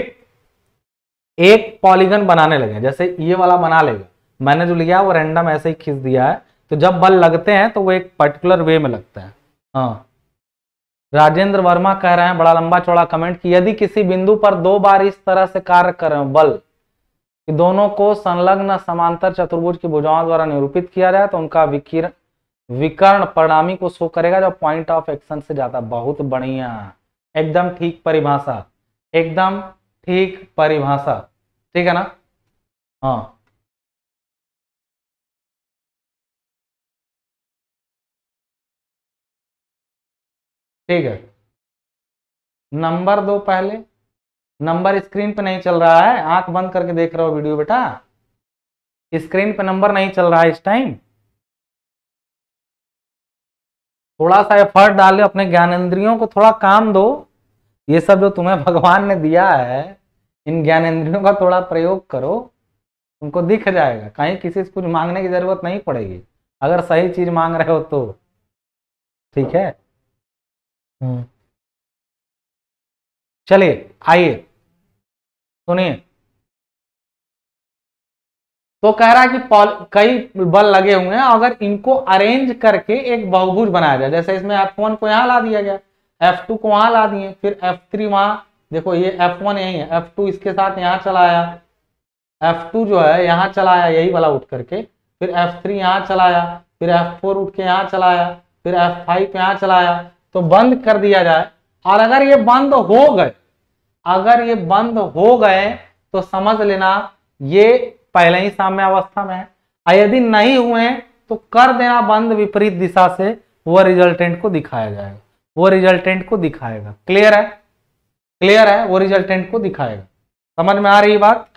एक पॉलीगन बनाने लगे जैसे ये वाला बना लेगा मैंने जो लिया वो रैंडम ऐसे ही खींच दिया है तो जब बल लगते हैं तो वो एक पर्टिकुलर वे में लगता है हाँ राजेंद्र वर्मा कह रहे हैं बड़ा लंबा चौड़ा कमेंट कि यदि किसी बिंदु पर दो बार इस तरह से कार्य करें बल कि दोनों को संलग्न समांतर चतुर्भुज की भुजाओं द्वारा निरूपित किया जाए तो उनका विकिरण विकर्ण परिणामी को शो करेगा जो पॉइंट ऑफ एक्शन से ज्यादा बहुत बढ़िया एकदम ठीक परिभाषा एकदम ठीक परिभाषा ठीक है ना हाँ ठीक है नंबर दो पहले नंबर स्क्रीन पे नहीं चल रहा है आंख बंद करके देख रहा हो वीडियो बेटा स्क्रीन पे नंबर नहीं चल रहा है इस टाइम थोड़ा सा एफर्ट डाल अपने ज्ञानेन्द्रियों को थोड़ा काम दो ये सब जो तुम्हें भगवान ने दिया है इन ज्ञानेन्द्रियों का थोड़ा प्रयोग करो उनको दिख जाएगा कहीं किसी से कुछ मांगने की जरूरत नहीं पड़ेगी अगर सही चीज मांग रहे हो तो ठीक है हम्म। चलिए आइए सुनिए तो कह रहा है कि कई बल लगे हुए हैं अगर इनको अरेंज करके एक बहुभुज बनाया जाए जैसे इसमें एफ वन को यहां ला दिया गया एफ टू को वहां ला दिए फिर एफ थ्री वहां देखो ये एफ वन यही है एफ टू इसके साथ यहाँ चलाया एफ टू जो है यहाँ चलाया यही वाला उठ करके फिर एफ थ्री यहाँ चलाया फिर एफ फोर उठ के यहाँ चलाया फिर एफ फाइव यहाँ चलाया तो बंद कर दिया जाए और अगर ये बंद हो गए अगर ये बंद हो गए तो समझ लेना ये पहले ही साम्य अवस्था में है यदि नहीं हुए तो कर देना बंद विपरीत दिशा से वो रिजल्टेंट को दिखाया जाएगा वो रिजल्टेंट को दिखाएगा क्लियर है क्लियर है वो रिजल्टेंट को दिखाएगा समझ में आ रही बात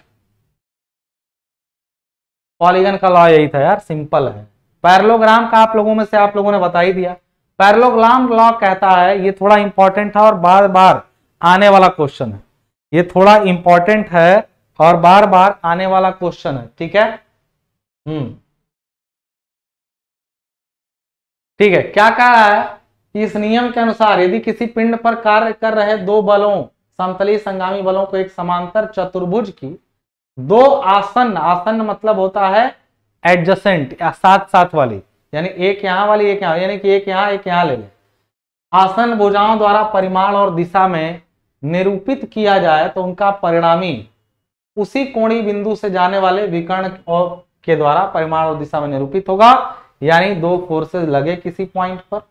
पॉलीगन का लॉ यही था यार सिंपल है पैरलोग्राम का आप लोगों में से आप लोगों ने बता ही दिया पैरलोग्राम लॉ कहता है ये थोड़ा इंपॉर्टेंट है और बार बार आने वाला क्वेश्चन है ये थोड़ा इंपॉर्टेंट है और बार बार आने वाला क्वेश्चन है ठीक है हम्म ठीक है क्या कह रहा है कि इस नियम के अनुसार यदि किसी पिंड पर कार्य कर रहे दो बलों समतली संगामी बलों को एक समांतर चतुर्भुज की दो आसन आसन मतलब होता है एडजसेंट या साथ साथ वाली यानी एक यहाँ वाली एक यहाँ यानी कि एक यहाँ एक यहाँ ले लें आसन भुजाओं द्वारा परिमाण और दिशा में निरूपित किया जाए तो उनका परिणामी उसी कोणी बिंदु से जाने वाले विकर्ण और के द्वारा परिमाण और दिशा में निरूपित होगा यानी दो फोर्सेस लगे किसी पॉइंट पर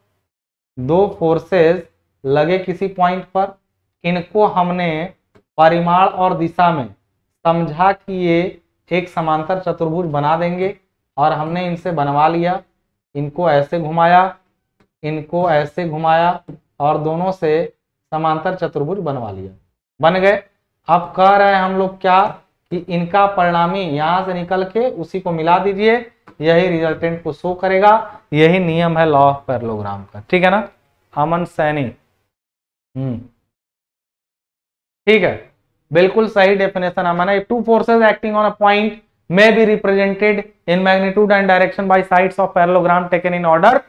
दो फोर्सेस लगे किसी पॉइंट पर इनको हमने परिमाण और दिशा में समझा कि ये एक समांतर चतुर्भुज बना देंगे और हमने इनसे बनवा लिया इनको ऐसे घुमाया इनको ऐसे घुमाया और दोनों से समांतर चतुर्भुज बनवा लिया बन गए अब कह रहे हैं हम लोग क्या कि इनका परिणामी यहां से निकल के उसी को मिला दीजिए यही रिजल्टेंट को शो करेगा यही नियम है लॉ ऑफ पैरलोग्राम का ठीक है ना अमन सैनी हम्म ठीक है बिल्कुल सही डेफिनेशन अमन है two forces acting on a point may be represented in magnitude and direction by sides of parallelogram taken in order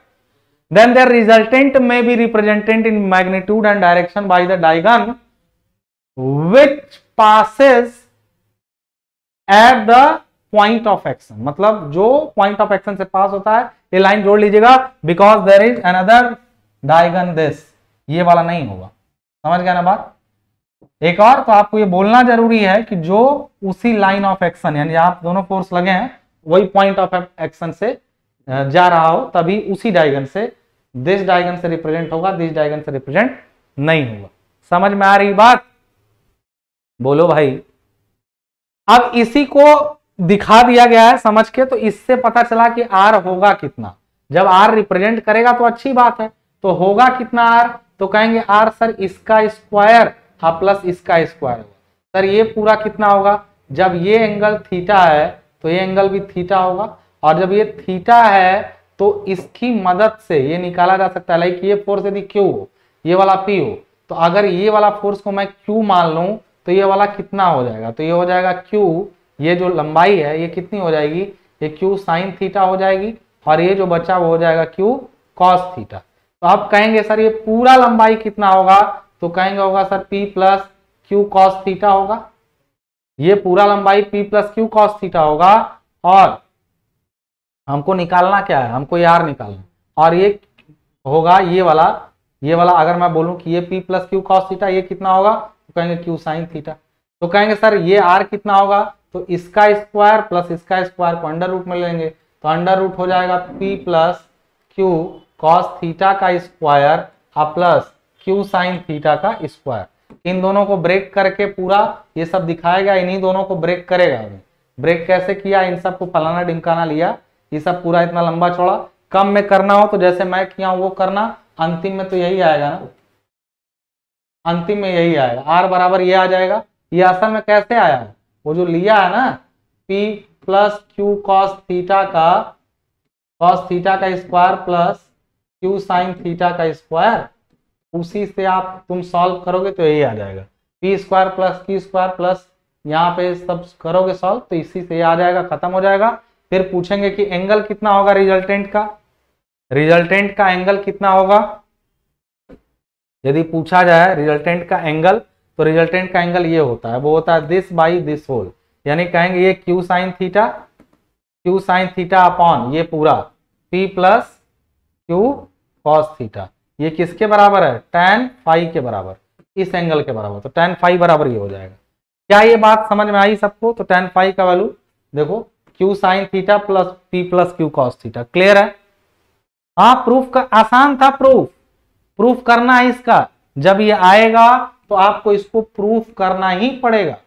then their resultant may be represented in magnitude and direction by the diagon which passes at the point of action मतलब जो point of action से पास होता है ये line जोड़ लीजिएगा because there is another diagonal this ये वाला नहीं होगा समझ गया ना बात एक और तो आपको ये बोलना जरूरी है कि जो उसी लाइन ऑफ एक्शन यानी आप दोनों फोर्स लगे हैं वही पॉइंट ऑफ एक्शन से जा रहा हो तभी उसी डायगन से दिस डायगन से रिप्रेजेंट होगा दिस डायगन से रिप्रेजेंट नहीं होगा समझ में आ रही बात बोलो भाई अब इसी को दिखा दिया गया है समझ के तो इससे पता चला कि आर होगा कितना जब आर रिप्रेजेंट करेगा तो अच्छी बात है तो होगा कितना आर तो कहेंगे आर सर इसका स्क्वायर था प्लस इसका स्क्वायर होगा सर ये पूरा कितना होगा जब ये एंगल थीटा है तो ये एंगल भी थीटा होगा और जब ये थीटा है तो इसकी मदद से ये निकाला जा सकता है लाइक ये फोर्स यदि क्यू हो ये वाला पी हो तो अगर ये वाला फोर्स को मैं क्यू मान लू तो ये वाला कितना हो जाएगा तो ये हो जाएगा क्यू ये जो लंबाई है ये कितनी हो जाएगी ये क्यू साइन थीटा हो जाएगी और ये जो बचा वो हो जाएगा क्यू कॉस थीटा तो आप कहेंगे सर ये पूरा लंबाई कितना होगा तो कहेंगे होगा sir P plus Q cos theta होगा ये पूरा लंबाई P plus Q cos theta होगा और हमको निकालना क्या है हमको यार निकालना और ये होगा ये वाला ये वाला अगर मैं बोलूं कि ये P plus Q cos theta ये कितना होगा तो कहेंगे क्यू साइन थीटा तो कहेंगे सर ये आर कितना होगा तो इसका स्क्वायर प्लस इसका स्क्वायर को अंडर रूट में लेंगे तो अंडर रूट हो जाएगा P plus Q cos theta का स्क्वायर और प्लस क्यू साइन थीटा का स्क्वायर इन दोनों को ब्रेक करके पूरा ये सब दिखाएगा इन्हीं दोनों को ब्रेक करेगा अभी ब्रेक कैसे किया इन सबको फलाना डिमकाना लिया ये सब पूरा इतना लंबा छोड़ा कम में करना हो तो जैसे मैं किया वो करना अंतिम में तो यही आएगा ना अंतिम में यही आएगा आर बराबर ये आ जाएगा ये असल में कैसे आया है वो जो लिया है ना P plus Q cos theta का कॉस थीटा का square plus Q sine theta का स्क्वायर उसी से आप तुम सॉल्व करोगे तो यही आ जाएगा P square plus Q square plus यहाँ पे सब करोगे सॉल्व तो इसी से आ जाएगा खत्म हो जाएगा फिर पूछेंगे कि एंगल कितना होगा रिजल्टेंट का रिजल्टेंट का एंगल कितना होगा यदि पूछा जाए रिजल्टेंट का एंगल तो रिजल्टेंट का एंगल ये होता है वो होता है दिस बाई दिस होल यानी कहेंगे ये Q sine theta Q sine theta upon ये पूरा P plus Q cos theta ये किसके बराबर है टेन फाइव के बराबर इस एंगल के बराबर तो टेन फाइव बराबर ये हो जाएगा क्या ये बात समझ में आई सबको तो टेन फाइव का वैल्यू देखो Q sine theta plus P plus Q cos theta clear है हाँ प्रूफ का आसान था प्रूफ प्रूफ करना है इसका जब ये आएगा तो आपको इसको प्रूफ करना ही पड़ेगा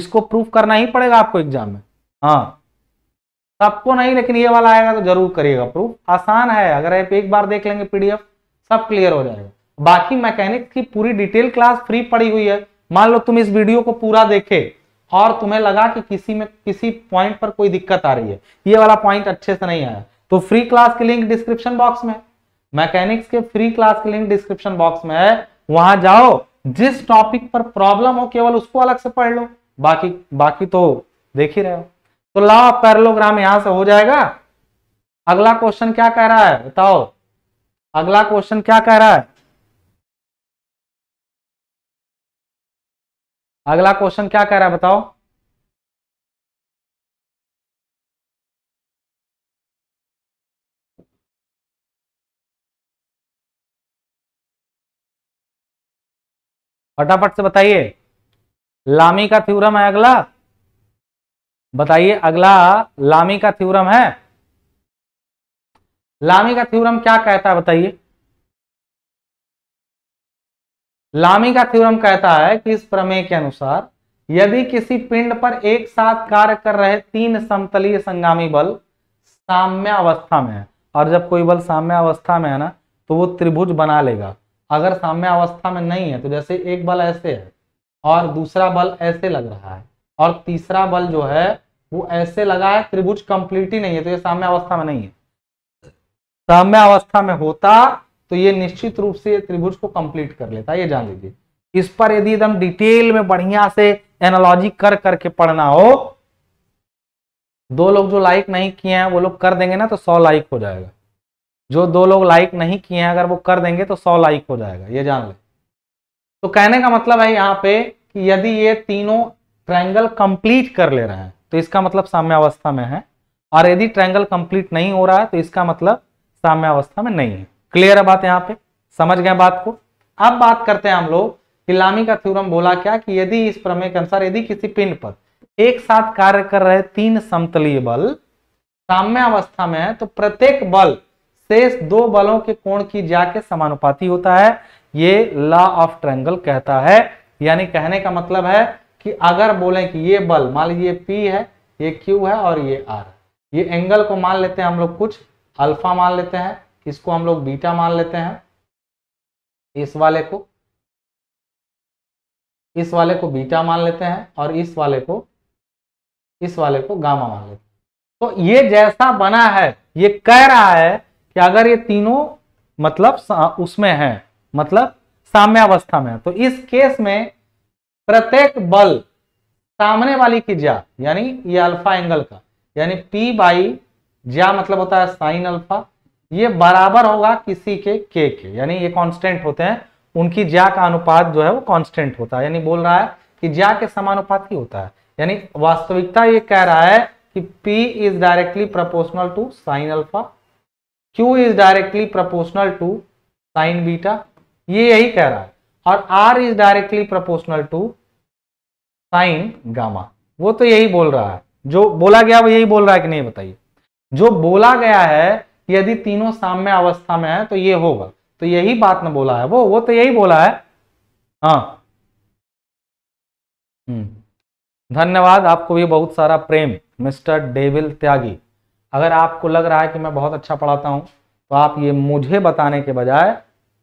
इसको प्रूफ करना ही पड़ेगा आपको एग्जाम में हाँ सबको नहीं लेकिन ये वाला आएगा तो जरूर करिएगा प्रूफ आसान है अगर आप एक बार देख लेंगे पीडीएफ सब क्लियर हो जाएगा बाकी मैकेनिक्स की पूरी डिटेल क्लास फ्री पड़ी हुई है मान लो तुम इस वीडियो को पूरा देखे और तुम्हें लगा कि किसी में किसी पॉइंट पर कोई दिक्कत आ रही है ये वाला पॉइंट अच्छे से नहीं आया तो फ्री क्लास की लिंक डिस्क्रिप्शन बॉक्स में मैकेनिक्स के फ्री क्लास की लिंक डिस्क्रिप्शन बॉक्स में है वहां जाओ जिस टॉपिक पर प्रॉब्लम हो केवल उसको अलग से पढ़ लो बाकी बाकी तो देख ही रहे हो तो लाओ पैरलोग्राम यहां से हो जाएगा अगला क्वेश्चन क्या कह रहा है बताओ अगला क्वेश्चन क्या कह रहा है अगला क्वेश्चन क्या कह रहा है बताओ फटाफट से बताइए लामी का थ्योरम है अगला बताइए अगला लामी का थ्योरम है लामी का थ्योरम क्या कहता है बताइए लामी का थ्योरम कहता है कि इस प्रमेय के अनुसार यदि किसी पिंड पर एक साथ कार्य कर रहे तीन समतलीय संगामी बल साम्य अवस्था में है और जब कोई बल साम्य अवस्था में है ना तो वो त्रिभुज बना लेगा अगर साम्य अवस्था में नहीं है तो जैसे एक बल ऐसे है और दूसरा बल ऐसे लग रहा है और तीसरा बल जो है वो ऐसे लगा है त्रिभुज कंप्लीट ही नहीं है तो ये साम्य अवस्था में नहीं है साम्य अवस्था में होता तो ये निश्चित रूप से त्रिभुज को कंप्लीट कर लेता ये जान लीजिए इस पर यदि एकदम डिटेल में बढ़िया से एनालॉजी कर करके पढ़ना हो दो लोग जो लाइक नहीं किए हैं वो लोग कर देंगे ना तो सौ लाइक हो जाएगा जो दो लोग लाइक नहीं किए हैं अगर वो कर देंगे तो सौ लाइक हो जाएगा ये जान ले तो कहने का मतलब है यहाँ पे कि यदि ये तीनों ट्रायंगल कंप्लीट कर ले रहे हैं तो इसका मतलब साम्यावस्था में है और यदि ट्रायंगल कंप्लीट नहीं हो रहा है तो इसका मतलब अवस्था में नहीं है क्लियर है बात यहाँ पे समझ गए बात को अब बात करते हैं हम लोग इलामी का थ्योरम बोला क्या कि यदि इस प्रमेय के अनुसार यदि किसी पिंड पर एक साथ कार्य कर रहे तीन समतलीय बल अवस्था में है तो प्रत्येक बल शेष दो बलों के कोण की जाके समानुपाती होता है ये लॉ ऑफ ट्रैंगल कहता है यानी कहने का मतलब है कि अगर बोले कि ये बल मान लीजिए पी है ये क्यू है और ये आर ये एंगल को मान लेते हैं हम लोग कुछ अल्फा मान लेते हैं इसको हम लोग बीटा मान लेते हैं इस वाले को इस वाले को बीटा मान लेते हैं और इस वाले को इस वाले को गामा मान लेते हैं तो ये जैसा बना है ये कह रहा है कि अगर ये तीनों मतलब उसमें है मतलब साम्यावस्था में है तो इस केस में प्रत्येक बल सामने वाली की जा यानी ये अल्फा एंगल का यानी पी बाई ज्या मतलब होता है साइन अल्फा ये बराबर होगा किसी के के के यानी ये कांस्टेंट होते हैं उनकी ज्या का अनुपात जो है वो कांस्टेंट होता है यानी बोल रहा है कि ज्या के समानुपात ही होता है यानी वास्तविकता ये कह रहा है कि P is directly proportional to sine alpha Q is directly proportional to sine beta ये यही कह रहा है और R is directly proportional to sine gamma वो तो यही बोल रहा है जो बोला गया वो यही बोल रहा है कि नहीं बताइए जो बोला गया है यदि तीनों साम्य अवस्था में है तो ये होगा तो यही बात ने बोला है वो वो तो यही बोला है हाँ हम्म। धन्यवाद आपको भी बहुत सारा प्रेम मिस्टर डेविल त्यागी अगर आपको लग रहा है कि मैं बहुत अच्छा पढ़ाता हूं तो आप ये मुझे बताने के बजाय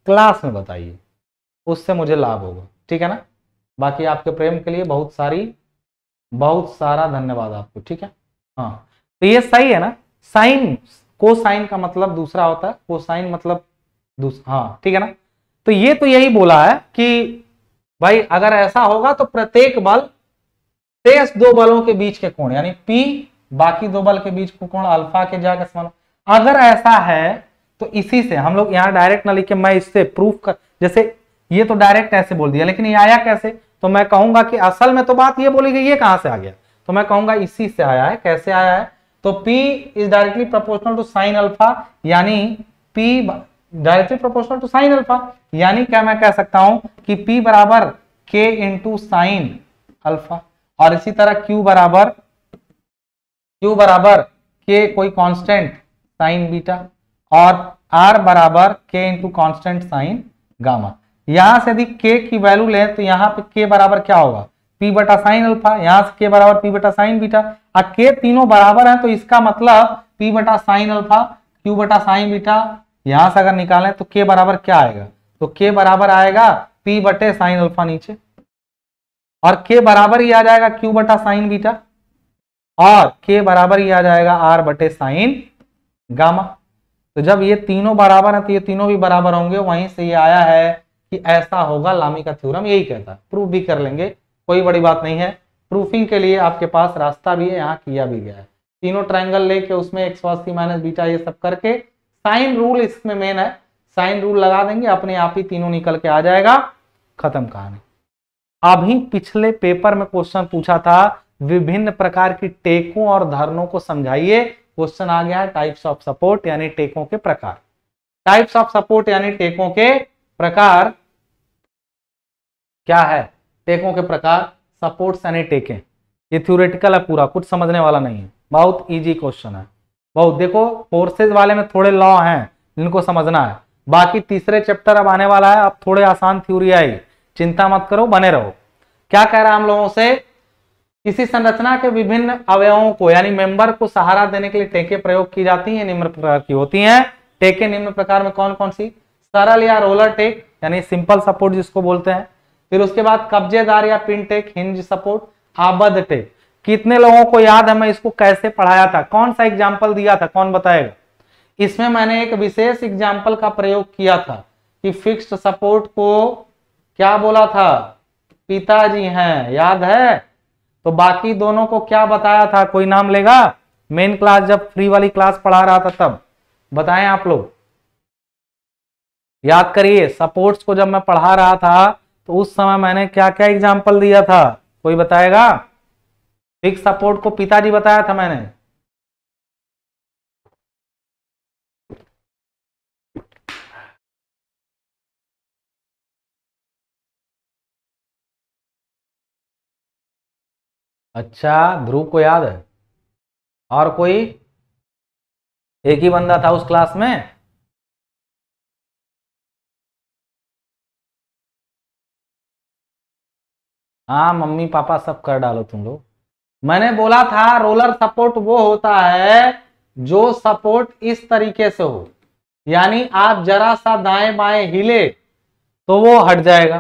क्लास में बताइए उससे मुझे लाभ होगा ठीक है ना बाकी आपके प्रेम के लिए बहुत सारी बहुत सारा धन्यवाद आपको ठीक है हाँ तो ये सही है ना साइन को साइन का मतलब दूसरा होता है कोसाइन मतलब दूसरा हाँ ठीक है ना तो ये तो यही बोला है कि भाई अगर ऐसा होगा तो प्रत्येक बल शेष दो बलों के बीच के कोण यानी पी बाकी दो बल के बीच को कोण अल्फा के जाकर समान अगर ऐसा है तो इसी से हम लोग यहाँ डायरेक्ट ना लिखे मैं इससे प्रूफ कर जैसे ये तो डायरेक्ट ऐसे बोल दिया लेकिन ये आया कैसे तो मैं कहूंगा कि असल में तो बात ये बोली गई ये कहां से आ गया तो मैं कहूंगा इसी से आया है कैसे आया है तो P is directly proportional to sine alpha यानी P directly proportional to sine alpha यानी क्या मैं कह सकता हूं कि P बराबर K इंटू साइन अल्फा और इसी तरह Q बराबर Q बराबर K कोई कांस्टेंट साइन बीटा और R बराबर K into constant sine gamma यहां से यदि K की वैल्यू लें तो यहां पे K बराबर क्या होगा p बटा साइन अल्फा यहां से k बराबर p बटा साइन बीटा और k तीनों बराबर हैं तो इसका मतलब p बटा साइन अल्फा q बटा साइन बीटा यहां से अगर निकालें तो k बराबर क्या आएगा तो k बराबर आएगा p बटे साइन अल्फा नीचे और k बराबर ही आ जाएगा q बटा साइन बीटा और k बराबर ही आ जाएगा r बटे साइन गामा तो जब ये तीनों बराबर हैं तो ये तीनों भी बराबर होंगे वहीं से ये आया है कि ऐसा होगा लामी का थ्योरम यही कहता है प्रूफ भी कर लेंगे कोई बड़ी बात नहीं है प्रूफिंग के लिए आपके पास रास्ता भी है यहाँ किया भी गया है तीनों ट्राइंगल लेके उसमें एक्स पॉस सी माइनस बीटा ये सब करके साइन रूल इसमें मेन है साइन रूल लगा देंगे अपने आप ही तीनों निकल के आ जाएगा खत्म कहानी अभी पिछले पेपर में क्वेश्चन पूछा था विभिन्न प्रकार की टेकों और धरनों को समझाइए क्वेश्चन आ गया है टाइप्स ऑफ सपोर्ट यानी टेकों के प्रकार टाइप्स ऑफ सपोर्ट यानी टेकों के प्रकार क्या है टेकों के प्रकार सपोर्ट्स यानी टेकें ये थ्योरेटिकल है पूरा कुछ समझने वाला नहीं है बहुत ईजी क्वेश्चन है बहुत देखो फोर्सेज वाले में थोड़े लॉ हैं इनको समझना है बाकी तीसरे चैप्टर अब आने वाला है अब थोड़े आसान थ्योरी आई चिंता मत करो बने रहो क्या कह रहा है हम लोगों से किसी संरचना के विभिन्न अवयवों को यानी मेंबर को सहारा देने के लिए टेके प्रयोग की जाती है निम्न प्रकार की होती है टेके निम्न प्रकार में कौन कौन सी सरल या रोलर टेक यानी सिंपल सपोर्ट जिसको बोलते हैं फिर उसके बाद कब्जेदार या पिन टेक हिंज सपोर्ट आबद टेक कितने लोगों को याद है मैं इसको कैसे पढ़ाया था कौन सा एग्जाम्पल दिया था कौन बताएगा इसमें मैंने एक विशेष एग्जाम्पल का प्रयोग किया था कि फिक्स्ड सपोर्ट को क्या बोला था पिताजी हैं याद है तो बाकी दोनों को क्या बताया था कोई नाम लेगा मेन क्लास जब फ्री वाली क्लास पढ़ा रहा था तब बताएं आप लोग याद करिए सपोर्ट्स को जब मैं पढ़ा रहा था तो उस समय मैंने क्या क्या एग्जाम्पल दिया था कोई बताएगा बिग सपोर्ट को पिताजी बताया था मैंने अच्छा ध्रुव को याद है और कोई एक ही बंदा था उस क्लास में हाँ मम्मी पापा सब कर डालो तुम लोग मैंने बोला था रोलर सपोर्ट वो होता है जो सपोर्ट इस तरीके से हो यानी आप जरा सा दाएं बाएं हिले तो वो हट जाएगा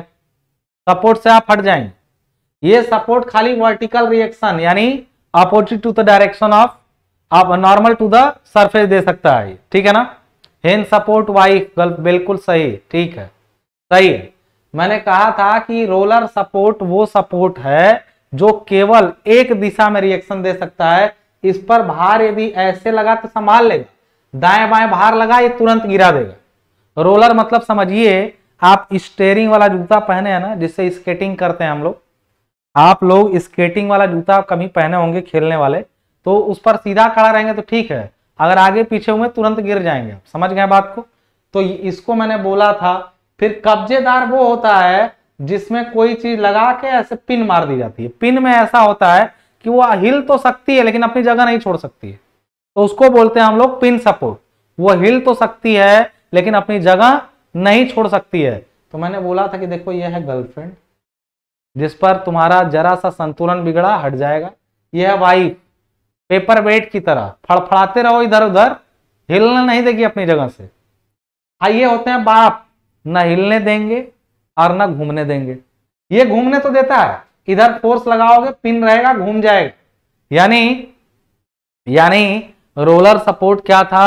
सपोर्ट से आप हट जाएंगे ये सपोर्ट खाली वर्टिकल रिएक्शन यानी opposite to the direction of आप नॉर्मल टू द सरफेस दे सकता है ठीक है ना हेन सपोर्ट वाइफ बिल्कुल सही ठीक है सही है मैंने कहा था कि रोलर सपोर्ट वो सपोर्ट है जो केवल एक दिशा में रिएक्शन दे सकता है इस पर भार यदि ऐसे लगा तो संभाल लेगा दाएं बाएं भार लगा ये तुरंत गिरा देगा रोलर मतलब समझिए आप स्टेयरिंग वाला जूता पहने हैं ना जिससे स्केटिंग करते हैं हम लोग आप लोग स्केटिंग वाला जूता कभी पहने होंगे खेलने वाले तो उस पर सीधा खड़ा रहेंगे तो ठीक है अगर आगे पीछे हुए तुरंत गिर जाएंगे समझ गए बात को तो इसको मैंने बोला था फिर कब्जेदार वो होता है जिसमें कोई चीज लगा के ऐसे पिन मार दी जाती है पिन में ऐसा होता है कि वो हिल तो सकती है लेकिन अपनी जगह नहीं छोड़ सकती है तो उसको बोलते हैं हम लोग पिन सपोर्ट वो हिल तो सकती है लेकिन अपनी जगह नहीं छोड़ सकती है तो मैंने बोला था कि देखो यह है गर्लफ्रेंड जिस पर तुम्हारा जरा सा संतुलन बिगड़ा हट जाएगा यह है वाइफ पेपर वेट की तरह फड़फड़ाते रहो इधर उधर हिलना नहीं देगी अपनी जगह से आइए हाँ, होते हैं बाप ना हिलने देंगे और ना घूमने देंगे ये घूमने तो देता है इधर फोर्स लगाओगे पिन रहेगा घूम जाएगा यानी यानी रोलर सपोर्ट क्या था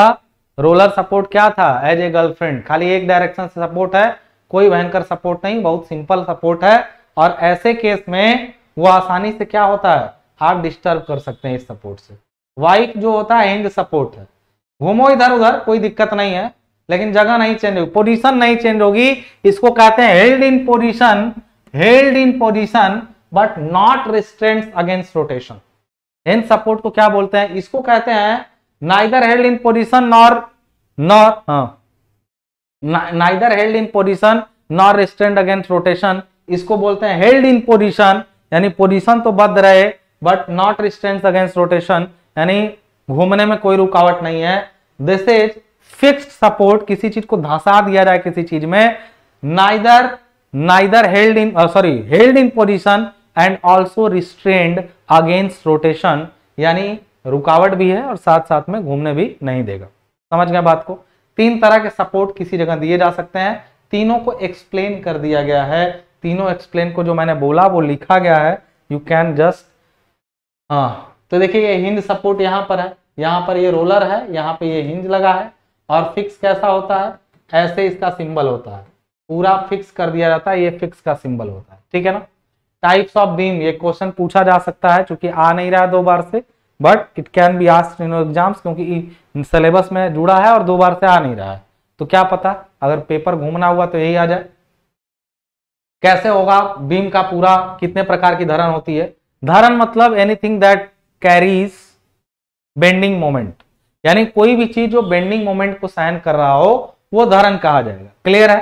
रोलर सपोर्ट क्या था एज ए गर्लफ्रेंड खाली एक डायरेक्शन से सपोर्ट है कोई भयंकर सपोर्ट नहीं बहुत सिंपल सपोर्ट है और ऐसे केस में वो आसानी से क्या होता है आप डिस्टर्ब कर सकते हैं इस सपोर्ट से वाइक जो होता है एंड सपोर्ट है घूमो इधर उधर कोई दिक्कत नहीं है लेकिन जगह नहीं चेंज होगी पोजीशन नहीं चेंज होगी इसको कहते हैं held in position held in position but not restraint against rotation इन सपोर्ट को क्या बोलते हैं इसको कहते हैं neither held in position nor nor neither held in position nor restrained against rotation इसको बोलते हैं हेल्ड इन पोजिशन यानी पोजिशन तो बद रहे but not restrained against rotation यानी घूमने में कोई रुकावट नहीं है दिस इज फिक्स्ड सपोर्ट किसी चीज को धसा दिया जाए किसी चीज में neither neither held in sorry held in position and also restrained against rotation यानी रुकावट भी है और साथ साथ में घूमने भी नहीं देगा समझ गए बात को तीन तरह के सपोर्ट किसी जगह दिए जा सकते हैं तीनों को एक्सप्लेन कर दिया गया है तीनों एक्सप्लेन को जो मैंने बोला वो लिखा गया है यू कैन जस्ट हाँ तो देखिए ये हिंज सपोर्ट यहाँ पर है यहाँ पर ये रोलर है यहाँ पे ये हिंज लगा है और फिक्स कैसा होता है ऐसे इसका सिंबल होता है पूरा फिक्स कर दिया जाता है ये फिक्स का सिंबल होता है ठीक है ना टाइप्स ऑफ बीम ये क्वेश्चन पूछा जा सकता है चूंकि आ नहीं रहा है दो बार से but it can be asked in exams क्योंकि सिलेबस में जुड़ा है और दो बार से आ नहीं रहा है तो क्या पता अगर पेपर घूमना हुआ तो यही आ जाए कैसे होगा बीम का पूरा कितने प्रकार की धरन होती है धरन मतलब anything that carries bending moment यानी कोई भी चीज जो बेंडिंग मोमेंट को सहन कर रहा हो वो धरन कहा जाएगा क्लियर है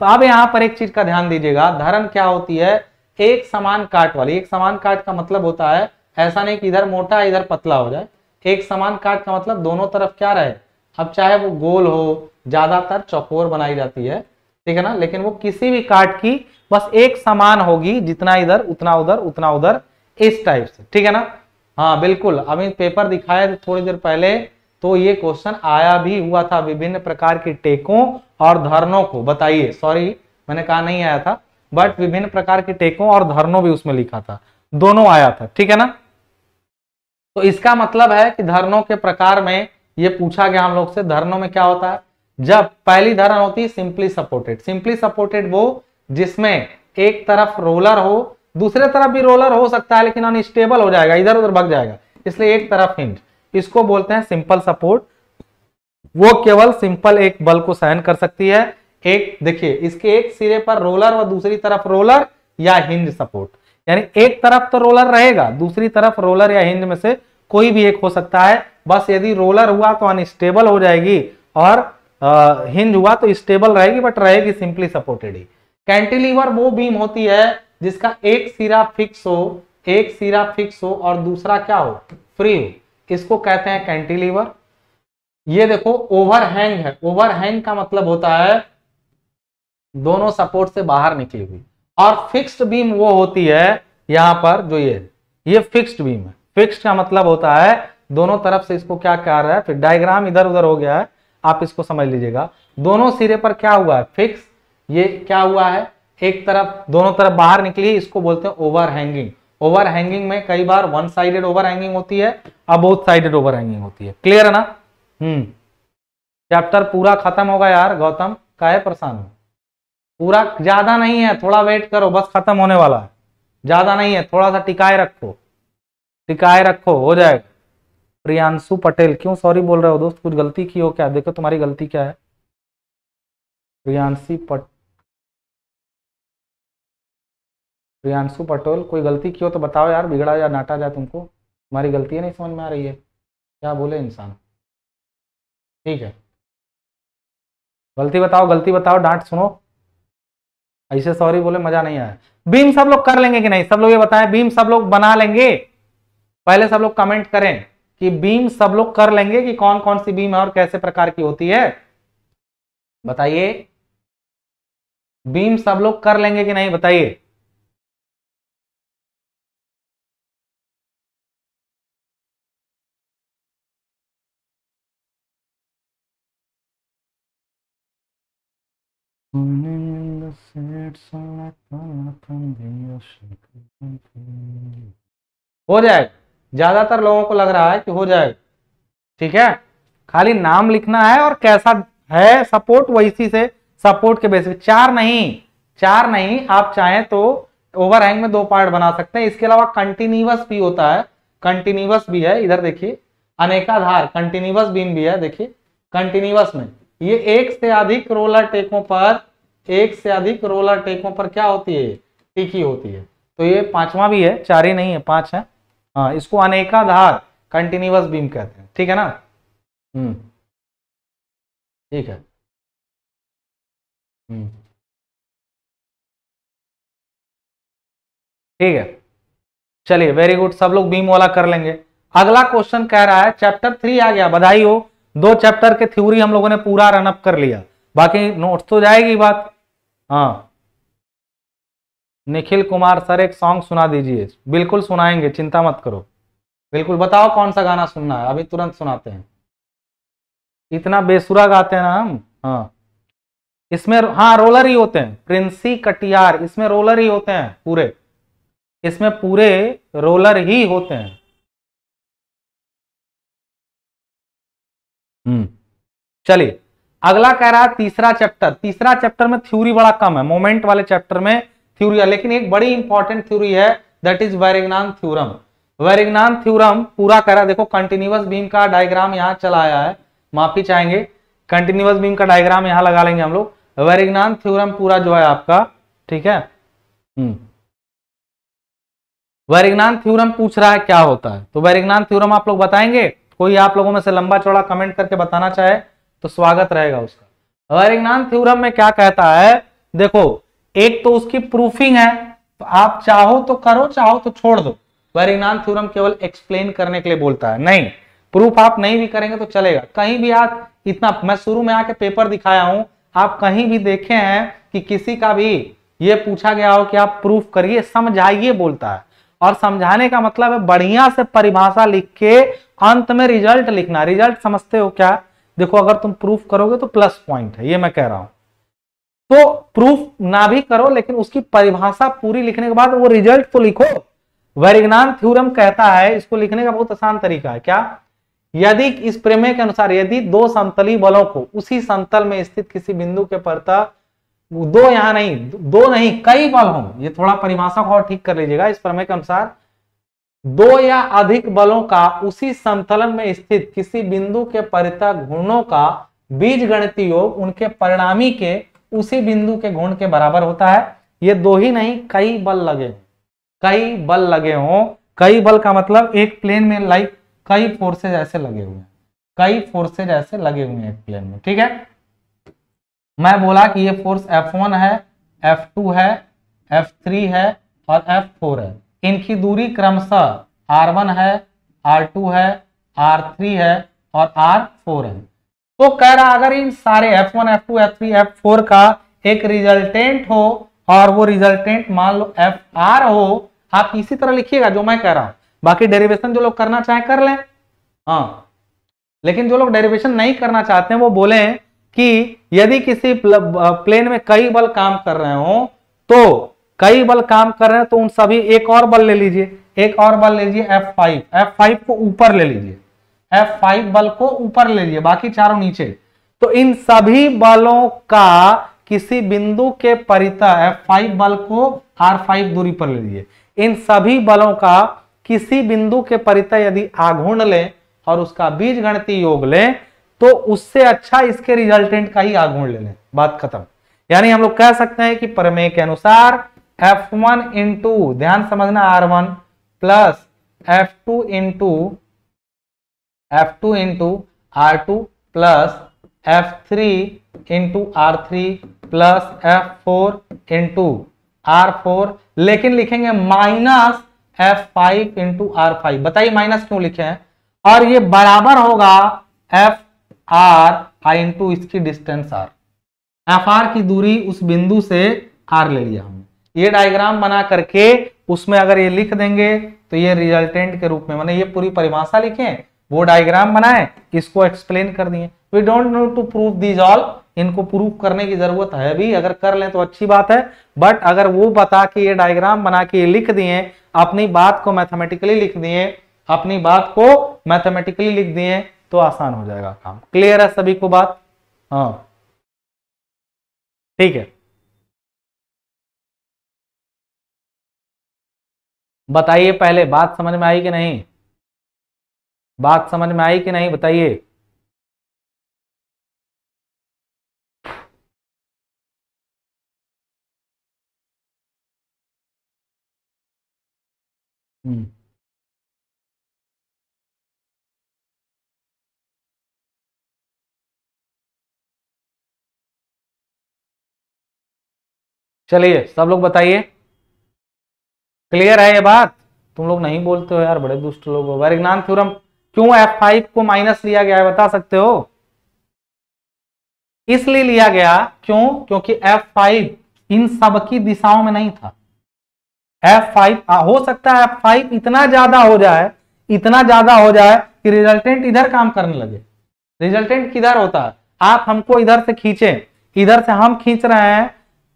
तो अब यहां पर एक चीज का ध्यान दीजिएगा धरन क्या होती है एक समान काट वाली एक समान काट का मतलब होता है ऐसा नहीं कि इधर मोटा इधर पतला हो जाए एक समान काट का मतलब दोनों तरफ क्या रहे अब चाहे वो गोल हो ज्यादातर चौकोर बनाई जाती है ठीक है ना लेकिन वो किसी भी काट की बस एक समान होगी जितना इधर उतना उधर उतना उधर इस टाइप से ठीक है ना हाँ बिल्कुल अभी पेपर दिखाया थोड़ी देर पहले तो ये क्वेश्चन आया भी हुआ था विभिन्न प्रकार के टेकों और धरनों को बताइए सॉरी मैंने कहा नहीं आया था बट विभिन्न प्रकार के टेकों और धरनों भी उसमें लिखा था दोनों आया था ठीक है ना तो इसका मतलब है कि धरनों के प्रकार में ये पूछा गया हम लोग से धरनों में क्या होता है जब पहली धरन होती है सिंपली सपोर्टेड सिंपली सपोर्टेड वो जिसमें एक तरफ रोलर हो दूसरे तरफ भी रोलर हो सकता है लेकिन अनस्टेबल हो जाएगा इधर उधर भग जाएगा इसलिए एक तरफ हिंज इसको बोलते हैं सिंपल सपोर्ट वो केवल सिंपल एक बल को सहन कर सकती है एक देखिए इसके एक सिरे पर रोलर और दूसरी तरफ रोलर या हिंज सपोर्ट यानी एक तरफ तो रोलर रहेगा दूसरी तरफ रोलर या हिंज में से कोई भी एक हो सकता है बस यदि रोलर हुआ तो अनस्टेबल हो जाएगी और आ, हिंज हुआ तो स्टेबल रहेगी बट रहेगी सिंपली सपोर्टेड ही कैंटिलीवर वो बीम होती है जिसका एक सिरा फिक्स हो एक सिरा फिक्स हो और दूसरा क्या हो फ्री हो इसको कहते हैं कैंटिलीवर ये देखो ओवरहैंग है ओवरहैंग का मतलब होता है दोनों सपोर्ट से बाहर निकली हुई और फिक्स्ड बीम वो होती है यहां पर जो ये ये फिक्स्ड बीम है फिक्स्ड का मतलब होता है दोनों तरफ से इसको क्या कह रहा है फिर डायग्राम इधर उधर हो गया है आप इसको समझ लीजिएगा दोनों सिरे पर क्या हुआ है फिक्स ये क्या हुआ है एक तरफ दोनों तरफ बाहर निकली इसको बोलते हैं ओवर हैंगिंग ओवर हैंगिंग में कई बार वन साइडेड ओवर हैंगिंग होती है अब बोथ साइडेड ओवर हैंगिंग होती है क्लियर है ना हम्म चैप्टर पूरा खत्म होगा यार गौतम काहे परेशान हो पूरा ज्यादा नहीं है थोड़ा वेट करो बस खत्म होने वाला है ज्यादा नहीं है थोड़ा सा टिकाए रखो टिकाए रखो हो जाएगा प्रियांशु पटेल क्यों सॉरी बोल रहे हो दोस्त कुछ गलती की हो क्या देखो तुम्हारी गलती क्या है प्रियांशी पटेल प्रियांशु तो पटोल कोई गलती की हो तो बताओ यार बिगड़ा या नाटा जा तुमको तुम्हारी गलती है नहीं समझ में आ रही है क्या बोले इंसान ठीक है गलती बताओ गलती बताओ डांट सुनो ऐसे सॉरी बोले मजा नहीं आया बीम सब लोग कर लेंगे कि नहीं सब लोग ये बताएं बीम सब लोग बना लेंगे पहले सब लोग कमेंट करें कि बीम सब लोग कर लेंगे कि कौन कौन सी बीम है और कैसे प्रकार की होती है बताइए बीम सब लोग कर लेंगे कि नहीं बताइए Morning in the the हो जाएगा ज्यादातर लोगों को लग रहा है कि हो जाएगा ठीक है खाली नाम लिखना है और कैसा है सपोर्ट वैसी से सपोर्ट के बेसिस चार नहीं चार नहीं आप चाहें तो ओवरहैंग में दो पार्ट बना सकते हैं इसके अलावा कंटिन्यूस भी होता है कंटिन्यूस भी है इधर देखिए अनेकाधार कंटिन्यूस बीम भी है देखिए कंटिन्यूस में ये एक से अधिक रोलर टेकों पर एक से अधिक रोलर टेकों पर क्या होती है तीखी होती है तो ये पांचवा भी है चार ही नहीं है पांच है हाँ इसको अनेकाधार कंटिन्यूस बीम कहते हैं ठीक है ना हम्म ठीक है हम्म। ठीक है चलिए वेरी गुड सब लोग बीम वाला कर लेंगे अगला क्वेश्चन कह रहा है चैप्टर थ्री आ गया बधाई हो दो चैप्टर के थ्योरी हम लोगों ने पूरा रनअप कर लिया बाकी नोट्स तो जाएगी बात हाँ निखिल कुमार सर एक सॉन्ग सुना दीजिए बिल्कुल सुनाएंगे चिंता मत करो बिल्कुल बताओ कौन सा गाना सुनना है अभी तुरंत सुनाते हैं इतना बेसुरा गाते हैं ना हम हाँ इसमें हाँ रोलर ही होते हैं प्रिंसी कटियार इसमें रोलर ही होते हैं पूरे इसमें पूरे रोलर ही होते हैं हम्म। चलिए अगला कह रहा है तीसरा चैप्टर तीसरा चैप्टर में थ्योरी बड़ा कम है मोमेंट वाले चैप्टर में थ्योरी है लेकिन एक बड़ी इंपॉर्टेंट थ्योरी है that is Varignon theorem Varignon theorem पूरा कह रहा है देखो कंटिन्यूस बीम का डायग्राम यहां चला आया है माफी चाहेंगे कंटिन्यूस बीम का डायग्राम यहां लगा लेंगे हम लोग वैरिग्नान थ्योरम पूरा जो है आपका ठीक है वैरिग्नान थ्योरम हम्म। पूछ रहा है क्या होता है तो वैरिग्नान थ्योरम आप लोग बताएंगे कोई आप लोगों में से लंबा चौड़ा कमेंट करके बताना चाहे तो स्वागत रहेगा उसका वेरिंगनान थ्योरम में क्या कहता है देखो एक तो उसकी प्रूफिंग है तो आप चाहो तो करो चाहो तो छोड़ दो वेरिंगनान तो थ्योरम केवल एक्सप्लेन करने के लिए बोलता है नहीं प्रूफ आप नहीं भी करेंगे तो चलेगा कहीं भी आप इतना मैं शुरू में आके पेपर दिखाया हूं आप कहीं भी देखे हैं कि किसी का भी ये पूछा गया हो कि आप प्रूफ करिए समझाइए बोलता है और समझाने का मतलब है बढ़िया से परिभाषा लिख के अंत में रिजल्ट लिखना रिजल्ट समझते हो क्या देखो अगर तुम प्रूफ करोगे तो प्लस पॉइंट है ये मैं कह रहा हूं तो प्रूफ ना भी करो लेकिन उसकी परिभाषा पूरी लिखने के बाद वो रिजल्ट तो लिखो वैरिग्नान थ्यूरम कहता है इसको लिखने का बहुत आसान तरीका है क्या यदि इस प्रमेय के अनुसार यदि दो समतली बलों को उसी समतल में स्थित किसी बिंदु के परता दो यहाँ नहीं दो नहीं कई बल हो ये थोड़ा परिभाषा को और ठीक कर लीजिएगा इस प्रमेय के अनुसार दो या अधिक बलों का उसी संतुलन में स्थित किसी बिंदु के परिता घूर्णों का बीज योग उनके परिणामी के उसी बिंदु के गुण के बराबर होता है ये दो ही नहीं कई बल लगे कई बल लगे हों कई बल का मतलब एक प्लेन में लाइक कई फोर्सेज ऐसे लगे हुए हैं कई फोर्सेज ऐसे लगे हुए हैं एक प्लेन में ठीक है मैं बोला कि ये फोर्स F1 है F2 है F3 है और F4 है इनकी दूरी क्रमशः R1 है R2 है R3 है और R4 है तो कह रहा अगर इन सारे F1 F2 F3 F4 का एक रिजल्टेंट हो और वो रिजल्टेंट मान लो एफ आर हो आप इसी तरह लिखिएगा जो मैं कह रहा हूं बाकी डेरिवेशन जो लोग करना चाहे कर लें हाँ लेकिन जो लोग डेरिवेशन नहीं करना चाहते हैं वो बोले कि यदि किसी प्लेन में कई बल काम कर रहे हो तो कई बल काम कर रहे हैं तो उन सभी एक और बल ले लीजिए एक और बल ले लीजिए एफ फाइव एफ फाइव को ऊपर ले लीजिए एफ फाइव बल को ऊपर ले लीजिए बाकी चारों नीचे तो इन सभी बलों का किसी बिंदु के परिता एफ फाइव बल को आर फाइव दूरी पर ले लीजिए इन सभी बलों का किसी बिंदु के परिता यदि आघूर्ण लें और उसका बीज गणती योग लें तो उससे अच्छा इसके रिजल्टेंट का ही आगुण ले लें बात खत्म यानी हम लोग कह सकते हैं कि परमेय के अनुसार F1 वन टू ध्यान समझना R1 one plus F two into F two into R two plus F three into R three plus F four into R four लेकिन लिखेंगे minus F five into R five बताइए minus क्यों लिखे हैं और ये बराबर होगा एफ आर आर इंटू इसकी डिस्टेंस आर एफ आर की दूरी उस बिंदु से आर ले लिया हमने ये डायग्राम बना करके उसमें अगर ये लिख देंगे तो ये रिजल्टेंट के रूप में मैंने ये पूरी परिभाषा लिखें वो डायग्राम बनाए इसको एक्सप्लेन कर दिए we don't know to prove these all इनको प्रूफ करने की जरूरत है भी अगर कर लें तो अच्छी बात है बट अगर वो बता के ये डायग्राम बना के ये लिख दिए अपनी बात को मैथमेटिकली लिख दिए अपनी बात को मैथमेटिकली लिख दिए तो आसान हो जाएगा काम क्लियर है सभी को बात हाँ ठीक है बताइए पहले बात समझ में आई कि नहीं बात समझ में आई कि नहीं बताइए हम्म चलिए सब लोग बताइए क्लियर है ये बात तुम लोग नहीं बोलते हो यार बड़े दुष्ट लोग हो वैरिग्नान थ्योरम क्यों F5 को माइनस लिया गया है बता सकते हो इसलिए लिया गया क्यों क्योंकि F5 इन सब की दिशाओं में नहीं था F5 आ, हो सकता है F5 इतना ज्यादा हो जाए इतना ज्यादा हो जाए कि रिजल्टेंट इधर काम करने लगे रिजल्टेंट किधर होता है आप हमको इधर से खींचे इधर से हम खींच रहे हैं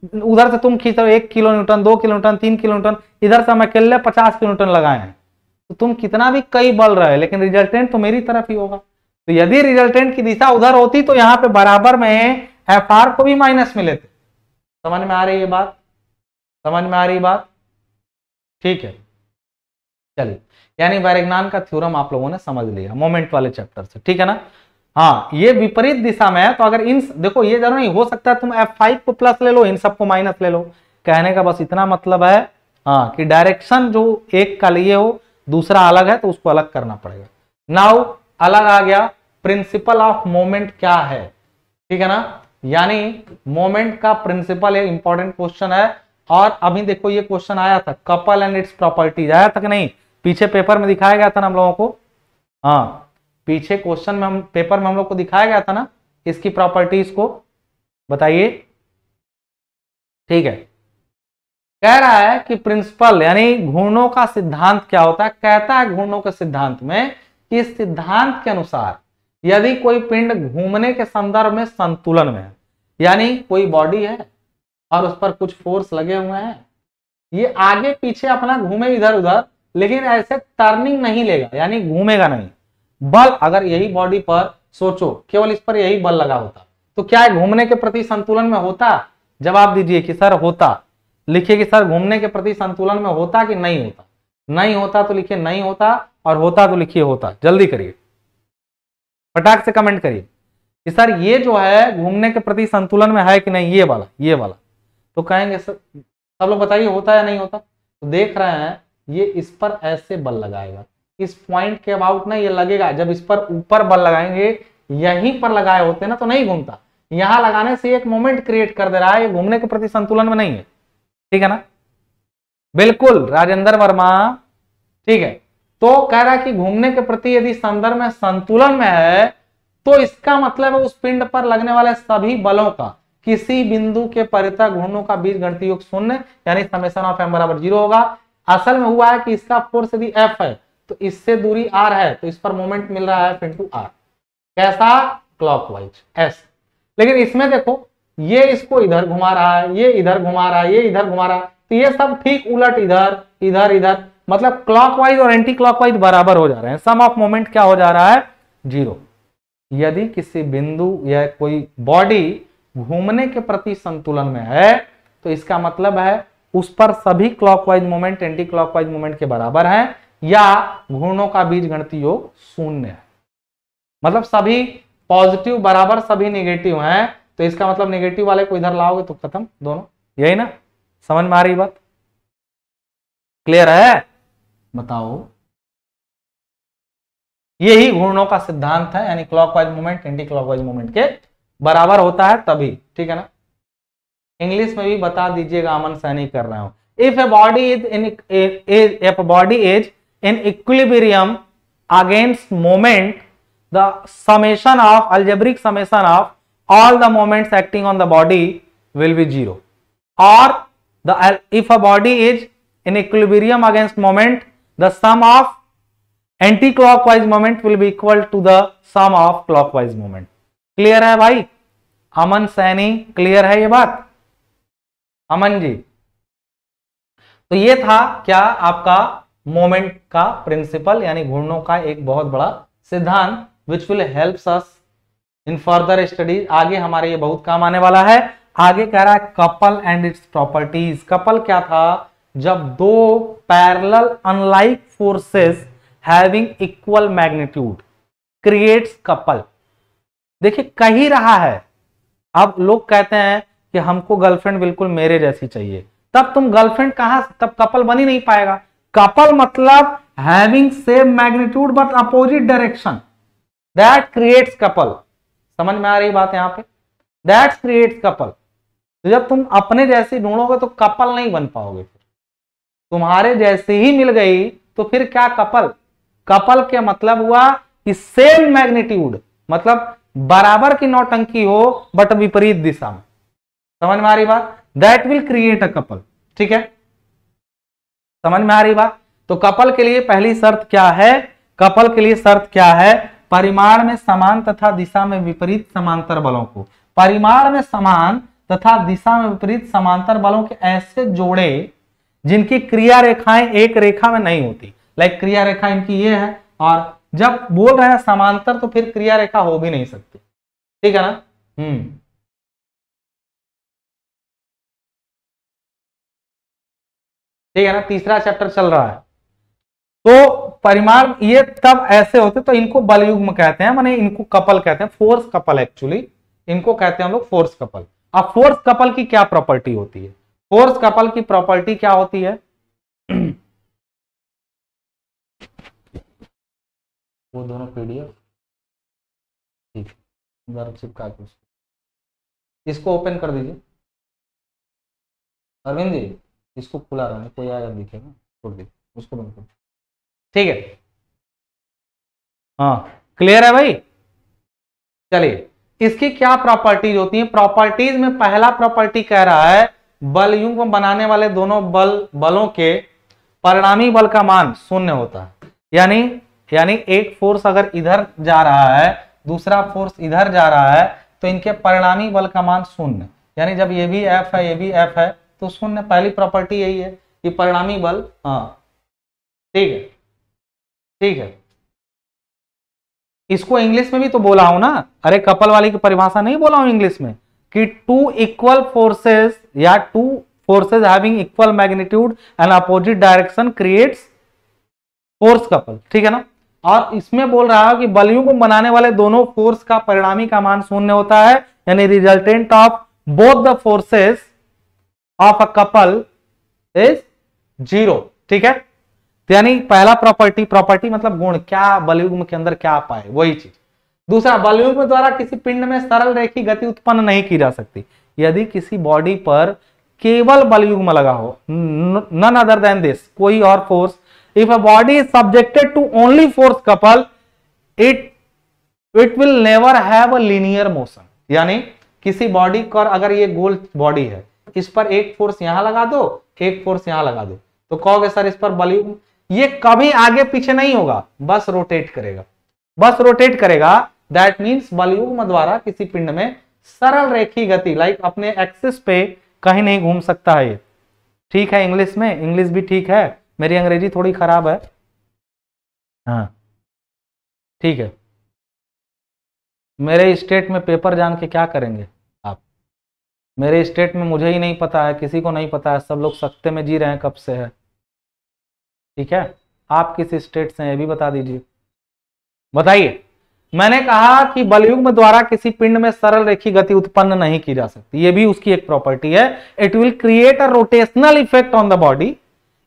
उधर से तुम खींच रहे हो एक किलो न्यूटन दो किलो न्यूटन तीन किलो न्यूटन इधर से हम अकेले पचास किलो न्यूटन लगाए हैं तो तुम कितना भी कई बल रहे लेकिन रिजल्टेंट तो मेरी तरफ ही होगा तो यदि रिजल्टेंट की दिशा उधर होती तो यहाँ पे बराबर में एफ आर को भी माइनस में लेते समझ में आ रही है बात समझ में आ रही बात ठीक है चलिए यानी वैरेग्नान का थ्योरम आप लोगों ने समझ लिया मोमेंट वाले चैप्टर से ठीक है ना हाँ ये विपरीत दिशा में है तो अगर इन देखो ये जरूर नहीं हो सकता है तुम F5 को प्लस ले लो इन सबको माइनस ले लो कहने का बस इतना मतलब है हाँ कि डायरेक्शन जो एक का लिए हो दूसरा अलग है तो उसको अलग करना पड़ेगा नाउ अलग आ गया प्रिंसिपल ऑफ मोमेंट क्या है ठीक है ना यानी मोमेंट का प्रिंसिपल एक इंपॉर्टेंट क्वेश्चन है और अभी देखो ये क्वेश्चन आया था कपल एंड इट्स प्रॉपर्टीज आया था कि नहीं पीछे पेपर में दिखाया गया था ना हम लोगों को हाँ पीछे क्वेश्चन में हम पेपर में हम लोग को दिखाया गया था ना इसकी प्रॉपर्टीज को बताइए ठीक है कह रहा है कि प्रिंसिपल यानी घूर्णों का सिद्धांत क्या होता है कहता है घूर्णों के सिद्धांत में कि इस सिद्धांत के अनुसार यदि कोई पिंड घूमने के संदर्भ में संतुलन में है यानी कोई बॉडी है और उस पर कुछ फोर्स लगे हुए हैं ये आगे पीछे अपना घूमे इधर उधर लेकिन ऐसे टर्निंग नहीं लेगा यानी घूमेगा नहीं बल अगर यही बॉडी पर सोचो केवल इस पर यही बल लगा होता तो क्या है घूमने के प्रति संतुलन में होता जवाब दीजिए कि सर होता लिखिए कि सर घूमने के प्रति संतुलन में होता कि नहीं होता नहीं होता तो लिखिए नहीं होता और होता तो लिखिए होता जल्दी करिए फटाक से कमेंट करिए कि सर ये जो है घूमने के प्रति संतुलन में है कि नहीं ये वाला ये वाला तो कहेंगे सर सब लोग बताइए होता या नहीं होता तो देख रहे हैं ये इस पर ऐसे बल लगाएगा इस पॉइंट के अबाउट ना ये लगेगा जब इस पर ऊपर बल लगाएंगे यहीं पर लगाए होते ना तो नहीं घूमता यहां लगाने से एक मोमेंट क्रिएट कर दे रहा है ये घूमने के प्रति संतुलन में नहीं है ठीक है ना बिल्कुल राजेंद्र वर्मा ठीक है तो कह रहा है कि घूमने के प्रति यदि संदर्भ में संतुलन में है तो इसका मतलब है उस पिंड पर लगने वाले सभी बलों का किसी बिंदु के परिता घूर्णों का बीज गणती योग शून्य यानी समेसन ऑफ एम बराबर जीरो होगा असल में हुआ है कि इसका फोर्स यदि एफ है तो इससे दूरी आर है तो इस पर मोमेंट मिल रहा है एफ इंटू आर कैसा क्लॉकवाइज एस लेकिन इसमें देखो ये इसको इधर घुमा रहा है ये इधर घुमा रहा है ये इधर घुमा रहा है तो ये सब ठीक उलट इधर इधर इधर मतलब क्लॉकवाइज और एंटी क्लॉकवाइज बराबर हो जा रहे हैं सम ऑफ मोमेंट क्या हो जा रहा है जीरो यदि किसी बिंदु या कोई बॉडी घूमने के प्रति संतुलन में है तो इसका मतलब है उस पर सभी clockwise moment anti clockwise moment के बराबर है या घूर्णों का बीज गणती योग शून्य है मतलब सभी पॉजिटिव बराबर सभी नेगेटिव हैं तो इसका मतलब नेगेटिव वाले को इधर लाओगे तो खत्म दोनों यही ना समझ में आ रही बात क्लियर है बताओ यही घूर्णों का सिद्धांत है यानी clockwise movement anti clockwise movement के बराबर होता है तभी ठीक है ना इंग्लिश में भी बता दीजिएगा अमन सैनी कर रहा हूं if a body is in body is in equilibrium against moment the summation of algebraic summation of all the moments acting on the body will be zero or the if a body is in equilibrium against moment the sum of anti-clockwise moment will be equal to the sum of clockwise moment clear है भाई अमन Saini clear है ये बात अमन जी तो ये था क्या आपका मोमेंट का प्रिंसिपल यानी घूर्णों का एक बहुत बड़ा सिद्धांत which will help us in further studies आगे हमारे ये बहुत काम आने वाला है आगे कह रहा है couple and its properties couple क्या था जब दो parallel unlike forces having equal magnitude creates couple देखिए कही रहा है अब लोग कहते हैं कि हमको गर्लफ्रेंड बिल्कुल मेरे जैसी चाहिए तब तुम गर्लफ्रेंड कहां तब कपल बन ही नहीं पाएगा कपल मतलब having same magnitude but opposite direction that creates couple समझ में आ रही बात यहां पे दैट क्रिएट्स कपल तो जब तुम अपने जैसे ढूंढोगे तो कपल नहीं बन पाओगे फिर तुम्हारे जैसे ही मिल गई तो फिर क्या कपल कपल के मतलब हुआ कि सेम मैग्नीट्यूड मतलब बराबर की नौटंकी हो बट विपरीत दिशा में समझ में आ रही बात that will create a couple ठीक है समझ में आ रही बात तो कपल के लिए पहली शर्त क्या है कपल के लिए शर्त क्या है परिमाण में समान तथा दिशा में विपरीत समांतर बलों को परिमाण में समान तथा दिशा में विपरीत समांतर बलों के ऐसे जोड़े जिनकी क्रिया रेखाएं एक रेखा में नहीं होती लाइक क्रिया रेखा इनकी ये है और जब बोल रहे हैं समांतर तो फिर क्रिया रेखा हो भी नहीं सकती ठीक है ना हम्म ठीक है ना तीसरा चैप्टर चल रहा है तो परिमाण ये तब ऐसे होते तो इनको बलयुग्म कहते हैं माने इनको कपल कहते हैं फोर्स कपल एक्चुअली इनको कहते हैं हम लोग फोर्स कपल अब फोर्स कपल की क्या प्रॉपर्टी होती है फोर्स कपल की प्रॉपर्टी क्या होती है वो दोनों पीडीएफ ठीक है चिपका इसको ओपन कर दीजिए अरविंद जी इसको खुला रहने कोई आया दिखेगा छोड़ दे उसको बंद कर ठीक है हाँ क्लियर है भाई चलिए इसकी क्या प्रॉपर्टीज होती है प्रॉपर्टीज में पहला प्रॉपर्टी कह रहा है बल युग बनाने वाले दोनों बल बलों के परिणामी बल का मान शून्य होता है यानी यानी एक फोर्स अगर इधर जा रहा है दूसरा फोर्स इधर जा रहा है तो इनके परिणामी बल का मान शून्य यानी जब ये भी एफ है ये भी एफ है तो शून्य पहली प्रॉपर्टी यही है कि परिणामी बल हाँ ठीक है ठीक है इसको इंग्लिश में भी तो बोला हूं ना अरे कपल वाली की परिभाषा नहीं बोला हूं इंग्लिश में कि टू इक्वल फोर्सेस या two forces having equal magnitude and opposite direction creates force couple ठीक है ना और इसमें बोल रहा है कि बलियों को बनाने वाले दोनों फोर्स का परिणामी का मान शून्य होता है यानी resultant of both the forces of a couple is zero ठीक है तो यानी पहला प्रॉपर्टी प्रॉपर्टी मतलब गुण क्या बलयुग्म के अंदर क्या पाए वही चीज दूसरा बलयुग्म द्वारा किसी पिंड में सरल रेखी गति उत्पन्न नहीं की जा सकती यदि किसी बॉडी पर केवल बलयुग्म लगा हो नन अदर देन दिस कोई और force if a body is subjected to only force couple it it will never have a linear motion यानी किसी बॉडी का अगर ये गोल बॉडी है इस पर एक फोर्स यहां लगा दो एक फोर्स यहां लगा दो तो कहोगे सर इस पर बली ये कभी आगे पीछे नहीं होगा बस रोटेट करेगा बस रोटेट करेगा दैट मीन्स बलयुग्म द्वारा किसी पिंड में सरल रेखी गति लाइक अपने एक्सिस पे कहीं नहीं घूम सकता है ये ठीक है इंग्लिश में इंग्लिश भी ठीक है मेरी अंग्रेजी थोड़ी खराब है हाँ ठीक है मेरे स्टेट में पेपर जान के क्या करेंगे मेरे स्टेट में मुझे ही नहीं पता है किसी को नहीं पता है सब लोग सख्ते में जी रहे हैं कब से है ठीक है आप किस स्टेट से हैं ये भी बता दीजिए बताइए मैंने कहा कि बलयुग्म द्वारा किसी पिंड में सरल रेखी गति उत्पन्न नहीं की जा सकती ये भी उसकी एक प्रॉपर्टी है it will create a rotational effect on the body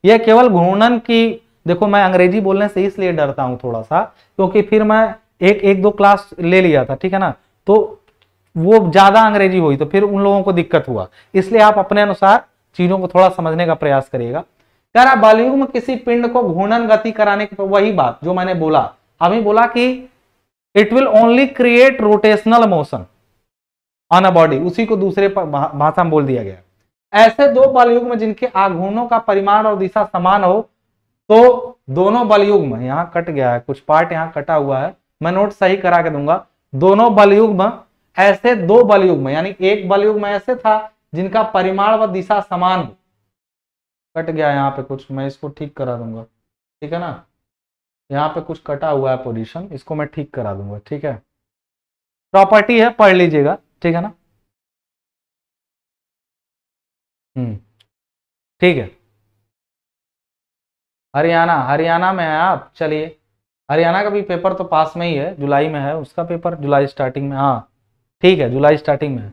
यह केवल घूर्णन की देखो मैं अंग्रेजी बोलने से इसलिए डरता हूं थोड़ा सा क्योंकि फिर मैं एक एक दो क्लास ले लिया था ठीक है ना तो वो ज्यादा अंग्रेजी हुई तो फिर उन लोगों को दिक्कत हुआ इसलिए आप अपने अनुसार चीजों को थोड़ा समझने का प्रयास करिएगा कह रहा बालयुग में किसी पिंड को घूर्णन गति कराने की वही बात जो मैंने बोला अभी बोला कि it will only create rotational motion on a body उसी को दूसरे भाषा में बोल दिया गया ऐसे दो बलयुग में जिनके आघूर्णों का परिमाण और दिशा समान हो तो दोनों बलयुग में यहां कट गया है कुछ पार्ट यहाँ कटा हुआ है मैं नोट सही करा के दूंगा दोनों बलयुग में ऐसे दो बलयुग में यानी एक बलयुग में ऐसे था जिनका परिमाण व दिशा समान हो कट गया यहाँ पे कुछ मैं इसको ठीक करा दूंगा ठीक है ना यहाँ पे कुछ कटा हुआ है पोजीशन इसको मैं ठीक करा दूंगा ठीक है प्रॉपर्टी है पढ़ लीजिएगा ठीक है ना हम्म ठीक है हरियाणा हरियाणा में है आप चलिए हरियाणा का भी पेपर तो पास में ही है जुलाई में है उसका पेपर जुलाई स्टार्टिंग में हाँ ठीक है जुलाई स्टार्टिंग में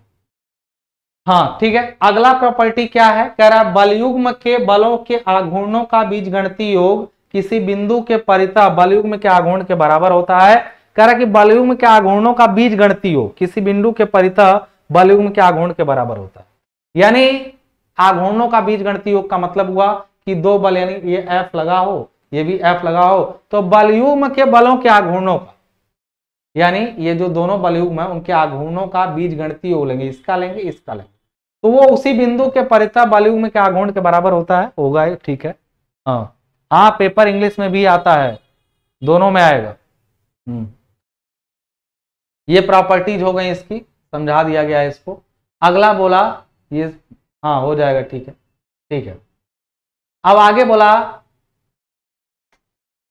हाँ ठीक है अगला प्रॉपर्टी क्या है कह रहा है बलयुग्म के बलों के आघूर्णों का बीज गणती योग किसी बिंदु के परिता बलयुग्म के आघूर्ण के बराबर होता है कह रहा है कि बलयुग्म के आघूर्णों का बीज गणती योग किसी बिंदु के परिता बलयुग्म के आघूर्ण के बराबर होता है यानी आघूर्णों का बीज गणती योग का मतलब हुआ कि दो बल यानी ये एफ लगा हो ये भी एफ लगा हो तो बलयुग्म के बलों के आघूर्णों का यानी ये जो दोनों बलयुग्म है उनके आघूर्णों का बीज गणती हो लेंगे इसका लेंगे इसका लेंगे तो वो उसी बिंदु के परिता में क्या आघूर्ण के बराबर होता है होगा ठीक है हाँ हाँ पेपर इंग्लिश में भी आता है दोनों में आएगा हम्म। ये प्रॉपर्टीज हो गई इसकी समझा दिया गया है इसको अगला बोला ये हाँ हो जाएगा ठीक है ठीक है अब आगे बोला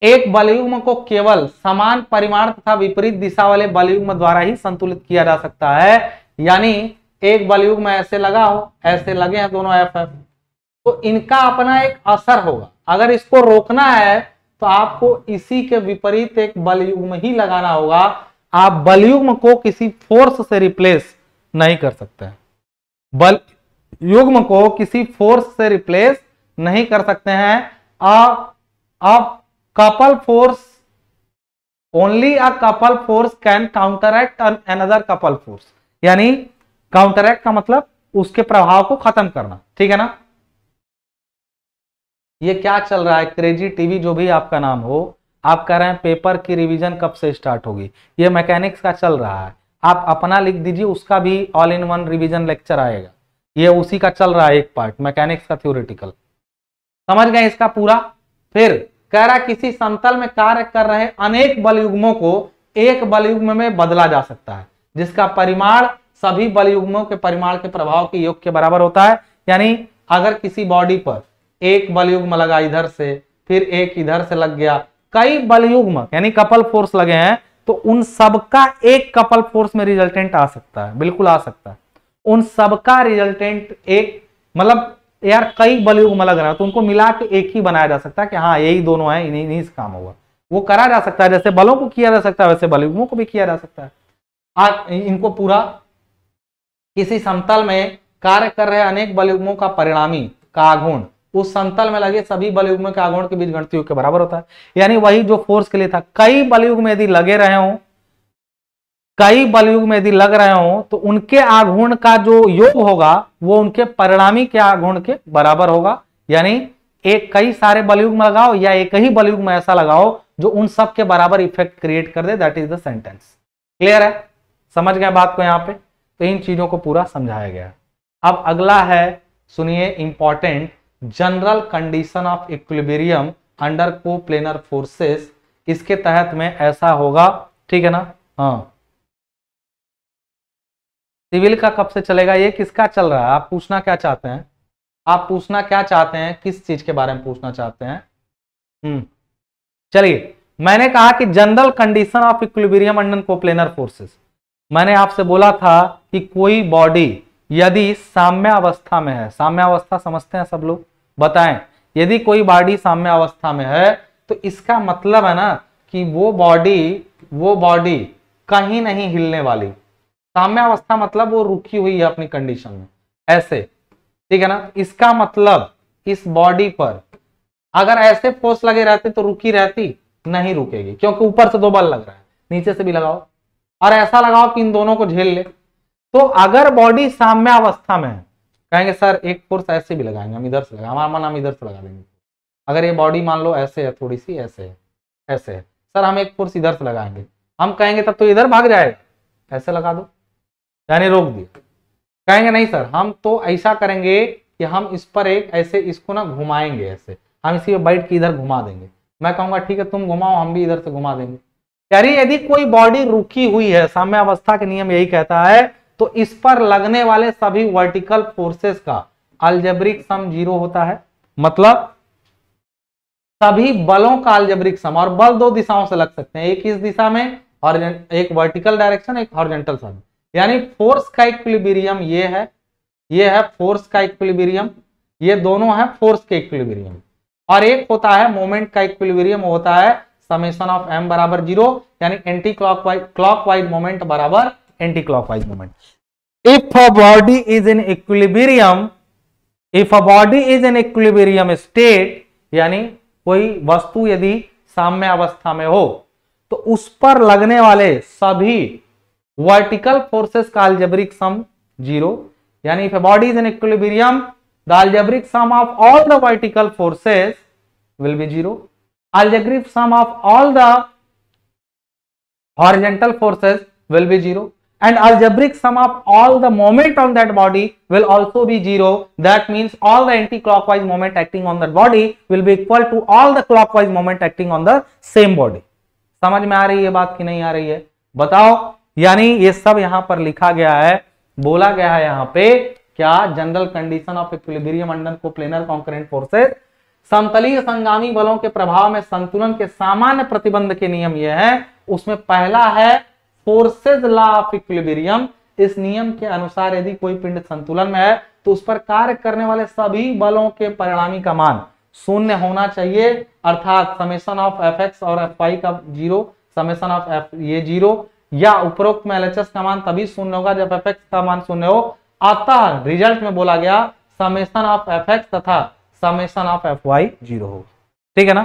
एक बलयुग्म को केवल समान परिमाण तथा विपरीत दिशा वाले बलयुग्म द्वारा ही संतुलित किया जा सकता है यानी एक बलयुग्म ऐसे लगा हो ऐसे लगे हैं दोनों एफ एफ तो इनका अपना एक असर होगा अगर इसको रोकना है तो आपको इसी के विपरीत एक बलयुग्म ही लगाना होगा आप बलयुग्म को किसी फोर्स से रिप्लेस नहीं कर सकते बल युग्म को किसी फोर्स से रिप्लेस नहीं कर सकते हैं अब couple force only a couple force can counteract another couple force यानी एक्ट का मतलब उसके प्रभाव को खत्म करना ठीक है ना ये क्या चल रहा है क्रेजी टीवी जो भी आपका नाम हो आप कह रहे हैं पेपर की रिवीजन कब से स्टार्ट होगी ये मैकेनिक्स का चल रहा है आप अपना लिख दीजिए उसका भी all in one revision lecture आएगा ये उसी का चल रहा है एक पार्ट मैकेनिक्स का थ्योरेटिकल समझ गए इसका पूरा फिर कह रहा किसी समतल में कार्य कर रहे अनेक बलयुग्मों को एक बलयुग्म में बदला जा सकता है जिसका परिमाण सभी बलयुग्मों के परिमाण के प्रभाव के योग के बराबर होता है यानी अगर किसी बॉडी पर एक बलयुग्म लगा इधर से फिर एक इधर से लग गया कई बलयुग्म यानी कपल फोर्स लगे हैं तो उन सबका एक कपल फोर्स में रिजल्टेंट आ सकता है बिल्कुल आ सकता है उन सबका रिजल्टेंट एक मतलब यार कई बलियों लग रहा है तो उनको मिला के एक ही बनाया जा सकता है कि हाँ यही दोनों है इन्हीं इन्हीं से काम होगा वो करा जा सकता है जैसे बलों को किया जा सकता है वैसे बलियुगमों को भी किया जा सकता है आ, इनको पूरा किसी समतल में कार्य कर रहे अनेक बलयुग्मों का परिणामी का उस समतल में लगे सभी बलयुग्मों के आगुण के बीच गणती के बराबर होता है यानी वही जो फोर्स के लिए था कई बलयुग में यदि लगे रहे हों कई बलयुग में यदि लग रहे हो तो उनके आघूर्ण का जो योग होगा वो उनके परिणामी के आघूर्ण के बराबर होगा यानी एक कई सारे बलयुग में लगाओ या एक ही बलयुग में ऐसा लगाओ जो उन सब के बराबर इफेक्ट क्रिएट कर दे that is the sentence clear है समझ गए बात को यहां पे तो इन चीजों को पूरा समझाया गया अब अगला है सुनिए important general condition of equilibrium under coplanar forces इसके तहत में ऐसा होगा ठीक है ना हाँ सिविल का कब से चलेगा ये किसका चल रहा है आप पूछना क्या चाहते हैं आप पूछना क्या चाहते हैं किस चीज के बारे में पूछना चाहते हैं हम्म चलिए मैंने कहा कि general condition of equilibrium under coplanar forces मैंने आपसे बोला था कि कोई बॉडी यदि साम्य अवस्था में है साम्य अवस्था समझते हैं सब लोग बताएं यदि कोई बॉडी साम्य अवस्था में है तो इसका मतलब है ना कि वो बॉडी वो बॉडी कहीं नहीं हिलने वाली साम्यावस्था मतलब वो रुकी हुई है अपनी कंडीशन में ऐसे ठीक है ना इसका मतलब इस बॉडी पर अगर ऐसे फोर्स लगे रहते तो रुकी रहती नहीं रुकेगी क्योंकि ऊपर से दो बल लग रहा है नीचे से भी लगाओ और ऐसा लगाओ कि इन दोनों को झेल ले तो अगर बॉडी साम्यावस्था में है कहेंगे सर एक फोर्स ऐसे भी लगाएंगे हम इधर से लगा हमारा मन हम इधर से लगा देंगे अगर ये बॉडी मान लो ऐसे है थोड़ी सी ऐसे है ऐसे है सर हम एक फोर्स इधर से लगाएंगे हम कहेंगे तब तो इधर भाग जाए ऐसे लगा दो यानी रोक दिया कहेंगे नहीं सर हम तो ऐसा करेंगे कि हम इस पर एक ऐसे इसको ना घुमाएंगे ऐसे हम इसी पर बैठ के इधर घुमा देंगे मैं कहूंगा ठीक है तुम घुमाओ हम भी इधर से घुमा देंगे यानी यदि कोई बॉडी रुकी हुई है साम्य अवस्था के नियम यही कहता है तो इस पर लगने वाले सभी वर्टिकल फोर्सेस का अल्जबरिक सम जीरो होता है मतलब सभी बलों का अल्जबरिक सम और बल दो दिशाओं से लग सकते हैं एक इस दिशा में और एक वर्टिकल डायरेक्शन एक हॉर्जेंटल सम यानी फोर्स का इक्विलिब्रियम ये है ये है फोर्स का इक्विलिब्रियम ये दोनों है फोर्स के इक्विलिब्रियम और एक होता है मोमेंट का इक्विलिब्रियम होता है समेशन ऑफ एम बराबर जीरो यानी anti clock clockwise moment बराबर anti clockwise moment if a body is in equilibrium if a body is in equilibrium state यानी कोई वस्तु यदि साम्य अवस्था में हो तो उस पर लगने वाले सभी vertical forces का algebraic sum zero यानी if a body is in equilibrium the algebraic sum of all the vertical forces will be zero algebraic sum of all the horizontal forces will be zero and algebraic sum of all the moment on that body will also be zero that means all the anti-clockwise moment acting on that body will be equal to all the clockwise moment acting on the same body समझ में आ रही है बात की नहीं आ रही है बताओ यानी ये सब यहां पर लिखा गया है बोला गया है यहां पे क्या general condition of equilibrium under coplanar concurrent forces समतलीय संगामी बलों के प्रभाव में संतुलन के सामान्य प्रतिबंध के नियम यह है उसमें पहला है फोर्सेज लॉ ऑफ इक्विलिब्रियम इस नियम के अनुसार यदि कोई पिंड संतुलन में है तो उस पर कार्य करने वाले सभी बलों के परिणामी का मान शून्य होना चाहिए अर्थात समेशन ऑफ एफ एक्स और एफ वाई का जीरो समेशन ऑफ एफ ये जीरो या उपरोक्त में एलएचएस का मान तभी शून्य होगा जब एफ का मान शून्य हो अतः रिजल्ट में बोला गया समेसन ऑफ एफ तथा summation of F y zero हो ठीक है ना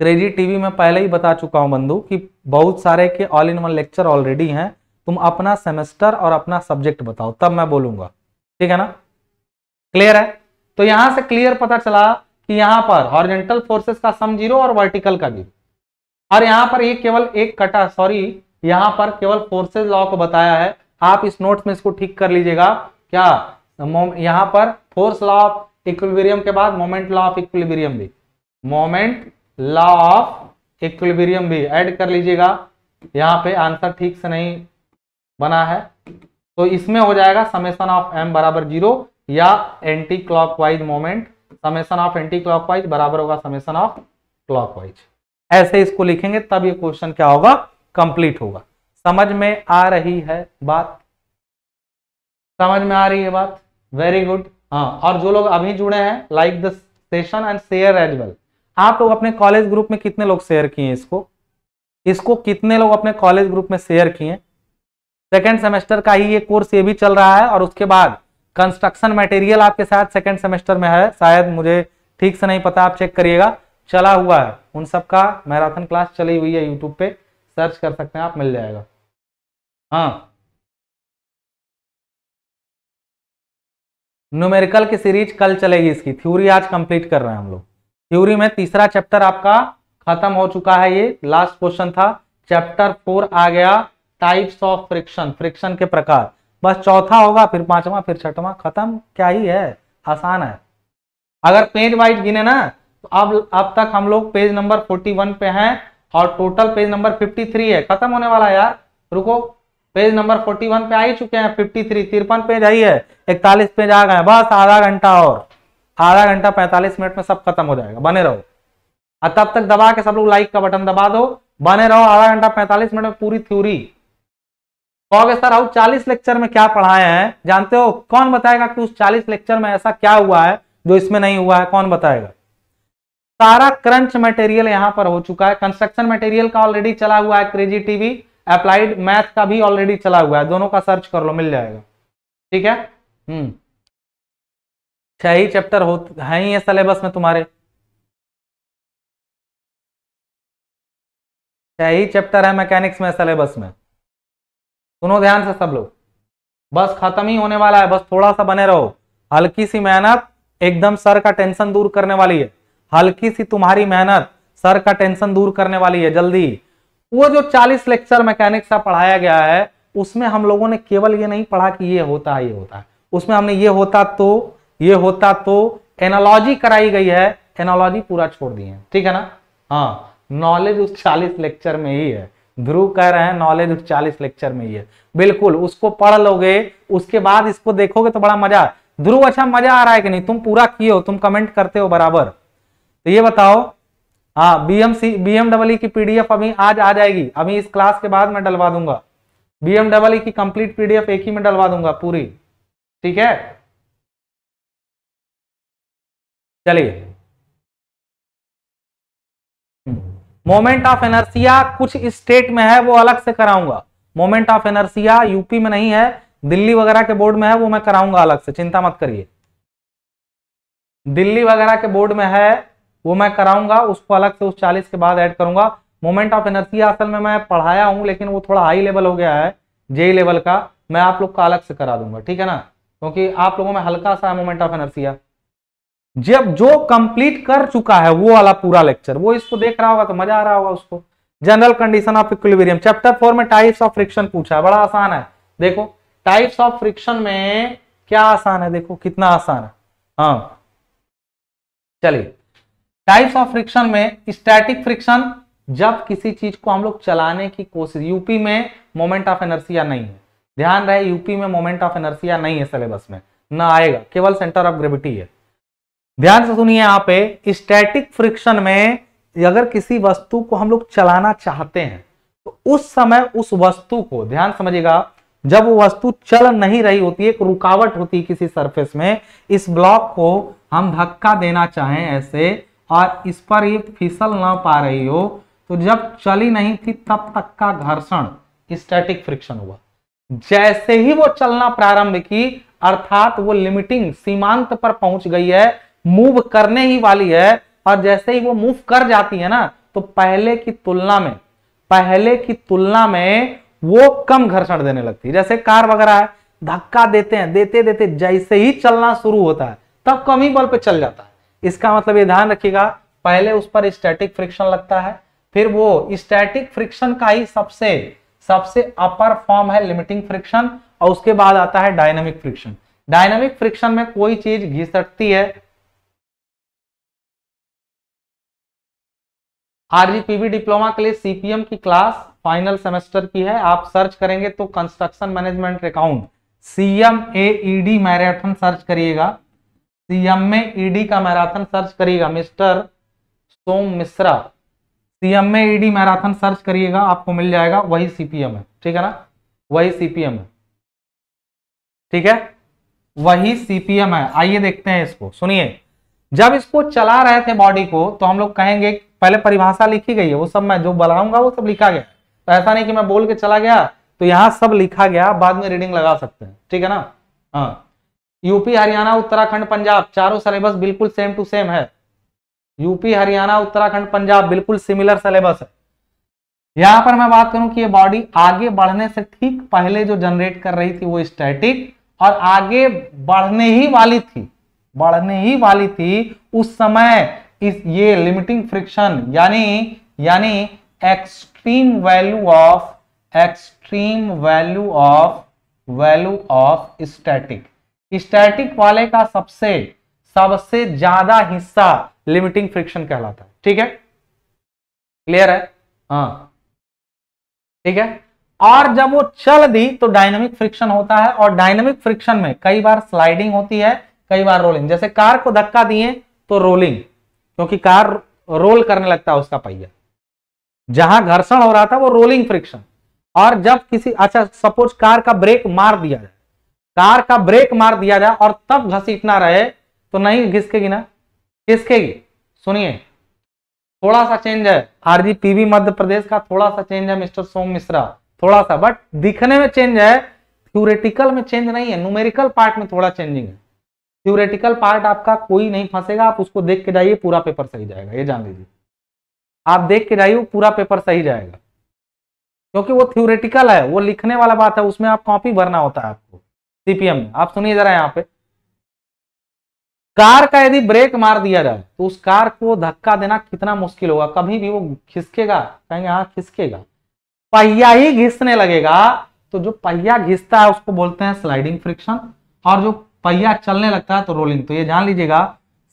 क्रेजी टीवी में पहले ही बता चुका हूं बंधु कि बहुत सारे के all in one lecture already हैं तुम अपना सेमेस्टर और अपना सब्जेक्ट बताओ तब मैं बोलूंगा ठीक है ना क्लियर है तो यहां से क्लियर पता चला कि यहां पर हॉर्जेंटल फोर्सेस का सम जीरो और वर्टिकल का जीरो और यहाँ पर ये केवल एक कटा सॉरी यहाँ पर केवल फोर्सेज लॉ को बताया है आप इस नोट्स में इसको ठीक कर लीजिएगा क्या यहाँ पर फोर्स लॉ ऑफ इक्विबेरियम के बाद मोमेंट लॉ ऑफ इक्विबेरियम भी मोमेंट लॉ ऑफ इक्विबेरियम भी ऐड कर लीजिएगा यहाँ पे आंसर ठीक से नहीं बना है तो इसमें हो जाएगा समेसन ऑफ एम बराबर जीरो या anti clockwise moment summation of anti clockwise बराबर होगा समेसन ऑफ क्लॉकवाइज ऐसे इसको लिखेंगे तब ये क्वेश्चन क्या होगा कंप्लीट होगा समझ में आ रही है बात समझ में आ रही है बात वेरी गुड हाँ और जो लोग अभी जुड़े हैं like the session and share as well आप लोग अपने कॉलेज ग्रुप में कितने लोग शेयर किए इसको इसको कितने लोग अपने कॉलेज ग्रुप में शेयर किए सेकेंड सेमेस्टर का ही ये कोर्स ये भी चल रहा है और उसके बाद कंस्ट्रक्शन मटेरियल आपके साथ सेकेंड सेमेस्टर में है शायद मुझे ठीक से नहीं पता आप चेक करिएगा चला हुआ है उन सब का मैराथन क्लास चली हुई है यूट्यूब पे सर्च कर सकते हैं आप मिल जाएगा हाँ न्यूमेरिकल की सीरीज कल चलेगी इसकी थ्योरी आज कंप्लीट कर रहे हैं हम लोग थ्योरी में तीसरा चैप्टर आपका खत्म हो चुका है ये लास्ट क्वेश्चन था चैप्टर फोर आ गया टाइप्स ऑफ फ्रिक्शन फ्रिक्शन के प्रकार बस चौथा होगा फिर पांचवा फिर छठवा खत्म क्या ही है आसान है अगर पेज वाइज गिने ना तो अब अब तक हम लोग पेज नंबर 41 पे हैं और टोटल पेज नंबर 53 है खत्म होने वाला यार रुको पेज नंबर 41 पे आ ही चुके हैं 53 थ्री तिरपन पेज आई है इकतालीस पेज आ गए बस आधा घंटा और आधा घंटा 45 मिनट में सब खत्म हो जाएगा बने रहो और तब तक दबा के सब लोग लाइक का बटन दबा दो बने रहो आधा घंटा पैंतालीस मिनट में पूरी थ्योरी कहोगे सर हम चालीस लेक्चर में क्या पढ़ाए हैं जानते हो कौन बताएगा कि उस चालीस लेक्चर में ऐसा क्या हुआ है जो इसमें नहीं हुआ है कौन बताएगा सारा क्रंच मटेरियल यहां पर हो चुका है कंस्ट्रक्शन मटेरियल का ऑलरेडी चला हुआ है क्रेजी टीवी अप्लाइड मैथ का भी ऑलरेडी चला हुआ है दोनों का सर्च कर लो मिल जाएगा ठीक है हम्म छह ही चैप्टर हो है ही है सिलेबस में तुम्हारे छह ही चैप्टर है मैकेनिक्स में सिलेबस में सुनो ध्यान से सब लोग बस खत्म ही होने वाला है बस थोड़ा सा बने रहो हल्की सी मेहनत एकदम सर का टेंशन दूर करने वाली है हल्की सी तुम्हारी मेहनत सर का टेंशन दूर करने वाली है जल्दी वो जो 40 लेक्चर मैकेनिक्स का पढ़ाया गया है उसमें हम लोगों ने केवल ये नहीं पढ़ा कि ये होता है ये होता है उसमें हमने ये होता तो ये होता तो एनालॉजी कराई गई है एनालॉजी पूरा छोड़ दी है ठीक है ना हाँ नॉलेज उस चालीस लेक्चर में ही है ध्रुव कह रहे हैं नॉलेज उस चालीस लेक्चर में ही है बिल्कुल उसको पढ़ लोगे उसके बाद इसको देखोगे तो बड़ा मजा ध्रुव अच्छा मजा आ रहा है कि नहीं तुम पूरा किए हो तुम कमेंट करते हो बराबर तो ये बताओ हाँ बी एम सी की पीडीएफ अभी आज आ जाएगी अभी इस क्लास के बाद मैं डलवा दूंगा बीएमडबल e की कंप्लीट पीडीएफ एक ही में डलवा दूंगा पूरी ठीक है चलिए मोमेंट ऑफ एनर्सिया कुछ स्टेट में है वो अलग से कराऊंगा मोमेंट ऑफ एनर्सिया यूपी में नहीं है दिल्ली वगैरह के बोर्ड में है वो मैं कराऊंगा अलग से चिंता मत करिए दिल्ली वगैरह के बोर्ड में है वो मैं कराऊंगा उसको अलग से उस चालीस के बाद ऐड करूंगा मोमेंट ऑफ एनर्सिया असल में मैं पढ़ाया हूँ लेकिन वो थोड़ा हाई लेवल हो गया है जे लेवल का मैं आप लोग का अलग से करा दूंगा ठीक है ना क्योंकि आप लोगों में हल्का सा मोमेंट ऑफ एनर्सिया जब जो कंप्लीट कर चुका है वो वाला पूरा लेक्चर वो इसको देख रहा होगा तो मजा आ रहा होगा उसको general condition of equilibrium chapter four में टाइप्स ऑफ फ्रिक्शन पूछा है बड़ा आसान है देखो टाइप्स ऑफ फ्रिक्शन में क्या आसान है देखो कितना आसान है हाँ चलिए टाइप्स ऑफ फ्रिक्शन में स्टैटिक फ्रिक्शन जब किसी चीज को हम लोग चलाने की कोशिश यूपी में मोमेंट ऑफ एनर्सिया नहीं है ध्यान रहे यूपी में मोमेंट ऑफ एनर्सिया नहीं है सिलेबस में ना आएगा केवल सेंटर ऑफ ग्रेविटी है ध्यान से सुनिए यहां पे स्टैटिक फ्रिक्शन में अगर किसी वस्तु को हम लोग चलाना चाहते हैं तो उस समय उस वस्तु को ध्यान समझिएगा जब वो वस्तु चल नहीं रही होती एक रुकावट होती है किसी सरफेस में इस ब्लॉक को हम धक्का देना चाहें ऐसे और इस पर ये फिसल ना पा रही हो तो जब चली नहीं थी तब तक का घर्षण स्टैटिक फ्रिक्शन हुआ जैसे ही वो चलना प्रारंभ की अर्थात वो लिमिटिंग सीमांत पर पहुंच गई है मूव करने ही वाली है और जैसे ही वो मूव कर जाती है ना तो पहले की तुलना में पहले की तुलना में वो कम घर्षण देने लगती है जैसे कार वगैरह है धक्का देते हैं देते देते जैसे ही चलना शुरू होता है तब कम ही बल पे चल जाता है इसका मतलब ये ध्यान रखिएगा पहले उस पर स्टैटिक फ्रिक्शन लगता है फिर वो स्टैटिक फ्रिक्शन का ही सबसे सबसे अपर फॉर्म है लिमिटिंग फ्रिक्शन और उसके बाद आता है डायनेमिक फ्रिक्शन डायनेमिक फ्रिक्शन में कोई चीज घिसटती है आरजीपीवी डिप्लोमा के लिए सीपीएम की क्लास फाइनल सेमेस्टर की है आप सर्च करेंगे तो construction management account CM AED marathon search करिएगा सीएम में ईडी का मैराथन सर्च करिएगा मिस्टर सोम मिश्रा सीएम में ईडी मैराथन सर्च करिएगा आपको मिल जाएगा वही सीपीएम है ठीक है ना वही सीपीएम है ठीक है वही सीपीएम है आइए देखते हैं इसको सुनिए जब इसको चला रहे थे बॉडी को तो हम लोग कहेंगे पहले परिभाषा लिखी गई है वो सब मैं जो बनाऊंगा वो सब लिखा गया तो ऐसा नहीं कि मैं बोल के चला गया तो यहां सब लिखा गया बाद में रीडिंग लगा सकते हैं ठीक है ना हाँ यूपी हरियाणा उत्तराखंड पंजाब चारों सिलेबस बिल्कुल सेम टू सेम है यूपी हरियाणा उत्तराखंड पंजाब बिल्कुल सिमिलर सिलेबस है यहां पर मैं बात करूं कि ये बॉडी आगे बढ़ने से ठीक पहले जो जनरेट कर रही थी वो स्टैटिक और आगे बढ़ने ही वाली थी बढ़ने ही वाली थी उस समय इस ये लिमिटिंग फ्रिक्शन यानी यानी extreme value of extreme value of value of static static वाले का सबसे सबसे ज्यादा हिस्सा लिमिटिंग फ्रिक्शन कहलाता है ठीक है क्लियर है हाँ ठीक है और जब वो चल दी तो डायनेमिक फ्रिक्शन होता है और डायनेमिक फ्रिक्शन में कई बार स्लाइडिंग होती है कई बार रोलिंग जैसे कार को धक्का दिए तो रोलिंग क्योंकि कार रोल करने लगता है उसका पहिया जहां घर्षण हो रहा था वो रोलिंग फ्रिक्शन और जब किसी अच्छा सपोज कार का ब्रेक मार दिया जाए कार का ब्रेक मार दिया जाए और तब घसीटना रहे तो नहीं घिसकेगी ना घिसकेगी सुनिए थोड़ा सा चेंज है आरजी पीवी मध्य प्रदेश का थोड़ा सा चेंज है मिस्टर सोम मिश्रा थोड़ा सा बट दिखने में चेंज है थ्योरेटिकल में चेंज नहीं है न्यूमेरिकल पार्ट में थोड़ा चेंजिंग है थ्योरेटिकल पार्ट आपका कोई नहीं फंसेगा आप उसको देख के जाइए पूरा पेपर सही जाएगा ये जान लीजिए आप देख के जाइए पूरा पेपर सही जाएगा क्योंकि वो थ्योरेटिकल है वो लिखने वाला बात है उसमें आप कॉपी भरना होता है आपको सीपीएम में आप सुनिए जरा यहां पे कार का यदि ब्रेक मार दिया जाए तो उस कार को धक्का देना कितना मुश्किल होगा कभी भी वो खिसकेगा कहेंगे हाँ खिसकेगा पहिया ही घिसने लगेगा तो जो पहिया घिसता है उसको बोलते हैं स्लाइडिंग फ्रिक्शन और जो पहिया चलने लगता है तो रोलिंग तो ये जान लीजिएगा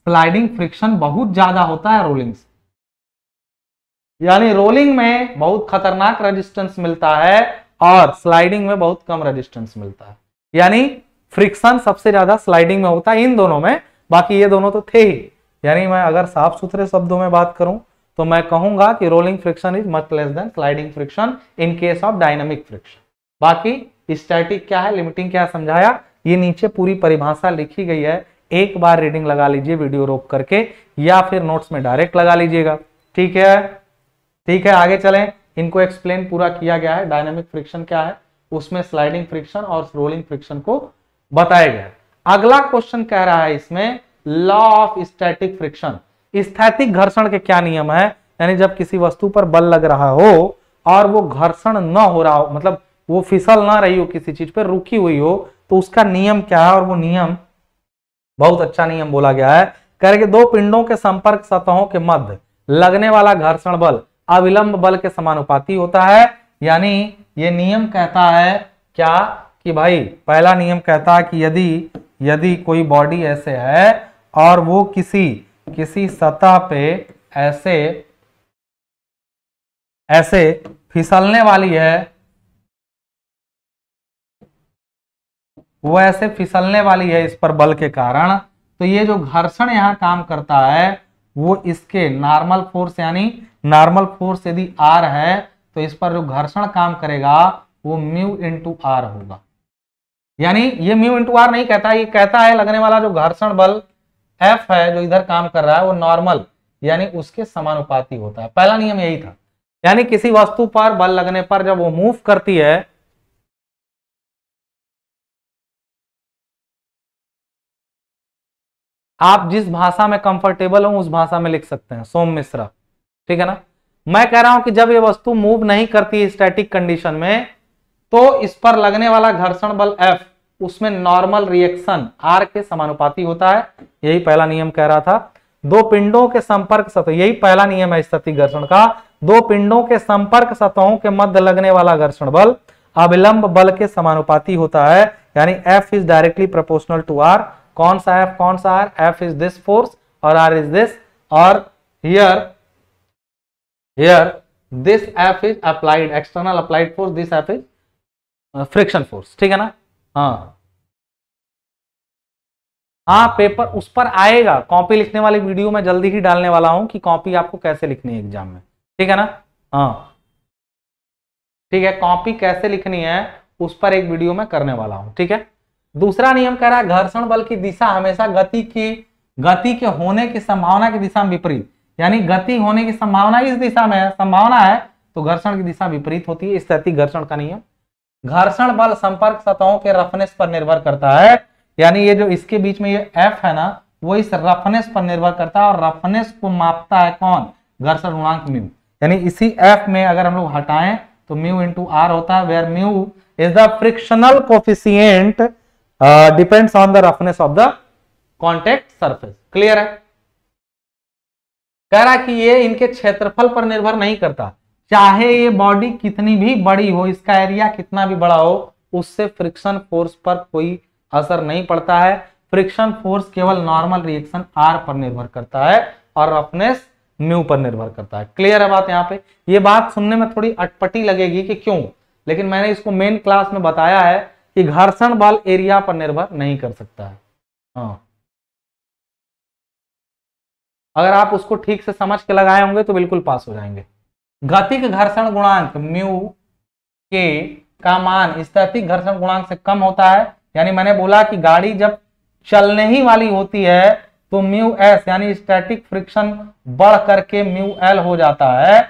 स्लाइडिंग फ्रिक्शन बहुत ज्यादा होता है रोलिंग से यानी रोलिंग में बहुत खतरनाक रेजिस्टेंस मिलता है और स्लाइडिंग में बहुत कम रेजिस्टेंस मिलता है यानी फ्रिक्शन सबसे ज्यादा स्लाइडिंग में होता है इन दोनों में बाकी ये दोनों तो थे ही यानी मैं अगर साफ सुथरे शब्दों में बात करूं तो मैं कहूंगा कि rolling friction is much less than sliding friction in case of dynamic friction बाकी स्टैटिक क्या है लिमिटिंग क्या समझाया ये नीचे पूरी परिभाषा लिखी गई है एक बार रीडिंग लगा लीजिए वीडियो रोक करके या फिर नोट्स में डायरेक्ट लगा लीजिएगा ठीक है ठीक है आगे चलें इनको एक्सप्लेन पूरा किया गया है डायनामिक फ्रिक्शन क्या है उसमें स्लाइडिंग फ्रिक्शन और रोलिंग फ्रिक्शन को बताया गया अगला क्वेश्चन कह रहा है इसमें लॉ ऑफ स्टैटिक फ्रिक्शन स्थैतिक घर्षण के क्या नियम है यानी जब किसी वस्तु पर बल लग रहा हो और वो घर्षण न हो रहा हो मतलब वो फिसल ना रही हो किसी चीज पर रुकी हुई हो तो उसका नियम क्या है और वो नियम बहुत अच्छा नियम बोला गया है कह कि दो पिंडों के संपर्क सतहों के मध्य लगने वाला घर्षण बल अविलंब बल के समानुपाती होता है यानी ये नियम कहता है क्या कि भाई पहला नियम कहता है कि यदि यदि कोई बॉडी ऐसे है और वो किसी किसी सतह पे ऐसे ऐसे फिसलने वाली है वो ऐसे फिसलने वाली है इस पर बल के कारण तो ये जो घर्षण यहां काम करता है वो इसके नॉर्मल फोर्स यानी नॉर्मल फोर्स यदि आर है तो इस पर जो घर्षण काम करेगा वो म्यू इंटू आर होगा यानी ये म्यू इंटू आर नहीं कहता ये कहता है लगने वाला जो घर्षण बल एफ है जो इधर काम कर रहा है वो नॉर्मल यानी उसके समानुपाती होता है पहला नियम यही था यानी किसी वस्तु पर बल लगने पर जब वो मूव करती है आप जिस भाषा में कंफर्टेबल हो उस भाषा में लिख सकते हैं सोम मिश्रा ठीक है ना मैं कह रहा हूं कि जब ये वस्तु मूव नहीं करती स्टैटिक कंडीशन में तो इस पर लगने वाला घर्षण बल एफ उसमें नॉर्मल रिएक्शन आर के समानुपाती होता है यही पहला नियम कह रहा था दो पिंडों के संपर्क सतह यही पहला नियम है स्थिति घर्षण का दो पिंडों के संपर्क सतहों के मध्य लगने वाला घर्षण बल अविलंब बल के समानुपाती होता है यानी F is directly proportional to R कौन सा एफ कौन सा R F is this force और आर इज दिस और here here this f is applied external applied force this f is uh, friction force ठीक है ना हाँ हाँ पेपर उस पर आएगा कॉपी लिखने वाले वीडियो में जल्दी ही डालने वाला हूं कि कॉपी आपको कैसे लिखनी है एग्जाम में ठीक है ना हाँ ठीक है कॉपी कैसे लिखनी है उस पर एक वीडियो में करने वाला हूं ठीक है दूसरा नियम कह रहा है घर्षण बल की दिशा हमेशा गति की गति के होने की संभावना की दिशा में विपरीत यानी गति होने की संभावना इस दिशा में है संभावना है तो घर्षण की दिशा विपरीत होती है इस स्थिति घर्षण का है घर्षण बल संपर्क सतहों के रफनेस पर निर्भर करता है यानी ये जो इसके बीच में ये एफ है ना वो इस रफनेस पर निर्भर करता है और रफनेस को मापता है कौन घर्षण गुणांक म्यू यानी इसी एफ में अगर हम लोग हटाएं तो म्यू इंटू आर होता है where mu is the frictional coefficient depends on the roughness of the contact surface clear है कह रहा कि ये इनके क्षेत्रफल पर निर्भर नहीं करता चाहे ये बॉडी कितनी भी बड़ी हो इसका एरिया कितना भी बड़ा हो उससे फ्रिक्शन फोर्स पर कोई असर नहीं पड़ता है फ्रिक्शन फोर्स केवल नॉर्मल रिएक्शन आर पर निर्भर करता है और रफनेस न्यू पर निर्भर करता है क्लियर है बात यहाँ पे ये बात सुनने में थोड़ी अटपटी लगेगी कि क्यों लेकिन मैंने इसको मेन क्लास में बताया है कि घर्षण बल एरिया पर निर्भर नहीं कर सकता है हाँ अगर आप उसको ठीक से समझ के लगाए होंगे तो बिल्कुल पास हो जाएंगे गतिक घर्षण गुणांक म्यू के का मान स्थैतिक घर्षण गुणांक से कम होता है यानी मैंने बोला कि गाड़ी जब चलने ही वाली होती है तो म्यू एस यानी स्टैटिक फ्रिक्शन बढ़ करके म्यू एल हो जाता है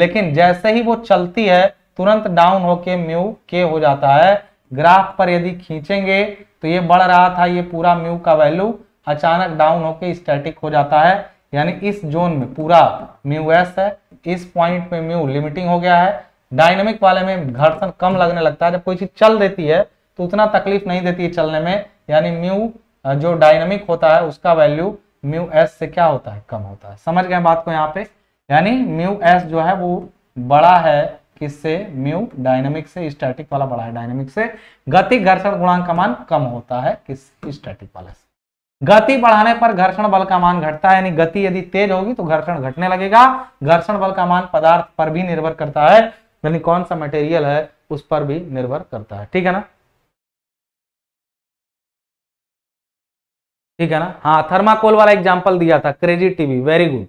लेकिन जैसे ही वो चलती है तुरंत डाउन होके म्यू के हो जाता है ग्राफ पर यदि खींचेंगे तो ये बढ़ रहा था ये पूरा म्यू का वैल्यू अचानक डाउन होके स्टैटिक हो जाता है यानी इस जोन में पूरा म्यू एस है इस पॉइंट में म्यू लिमिटिंग हो गया है डायनेमिक वाले में घर्षण कम लगने लगता है जब कोई चीज चल देती है तो उतना तकलीफ नहीं देती है चलने में यानी म्यू जो डायनेमिक होता है उसका वैल्यू म्यू एस से क्या होता है कम होता है समझ गए बात को यहाँ पे यानी म्यू एस जो है वो बड़ा है किससे म्यू डायनेमिक से स्टैटिक वाला बड़ा है डायनेमिक से गति घर्षण गुणांक का मान कम होता है किस स्टैटिक वाला से गति बढ़ाने पर घर्षण बल का मान घटता है यानी गति यदि तेज होगी तो घर्षण घटने लगेगा घर्षण बल का मान पदार्थ पर भी निर्भर करता है यानी कौन सा मटेरियल है उस पर भी निर्भर करता है ठीक है ना ठीक है ना हाँ थर्माकोल वाला एग्जाम्पल दिया था क्रेजी टीवी वेरी गुड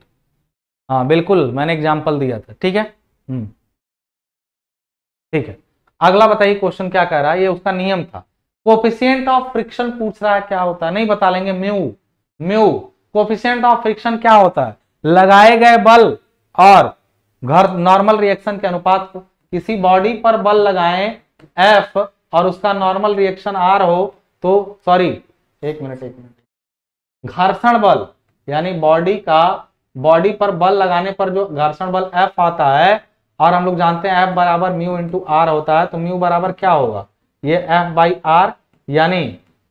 हाँ बिल्कुल मैंने एग्जाम्पल दिया था ठीक है हम्म। ठीक है अगला बताइए क्वेश्चन क्या कह रहा है ये उसका नियम था कोफिशियंट ऑफ फ्रिक्शन पूछ रहा है क्या होता है नहीं बता लेंगे mu mu coefficient of friction क्या होता है लगाए गए बल और घर नॉर्मल रिएक्शन के अनुपात को किसी बॉडी पर बल लगाए एफ और उसका नॉर्मल रिएक्शन आर हो तो सॉरी एक मिनट एक मिनट घर्षण बल यानी बॉडी का बॉडी पर बल लगाने पर जो घर्षण बल एफ आता है और हम लोग जानते हैं एफ बराबर म्यू इंटू आर होता है तो म्यू बराबर क्या होगा ये एफ बाई आर यानी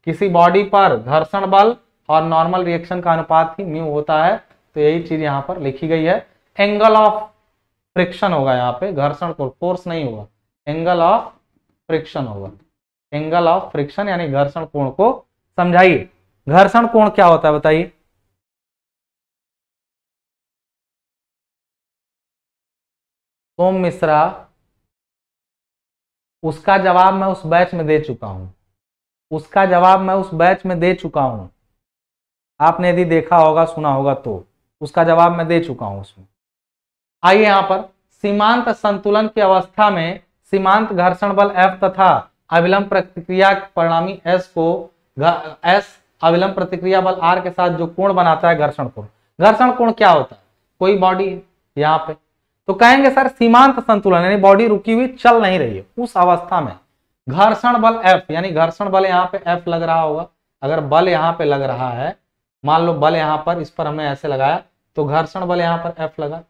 किसी बॉडी पर घर्षण बल और नॉर्मल रिएक्शन का अनुपात ही म्यू होता है तो यही चीज यहां पर लिखी गई है एंगल ऑफ फ्रिक्शन होगा यहाँ पे घर्षण को फोर्स नहीं होगा एंगल ऑफ फ्रिक्शन होगा एंगल ऑफ फ्रिक्शन यानी घर्षण कोण को समझाइए घर्षण कोण क्या होता है बताइए ओम मिश्रा उसका जवाब मैं उस बैच में दे चुका हूं उसका जवाब मैं उस बैच में दे चुका हूं आपने यदि देखा होगा सुना होगा तो उसका जवाब मैं दे चुका हूं उसमें आइए यहाँ पर सीमांत संतुलन की अवस्था में सीमांत घर्षण बल एफ तथा अविलंब प्रतिक्रिया परिणामी एस को एस अविलंब प्रतिक्रिया बल आर के साथ जो कोण बनाता है घर्षण कोण घर्षण कोण क्या होता है कोई बॉडी यहाँ पे तो कहेंगे सर सीमांत संतुलन यानी बॉडी रुकी हुई चल नहीं रही है उस अवस्था में घर्षण बल एफ यानी घर्षण बल यहाँ पे एफ लग रहा होगा अगर बल यहाँ पे लग रहा है मान लो बल यहाँ पर इस पर हमने ऐसे लगाया तो घर्षण बल यहाँ पर एफ लगा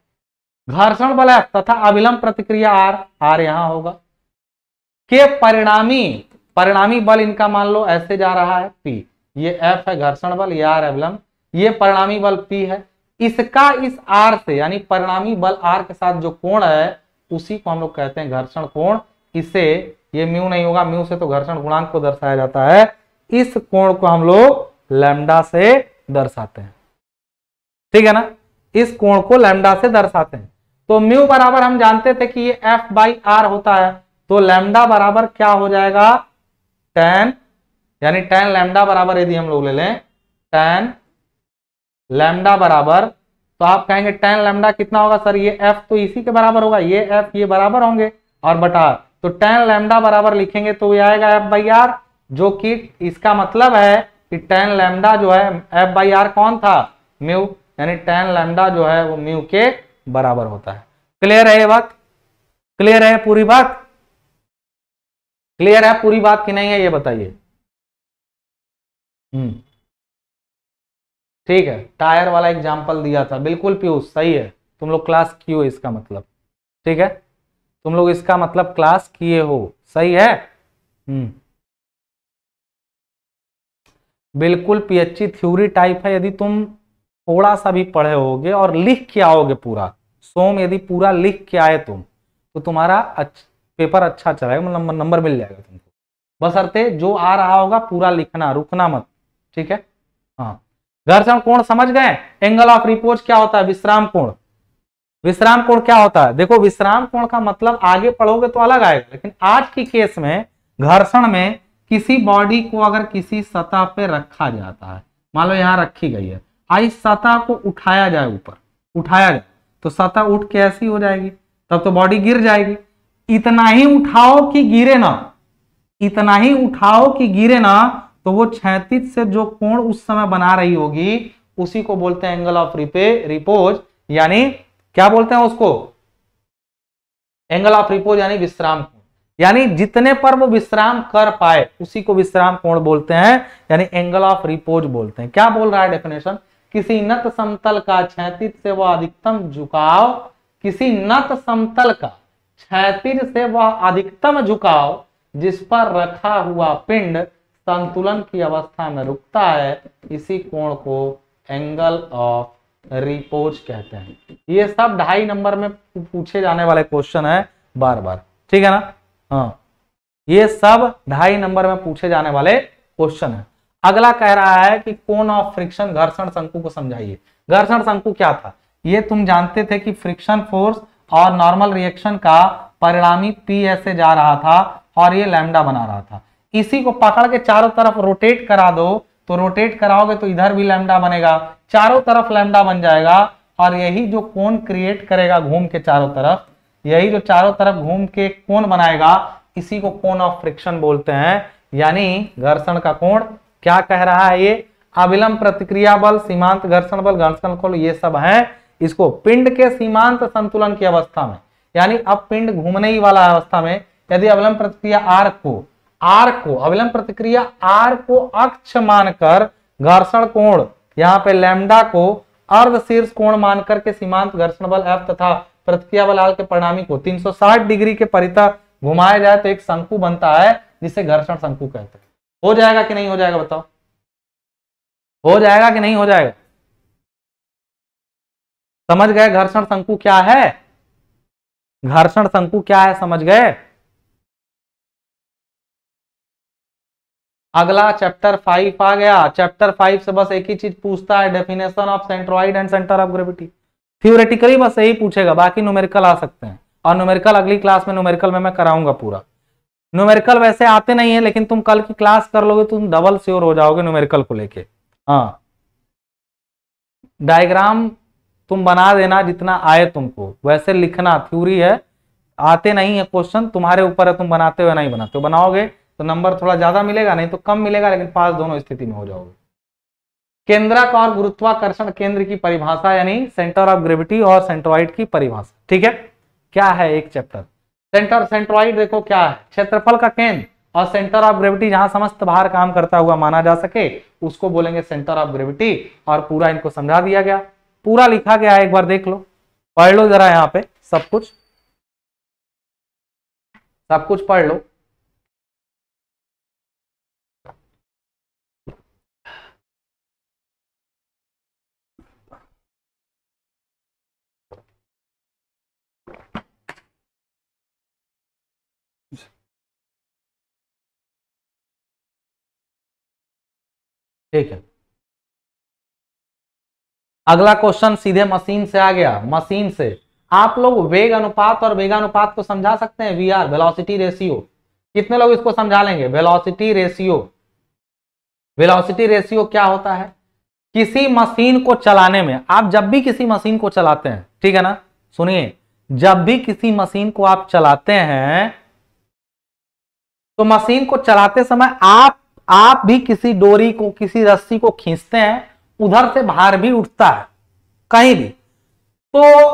घर्षण बल एफ तथा अविलंब प्रतिक्रिया आर आर यहाँ होगा के परिणामी परिणामी बल इनका मान लो ऐसे जा रहा है पी ये एफ है घर्षण बल ये आर अविलंब ये परिणामी बल पी है इसका इस आर से यानी परिणामी बल आर के साथ जो कोण है उसी को हम लोग कहते हैं घर्षण कोण इसे ये म्यू नहीं होगा म्यू से तो घर्षण गुणांक को दर्शाया जाता है इस कोण को हम लोग लैम्डा से दर्शाते हैं ठीक है ना इस कोण को लैम्डा से दर्शाते हैं तो म्यू बराबर हम जानते थे कि ये एफ बाई आर होता है तो लैम्डा बराबर क्या हो जाएगा टेन यानी टेन लैम्डा बराबर यदि हम लोग ले लें टेन लैमडा बराबर तो आप कहेंगे टेन लैमडा कितना होगा सर ये एफ तो इसी के बराबर होगा ये एफ ये बराबर होंगे और बटा तो टेन लैमडा बराबर लिखेंगे तो ये आएगा एफ बाई आर जो कि इसका मतलब है कि टेन लैमडा जो है एफ बाई आर कौन था म्यू यानी टेन लैमडा जो है वो म्यू के बराबर होता है क्लियर है ये बात क्लियर है पूरी बात क्लियर है पूरी बात कि नहीं है ये बताइए हम्म ठीक है टायर वाला एग्जाम्पल दिया था बिल्कुल पीयूष सही है तुम लोग क्लास किए हो इसका मतलब ठीक है तुम लोग इसका मतलब क्लास किए हो सही है हम्म। बिल्कुल पीएचई थ्योरी टाइप है यदि तुम थोड़ा सा भी पढ़े होगे और लिख के आओगे पूरा सोम यदि पूरा लिख के आए तुम तो तुम्हारा अच्छा, पेपर अच्छा चलाएगा मतलब नंबर मिल जाएगा तुमको बस अर्थे जो आ रहा होगा पूरा लिखना रुकना मत ठीक है घर्षण कोण समझ गए एंगल ऑफ रिपोज क्या होता है विश्राम कोण विश्राम कोण क्या होता है देखो विश्राम कोण का मतलब आगे पढ़ोगे तो अलग आएगा लेकिन आज की केस में घर्षण में किसी बॉडी को अगर किसी सतह पे रखा जाता है मान लो यहां रखी गई है आई सतह को उठाया जाए ऊपर उठाया जाए तो सतह उठ के ऐसी हो जाएगी तब तो बॉडी गिर जाएगी इतना ही उठाओ कि गिरे ना इतना ही उठाओ कि गिरे ना तो वो छैतीस से जो कोण उस समय बना रही होगी उसी को बोलते हैं एंगल ऑफ रिपे रिपोज यानी क्या बोलते हैं उसको एंगल ऑफ रिपोज यानी विश्राम कोण यानी जितने पर वो विश्राम कर पाए उसी को विश्राम कोण बोलते हैं यानी एंगल ऑफ रिपोज बोलते हैं क्या बोल रहा है डेफिनेशन किसी नत समतल का छैतीस से वह अधिकतम झुकाव किसी नत समतल का छैतीस से वह अधिकतम झुकाव जिस पर रखा हुआ पिंड संतुलन की अवस्था में रुकता है इसी कोण को एंगल ऑफ रिपोज कहते हैं ये सब ढाई नंबर में पूछे जाने वाले क्वेश्चन है बार बार ठीक है ना हाँ ये सब ढाई नंबर में पूछे जाने वाले क्वेश्चन है अगला कह रहा है कि कोण ऑफ फ्रिक्शन घर्षण शंकु को समझाइए घर्षण शंकु क्या था ये तुम जानते थे कि फ्रिक्शन फोर्स और नॉर्मल रिएक्शन का परिणामी पी ऐसे जा रहा था और ये लैमडा बना रहा था इसी को पकड़ के चारों तरफ रोटेट करा दो तो रोटेट कराओगे तो इधर भी लैमडा बनेगा चारों तरफ लैमडा बन जाएगा और यही जो कोन क्रिएट करेगा घूम के चारों तरफ यही जो चारों तरफ घूम के कोन बनाएगा इसी को कोन ऑफ फ्रिक्शन बोलते हैं यानी घर्षण का कोण क्या कह रहा है ये अविलंब प्रतिक्रिया बल सीमांत घर्षण बल घर्षण बल ये सब है इसको पिंड के सीमांत संतुलन की अवस्था में यानी अब पिंड घूमने ही वाला अवस्था में यदि अविलंब प्रतिक्रिया आर को आर को अविलंब प्रतिक्रिया आर को अक्ष मानकर घर्षण कोण यहाँ पे लैम्डा को अर्ध शीर्ष कोण मानकर के सीमांत घर्षण बल एफ तथा प्रतिक्रिया बल आल के परिणामी को 360 डिग्री के परिता घुमाया जाए तो एक शंकु बनता है जिसे घर्षण शंकु कहते हैं हो जाएगा कि नहीं हो जाएगा बताओ हो जाएगा कि नहीं हो जाएगा समझ गए घर्षण शंकु क्या है घर्षण शंकु क्या है समझ गए अगला चैप्टर फाइव आ गया चैप्टर फाइव से बस एक ही चीज पूछता है definition of centroid and centre of gravity theoretically बस यही पूछेगा बाकी न्यूमेरिकल आ सकते हैं और न्यूमेरिकल अगली क्लास में न्यूमेरिकल में मैं कराऊंगा पूरा न्यूमेरिकल वैसे आते नहीं है लेकिन तुम कल की क्लास कर लोगे तुम डबल श्योर हो जाओगे न्यूमेरिकल को लेके हाँ डायग्राम तुम बना देना जितना आए तुमको वैसे लिखना थ्यूरी है आते नहीं है क्वेश्चन तुम्हारे ऊपर है तुम बनाते हो नहीं बनाते हो बनाओगे तो नंबर थोड़ा ज्यादा मिलेगा नहीं तो कम मिलेगा लेकिन पास दोनों स्थिति में हो जाओगे केंद्रक और गुरुत्वाकर्षण केंद्र की परिभाषा यानी सेंटर ऑफ ग्रेविटी और सेंट्रोइड की परिभाषा ठीक है क्या है एक चैप्टर सेंटर सेंट्रोइड देखो क्या है क्षेत्रफल का केंद्र और सेंटर ऑफ ग्रेविटी जहां समस्त भार काम करता हुआ माना जा सके उसको बोलेंगे सेंटर ऑफ ग्रेविटी और पूरा इनको समझा दिया गया पूरा लिखा गया है एक बार देख लो पढ़ लो जरा यहाँ पे सब कुछ सब कुछ पढ़ लो ठीक है अगला क्वेश्चन सीधे मशीन से आ गया मशीन से आप लोग वेग अनुपात और वेगानुपात को समझा सकते हैं वी आर वेलोसिटी रेशियो कितने लोग इसको समझा लेंगे वेलोसिटी रेशियो वेलोसिटी रेशियो क्या होता है किसी मशीन को चलाने में आप जब भी किसी मशीन को चलाते हैं ठीक है ना सुनिए जब भी किसी मशीन को आप चलाते हैं तो मशीन को चलाते समय आप आप भी किसी डोरी को किसी रस्सी को खींचते हैं उधर से भार भी उठता है कहीं भी तो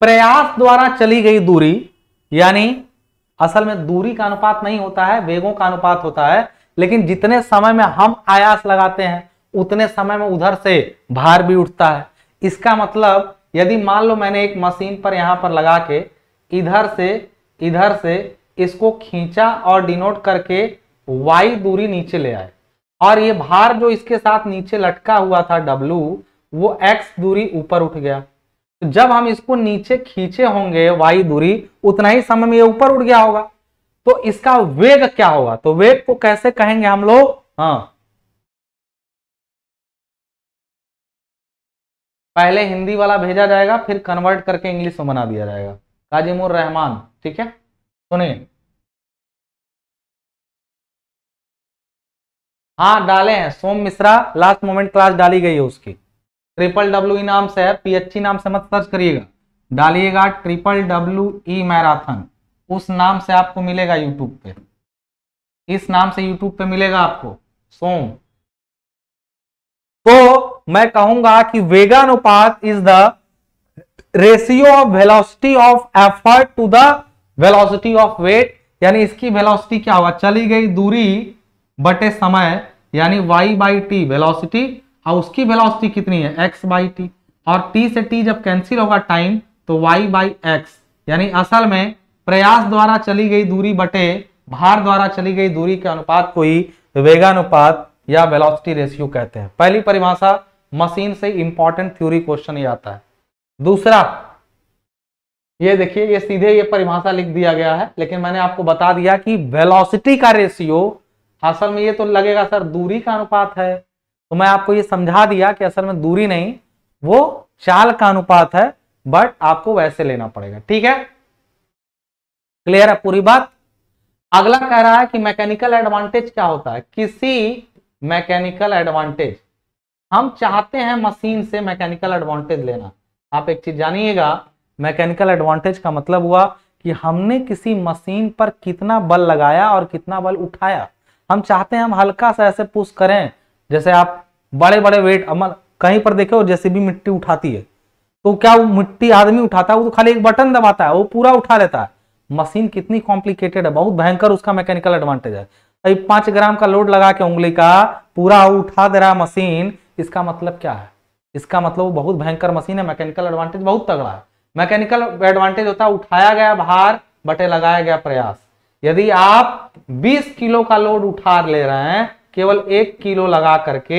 प्रयास द्वारा चली गई दूरी यानी असल में दूरी का अनुपात नहीं होता है वेगों का अनुपात होता है लेकिन जितने समय में हम आयास लगाते हैं उतने समय में उधर से भार भी उठता है इसका मतलब यदि मान लो मैंने एक मशीन पर यहां पर लगा के इधर से इधर से इसको खींचा और डिनोट करके वाई दूरी नीचे ले आए और ये भार जो इसके साथ नीचे लटका हुआ था डब्लू वो एक्स दूरी ऊपर उठ गया तो जब हम इसको नीचे खींचे होंगे वाई दूरी उतना ही समय में ये ऊपर उठ गया होगा तो इसका वेग क्या होगा तो वेग को कैसे कहेंगे हम लोग हाँ पहले हिंदी वाला भेजा जाएगा फिर कन्वर्ट करके इंग्लिश में बना दिया जाएगा काजिमुर रहमान ठीक है सुनिए हाँ डाले हैं Som Mishra last moment class डाली गई है उसकी ट्रिपल डब्ल्यू e नाम से है पीएचई नाम से मत सर्च करिएगा डालिएगा ट्रिपल डब्ल्यू ई मैराथन उस नाम से आपको मिलेगा यूट्यूब पे इस नाम से यूट्यूब पे मिलेगा आपको सोम तो मैं कहूंगा कि वेगानुपात is the ratio of velocity of effort to the velocity of weight यानी इसकी वेलोसिटी क्या हुआ चली गई दूरी बटे समय यानी वाई बाई टी वेलोसिटी और उसकी वेलोसिटी कितनी है एक्स बाई टी और टी से टी जब कैंसिल होगा टाइम तो वाई बाई एक्स यानी असल में प्रयास द्वारा चली गई दूरी बटे भार द्वारा चली गई दूरी के अनुपात को ही वेगानुपात या वेलोसिटी रेशियो कहते हैं पहली परिभाषा मशीन से इंपॉर्टेंट थ्योरी क्वेश्चन ही आता है दूसरा ये देखिए ये सीधे ये परिभाषा लिख दिया गया है लेकिन मैंने आपको बता दिया कि वेलोसिटी का रेशियो असल में ये तो लगेगा सर दूरी का अनुपात है तो मैं आपको ये समझा दिया कि असल में दूरी नहीं वो चाल का अनुपात है बट आपको वैसे लेना पड़ेगा ठीक है क्लियर है पूरी बात अगला कह रहा है कि मैकेनिकल एडवांटेज क्या होता है किसी मैकेनिकल एडवांटेज हम चाहते हैं मशीन से मैकेनिकल एडवांटेज लेना आप एक चीज जानिएगा मैकेनिकल एडवांटेज का मतलब हुआ कि हमने किसी मशीन पर कितना बल लगाया और कितना बल उठाया हम चाहते हैं हम हल्का सा ऐसे पुश करें जैसे आप बड़े बड़े वेट अमल कहीं पर देखे जैसे भी मिट्टी उठाती है तो क्या वो मिट्टी आदमी उठाता है वो तो खाली एक बटन दबाता है वो पूरा उठा लेता है मशीन कितनी कॉम्प्लिकेटेड है बहुत भयंकर उसका मैकेनिकल एडवांटेज है करीब पांच ग्राम का लोड लगा के उंगली का पूरा उठा दे रहा मशीन इसका मतलब क्या है इसका मतलब वो बहुत भयंकर मशीन है मैकेनिकल एडवांटेज बहुत तगड़ा है मैकेनिकल एडवांटेज होता है उठाया गया भार बटे लगाया गया प्रयास यदि आप 20 किलो का लोड उठा ले रहे हैं केवल एक किलो लगा करके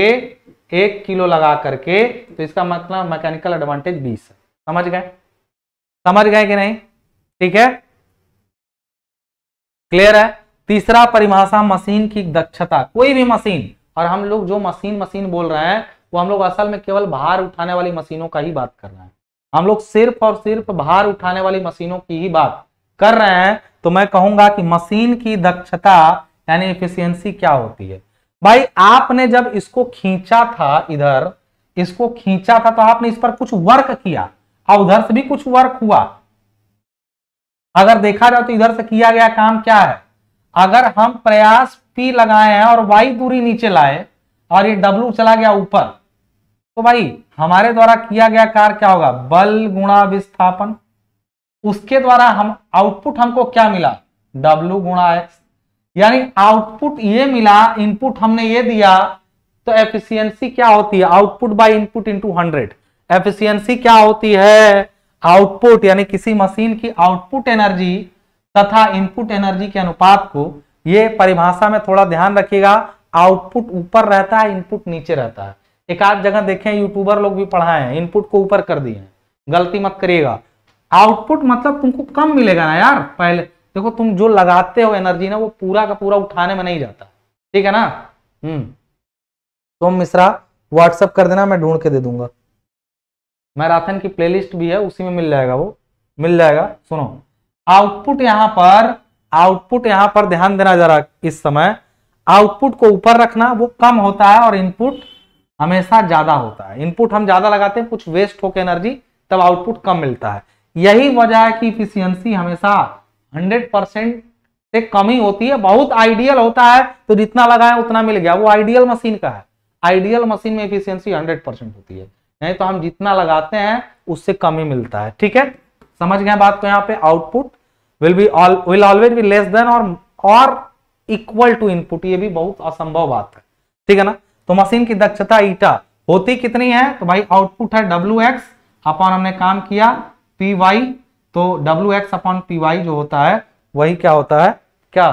एक किलो लगा करके तो इसका मतलब मैकेनिकल एडवांटेज 20 है समझ गए समझ गए कि नहीं ठीक है क्लियर है तीसरा परिभाषा मशीन की दक्षता कोई भी मशीन और हम लोग जो मशीन मशीन बोल रहे हैं वो हम लोग असल में केवल भार उठाने वाली मशीनों का ही बात कर रहे हैं हम लोग सिर्फ और सिर्फ भार उठाने वाली मशीनों की ही बात कर रहे हैं तो मैं कहूंगा कि मशीन की दक्षता यानी एफिशियंसी क्या होती है भाई आपने जब इसको खींचा था इधर इसको खींचा था तो आपने इस पर कुछ वर्क किया और हाँ, उधर से भी कुछ वर्क हुआ अगर देखा जाए तो इधर से किया गया काम क्या है अगर हम प्रयास पी लगाए हैं और वाई दूरी नीचे लाए और ये डब्लू चला गया ऊपर तो भाई हमारे द्वारा किया गया कार्य क्या होगा बल गुणा विस्थापन उसके द्वारा हम आउटपुट हमको क्या मिला डब्ल्यू गुणा एक्स यानी आउटपुट ये मिला इनपुट हमने ये दिया तो एफिशिएंसी क्या होती है output by input into hundred efficiency क्या होती है आउटपुट यानी किसी मशीन की आउटपुट एनर्जी तथा इनपुट एनर्जी के अनुपात को ये परिभाषा में थोड़ा ध्यान रखिएगा आउटपुट ऊपर रहता है इनपुट नीचे रहता है एक आध जगह देखें यूट्यूबर लोग भी पढ़ाए हैं इनपुट को ऊपर कर दिए गलती मत करिएगा आउटपुट मतलब तुमको कम मिलेगा ना यार पहले देखो तुम जो लगाते हो एनर्जी ना वो पूरा का पूरा उठाने में नहीं जाता ठीक है ना हम्म तो मिश्रा व्हाट्सअप कर देना मैं ढूंढ के दे दूंगा मैराथन की प्लेलिस्ट भी है उसी में मिल जाएगा वो मिल जाएगा सुनो आउटपुट यहां पर आउटपुट यहां पर ध्यान देना जरा इस समय आउटपुट को ऊपर रखना वो कम होता है और इनपुट हमेशा ज्यादा होता है इनपुट हम ज्यादा लगाते हैं कुछ वेस्ट होकर एनर्जी तब आउटपुट कम मिलता है यही वजह है कि इफिशियंसी हमेशा 100 परसेंट से कमी होती है बहुत आइडियल होता है तो जितना लगाए उतना मिल गया वो आइडियल मशीन का है आइडियल मशीन में इफिशियंसी 100 परसेंट होती है नहीं तो हम जितना लगाते हैं उससे कम ही मिलता है ठीक है समझ गए बात को यहाँ पे output will be will always be less than और और इक्वल टू इनपुट ये भी बहुत असंभव बात है ठीक है ना तो मशीन की दक्षता ईटा होती कितनी है तो भाई आउटपुट है डब्ल्यू एक्स अपन हमने काम किया पी वाई तो W X upon P Y जो होता है वही क्या होता है क्या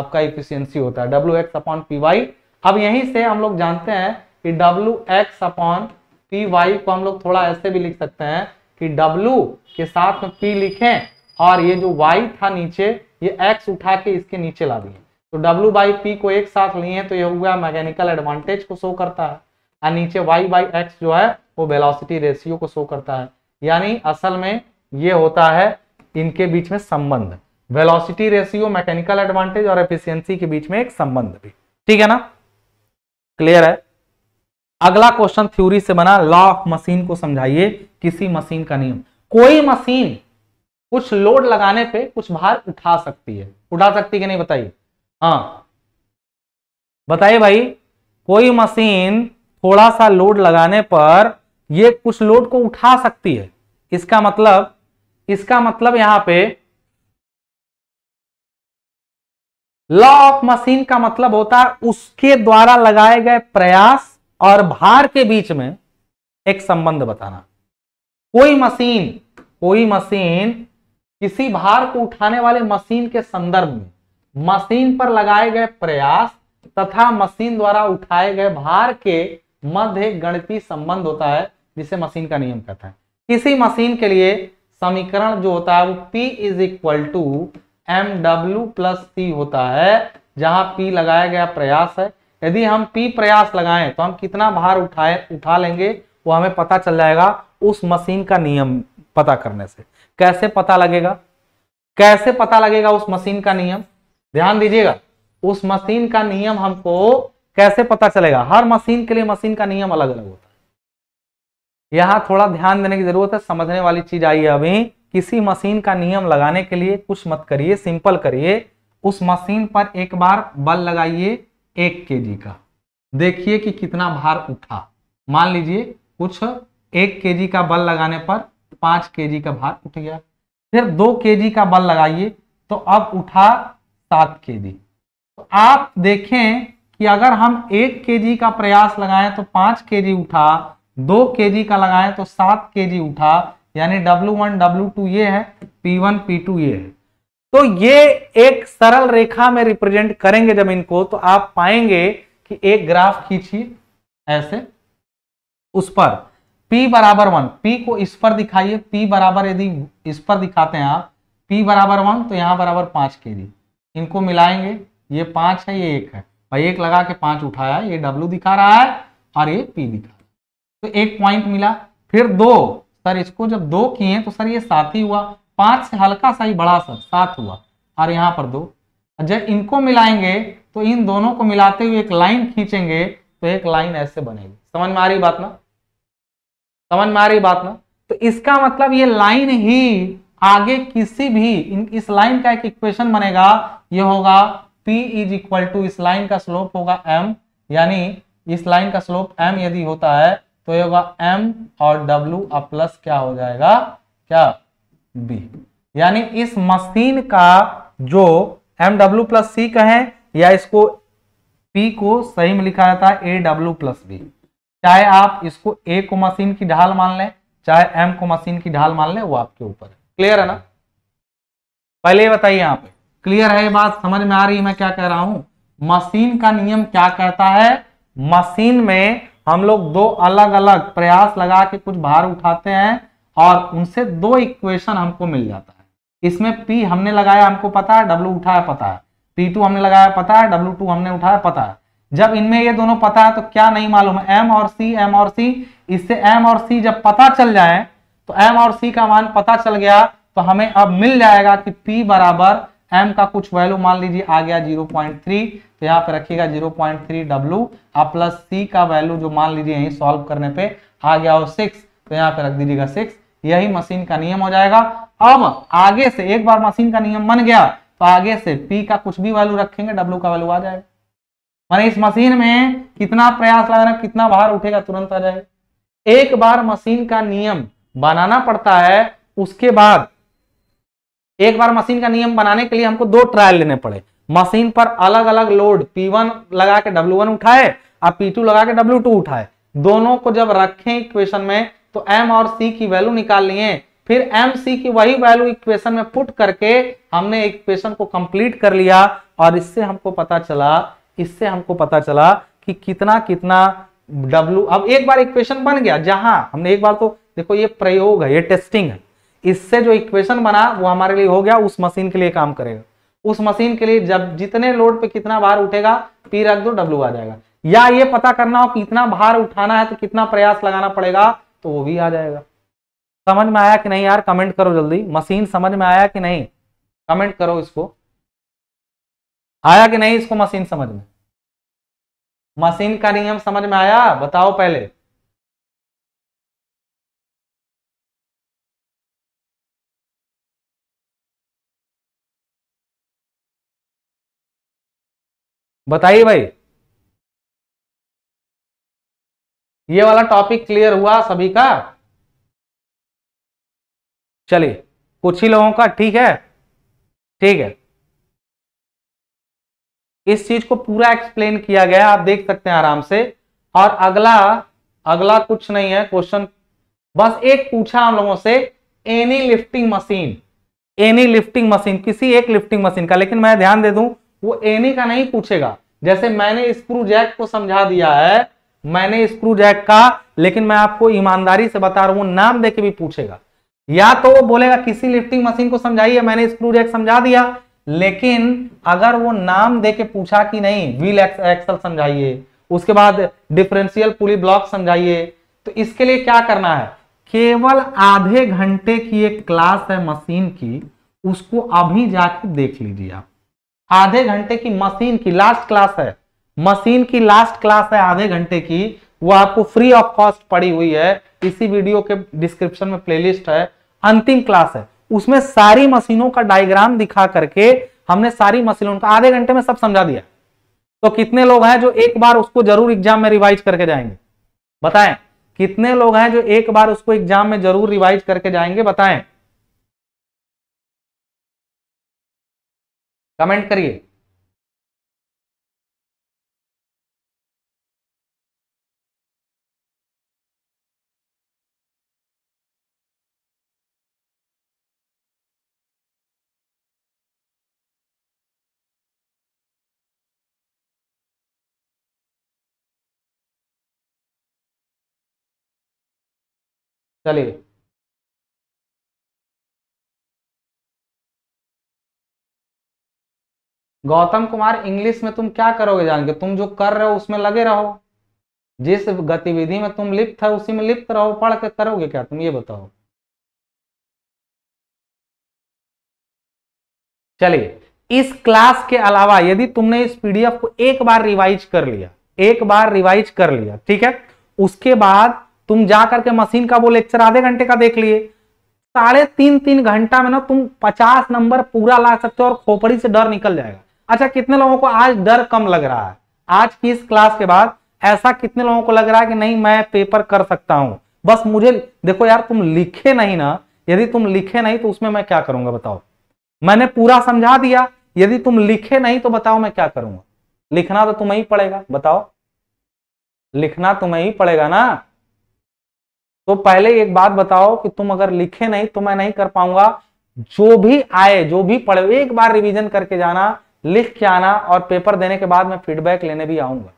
आपका इफिशियंसी होता है W X upon P Y अब यहीं से हम लोग जानते हैं कि W X upon P Y को हम लोग थोड़ा ऐसे भी लिख सकते हैं कि डब्ल्यू के साथ में पी लिखें और ये जो वाई था नीचे ये एक्स उठा के इसके नीचे ला दिए तो डब्ल्यू बाई पी को एक साथ लिए तो ये हुआ मैकेनिकल एडवांटेज को शो करता है और नीचे वाई बाई एक्स जो है वो वेलोसिटी रेशियो को शो करता है यानी असल में ये होता है इनके बीच में संबंध वेलोसिटी रेशियो मैकेनिकल एडवांटेज और एफिशिएंसी के बीच में एक संबंध भी ठीक है ना क्लियर है अगला क्वेश्चन थ्योरी से बना लॉ ऑफ मशीन को समझाइए किसी मशीन का नियम कोई मशीन कुछ लोड लगाने पे कुछ भार उठा सकती है उठा सकती कि नहीं बताइए हाँ बताइए भाई कोई मशीन थोड़ा सा लोड लगाने पर यह कुछ लोड को उठा सकती है इसका मतलब इसका मतलब यहां पे लॉ ऑफ मशीन का मतलब होता है उसके द्वारा लगाए गए प्रयास और भार के बीच में एक संबंध बताना कोई मशीन कोई मशीन किसी भार को उठाने वाले मशीन के संदर्भ में मशीन पर लगाए गए प्रयास तथा मशीन द्वारा उठाए गए भार के मध्य गणितीय संबंध होता है जिसे मशीन का नियम कहता है किसी मशीन के लिए समीकरण जो होता है वो P is equal to M W plus C होता है जहां P लगाया गया प्रयास है यदि हम P प्रयास लगाएं तो हम कितना भार उठाए उठा लेंगे वो हमें पता चल जाएगा उस मशीन का नियम पता करने से कैसे पता लगेगा कैसे पता लगेगा उस मशीन का नियम ध्यान दीजिएगा उस मशीन का नियम हमको कैसे पता चलेगा हर मशीन के लिए मशीन का नियम अलग अलग होता है यहाँ थोड़ा ध्यान देने की जरूरत है समझने वाली चीज आई है अभी किसी मशीन का नियम लगाने के लिए कुछ मत करिए सिंपल करिए उस मशीन पर एक बार बल लगाइए एक के का देखिए कि कितना भार उठा मान लीजिए कुछ एक के का बल लगाने पर पांच के का भार उठ गया फिर दो के का बल लगाइए तो अब उठा सात के तो आप देखें कि अगर हम एक के का प्रयास लगाएं तो पांच के उठा दो के का लगाए तो सात के उठा यानी डब्ल्यू वन डब्ल्यू टू ये है पी वन पी टू ये है तो ये एक सरल रेखा में रिप्रेजेंट करेंगे जब इनको तो आप पाएंगे कि एक ग्राफ खींचिए ऐसे उस पर P बराबर वन P को इस पर दिखाइए P बराबर यदि इस पर दिखाते हैं आप P बराबर वन तो यहां बराबर पांच के जी इनको मिलाएंगे ये पांच है ये एक है भाई एक लगा के पांच उठाया ये W दिखा रहा है और ये P दिखा तो एक पॉइंट मिला फिर दो सर इसको जब दो किए तो सर ये सात ही हुआ पांच से हल्का सा ही बड़ा सर सात हुआ और यहाँ पर दो जब इनको मिलाएंगे तो इन दोनों को मिलाते हुए एक लाइन खींचेंगे तो एक लाइन ऐसे बनेगी समझ में आ रही बात ना समझ में आ रही बात ना तो इसका मतलब ये लाइन ही आगे किसी भी इन, इस लाइन का एक इक्वेशन बनेगा ये होगा P इज इक्वल टू इस लाइन का स्लोप होगा m यानी इस लाइन का स्लोप m यदि होता है तो ये होगा एम और डब्ल्यू और प्लस क्या हो जाएगा क्या बी यानी इस मशीन का जो एम डब्ल्यू प्लस सी कहें या इसको पी को सही में लिखा जाता है ए डब्ल्यू प्लस बी चाहे आप इसको ए को मशीन की ढाल मान लें चाहे एम को मशीन की ढाल मान लें वो आपके ऊपर है क्लियर है ना पहले बताइए यहां पे क्लियर है ये बात समझ में आ रही है मैं क्या कह रहा हूं मशीन का नियम क्या कहता है मशीन में हम लोग दो अलग अलग प्रयास लगा के कुछ भार उठाते हैं और उनसे दो इक्वेशन हमको मिल जाता है इसमें P हमने लगाया हमको पता है W उठाया पता है P2 हमने लगाया पता है W2 हमने उठाया पता है जब इनमें ये दोनों पता है तो क्या नहीं मालूम है एम और सी एम और सी इससे एम और सी जब पता चल जाए तो एम और सी का मान पता चल गया तो हमें अब मिल जाएगा कि पी बराबर एम का कुछ वैल्यू मान लीजिए आ गया 0.3 तो यहाँ पे रखिएगा 0.3 पॉइंट थ्री डब्ल्यू और प्लस सी का वैल्यू जो मान लीजिए यही सॉल्व करने पे आ गया हो सिक्स तो यहाँ पे रख दीजिएगा सिक्स यही मशीन का नियम हो जाएगा अब आगे से एक बार मशीन का नियम बन गया तो आगे से पी का कुछ भी वैल्यू रखेंगे डब्ल्यू का वैल्यू आ जाएगा माने इस मशीन में कितना प्रयास लगाना कितना बाहर उठेगा तुरंत आ जाएगा एक बार मशीन का नियम बनाना पड़ता है उसके बाद एक बार मशीन का नियम बनाने के लिए हमको दो ट्रायल लेने पड़े मशीन पर अलग अलग लोड P1 लगा के W1 उठाए और P2 लगा के W2 उठाए दोनों को जब रखें इक्वेशन में तो एम और सी की वैल्यू निकाल लिए फिर एम सी की वही वैल्यू इक्वेशन में पुट करके हमने इक्वेशन को कंप्लीट कर लिया और इससे हमको पता चला इससे हमको पता चला कि कितना कितना डब्ल्यू अब एक बार इक्वेशन बन गया जहां हमने एक बार तो देखो ये प्रयोग है ये टेस्टिंग है इससे जो इक्वेशन बना वो हमारे लिए हो गया उस मशीन के लिए काम करेगा उस मशीन के लिए जब जितने लोड पे कितना भार उठेगा पी रख दो डब्ल्यू आ जाएगा या ये पता करना हो इतना भार उठाना है तो कितना प्रयास लगाना पड़ेगा तो वो भी आ जाएगा समझ में आया कि नहीं यार कमेंट करो जल्दी मशीन समझ में आया कि नहीं कमेंट करो इसको आया कि नहीं इसको मशीन समझ में मशीन का नियम समझ में आया बताओ पहले बताइए भाई ये वाला टॉपिक क्लियर हुआ सभी का चलिए कुछ ही लोगों का ठीक है ठीक है इस चीज को पूरा एक्सप्लेन किया गया आप देख सकते हैं आराम से और अगला अगला कुछ नहीं है क्वेश्चन बस एक पूछा हम लोगों से any lifting machine any lifting machine किसी एक लिफ्टिंग मशीन का लेकिन मैं ध्यान दे दूं वो एने का नहीं पूछेगा जैसे मैंने स्क्रू जैक को समझा दिया है मैंने स्क्रू जैक का लेकिन मैं आपको ईमानदारी से बता रहा हूं नाम देके भी पूछेगा या तो वो बोलेगा किसी लिफ्टिंग मशीन को समझाइए मैंने स्क्रू जैक समझा दिया लेकिन अगर वो नाम देके पूछा कि नहीं व्हील एक्सल समझाइए उसके बाद डिफरेंशियल पुली ब्लॉक समझाइए तो इसके लिए क्या करना है केवल आधे घंटे की एक क्लास है मशीन की उसको अभी जाके देख लीजिए आप आधे घंटे की मशीन की लास्ट क्लास है मशीन की लास्ट क्लास है आधे घंटे की वो आपको फ्री ऑफ कॉस्ट पड़ी हुई है इसी वीडियो के डिस्क्रिप्शन में प्लेलिस्ट है अंतिम क्लास है उसमें सारी मशीनों का डायग्राम दिखा करके हमने सारी मशीनों का आधे घंटे में सब समझा दिया तो कितने लोग हैं जो एक बार उसको जरूर एग्जाम में रिवाइज करके जाएंगे बताएं कितने लोग हैं जो एक बार उसको एग्जाम में जरूर रिवाइज करके जाएंगे बताएं कमेंट करिए चलिए गौतम कुमार इंग्लिश में तुम क्या करोगे जान के तुम जो कर रहे हो उसमें लगे रहो जिस गतिविधि में तुम लिप्त है उसी में लिप्त रहो पढ़ के करोगे क्या तुम ये बताओ चलिए इस क्लास के अलावा यदि तुमने इस पीडीएफ को एक बार रिवाइज कर लिया एक बार रिवाइज कर लिया ठीक है उसके बाद तुम जा करके मशीन का वो लेक्चर आधे घंटे का देख लिए साढ़े तीन तीन घंटा में ना तुम पचास नंबर पूरा ला सकते हो और खोपड़ी से डर निकल जाएगा अच्छा कितने लोगों को आज डर कम लग रहा है आज की इस क्लास के बाद ऐसा कितने लोगों को लग रहा है कि नहीं मैं पेपर कर सकता हूं बस मुझे देखो यार तुम लिखे नहीं ना यदि तुम लिखे नहीं तो उसमें मैं क्या करूंगा बताओ मैंने पूरा समझा दिया यदि तुम लिखे नहीं तो बताओ मैं क्या करूंगा लिखना तो तुम्हें ही पड़ेगा बताओ लिखना तुम्हें ही पड़ेगा ना तो पहले एक बात बताओ कि तुम अगर लिखे नहीं तो मैं नहीं कर पाऊंगा जो भी आए जो भी पढ़े एक बार रिवीजन करके जाना लिख के आना और पेपर देने के बाद मैं फीडबैक लेने भी आऊंगा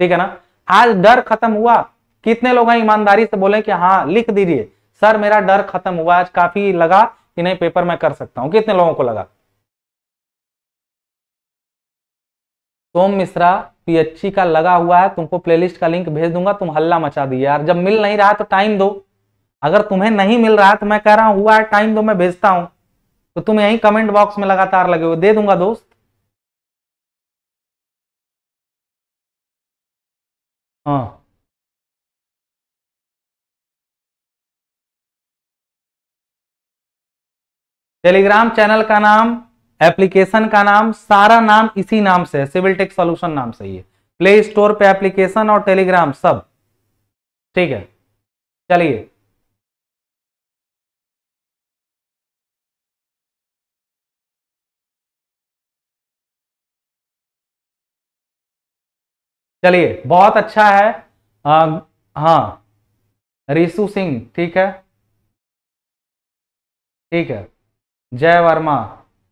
ठीक है ना आज डर खत्म हुआ कितने लोग हैं ईमानदारी से बोले कि हाँ लिख दीजिए सर मेरा डर खत्म हुआ आज काफी लगा कि नहीं पेपर मैं कर सकता हूं कितने लोगों को लगा सोम मिश्रा पीएचसी का लगा हुआ है तुमको प्लेलिस्ट का लिंक भेज दूंगा तुम हल्ला मचा दिए यार जब मिल नहीं रहा तो टाइम दो अगर तुम्हें नहीं मिल रहा तो मैं कह रहा हूं हुआ है टाइम दो मैं भेजता हूं तो तुम यही कमेंट बॉक्स में लगातार लगे हुए दे दूंगा दोस्त हाँ टेलीग्राम चैनल का नाम एप्लीकेशन का नाम सारा नाम इसी नाम से है सिविल टेक सॉल्यूशन नाम से ही है प्ले स्टोर पे एप्लीकेशन और टेलीग्राम सब ठीक है चलिए चलिए बहुत अच्छा है आ, हाँ रिशु सिंह ठीक है ठीक है जय वर्मा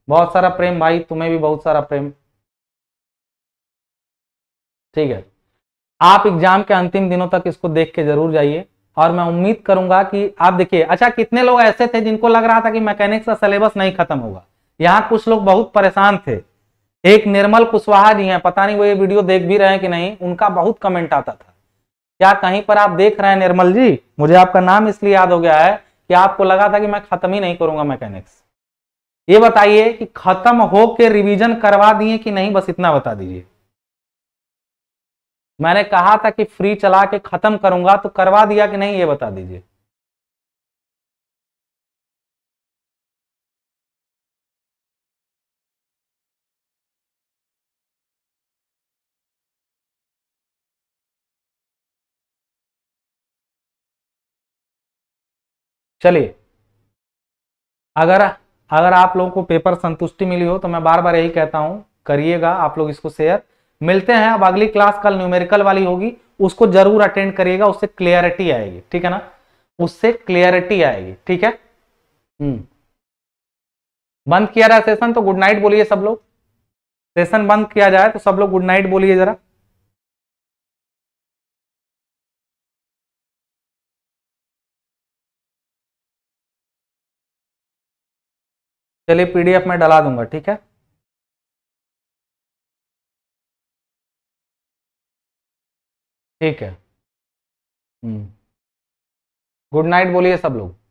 बहुत सारा प्रेम भाई तुम्हें भी बहुत सारा प्रेम ठीक है आप एग्जाम के अंतिम दिनों तक इसको देख के जरूर जाइए और मैं उम्मीद करूंगा कि आप देखिए अच्छा कितने लोग ऐसे थे जिनको लग रहा था कि मैकेनिक्स का सिलेबस नहीं खत्म होगा यहाँ कुछ लोग बहुत परेशान थे एक निर्मल कुशवाहा जी हैं पता नहीं वो ये वीडियो देख भी रहे हैं कि नहीं उनका बहुत कमेंट आता था क्या कहीं पर आप देख रहे हैं निर्मल जी मुझे आपका नाम इसलिए याद हो गया है कि आपको लगा था कि मैं खत्म ही नहीं करूंगा मैकेनिक्स ये बताइए कि खत्म हो के करवा दिए कि नहीं बस इतना बता दीजिए मैंने कहा था कि फ्री चला के खत्म करूंगा तो करवा दिया कि नहीं ये बता दीजिए चलिए अगर अगर आप लोगों को पेपर संतुष्टि मिली हो तो मैं बार बार यही कहता हूं करिएगा आप लोग इसको शेयर मिलते हैं अब अगली क्लास कल न्यूमेरिकल वाली होगी उसको जरूर अटेंड करिएगा उससे क्लियरिटी आएगी ठीक है ना उससे क्लियरिटी आएगी ठीक है हम्म। बंद किया जाए सेशन तो गुड नाइट बोलिए सब लोग सेशन बंद किया जाए तो सब लोग गुड नाइट बोलिए जरा चलिए पीडीएफ में डला दूंगा ठीक है ठीक है हम्म। गुड नाइट बोलिए सब लोग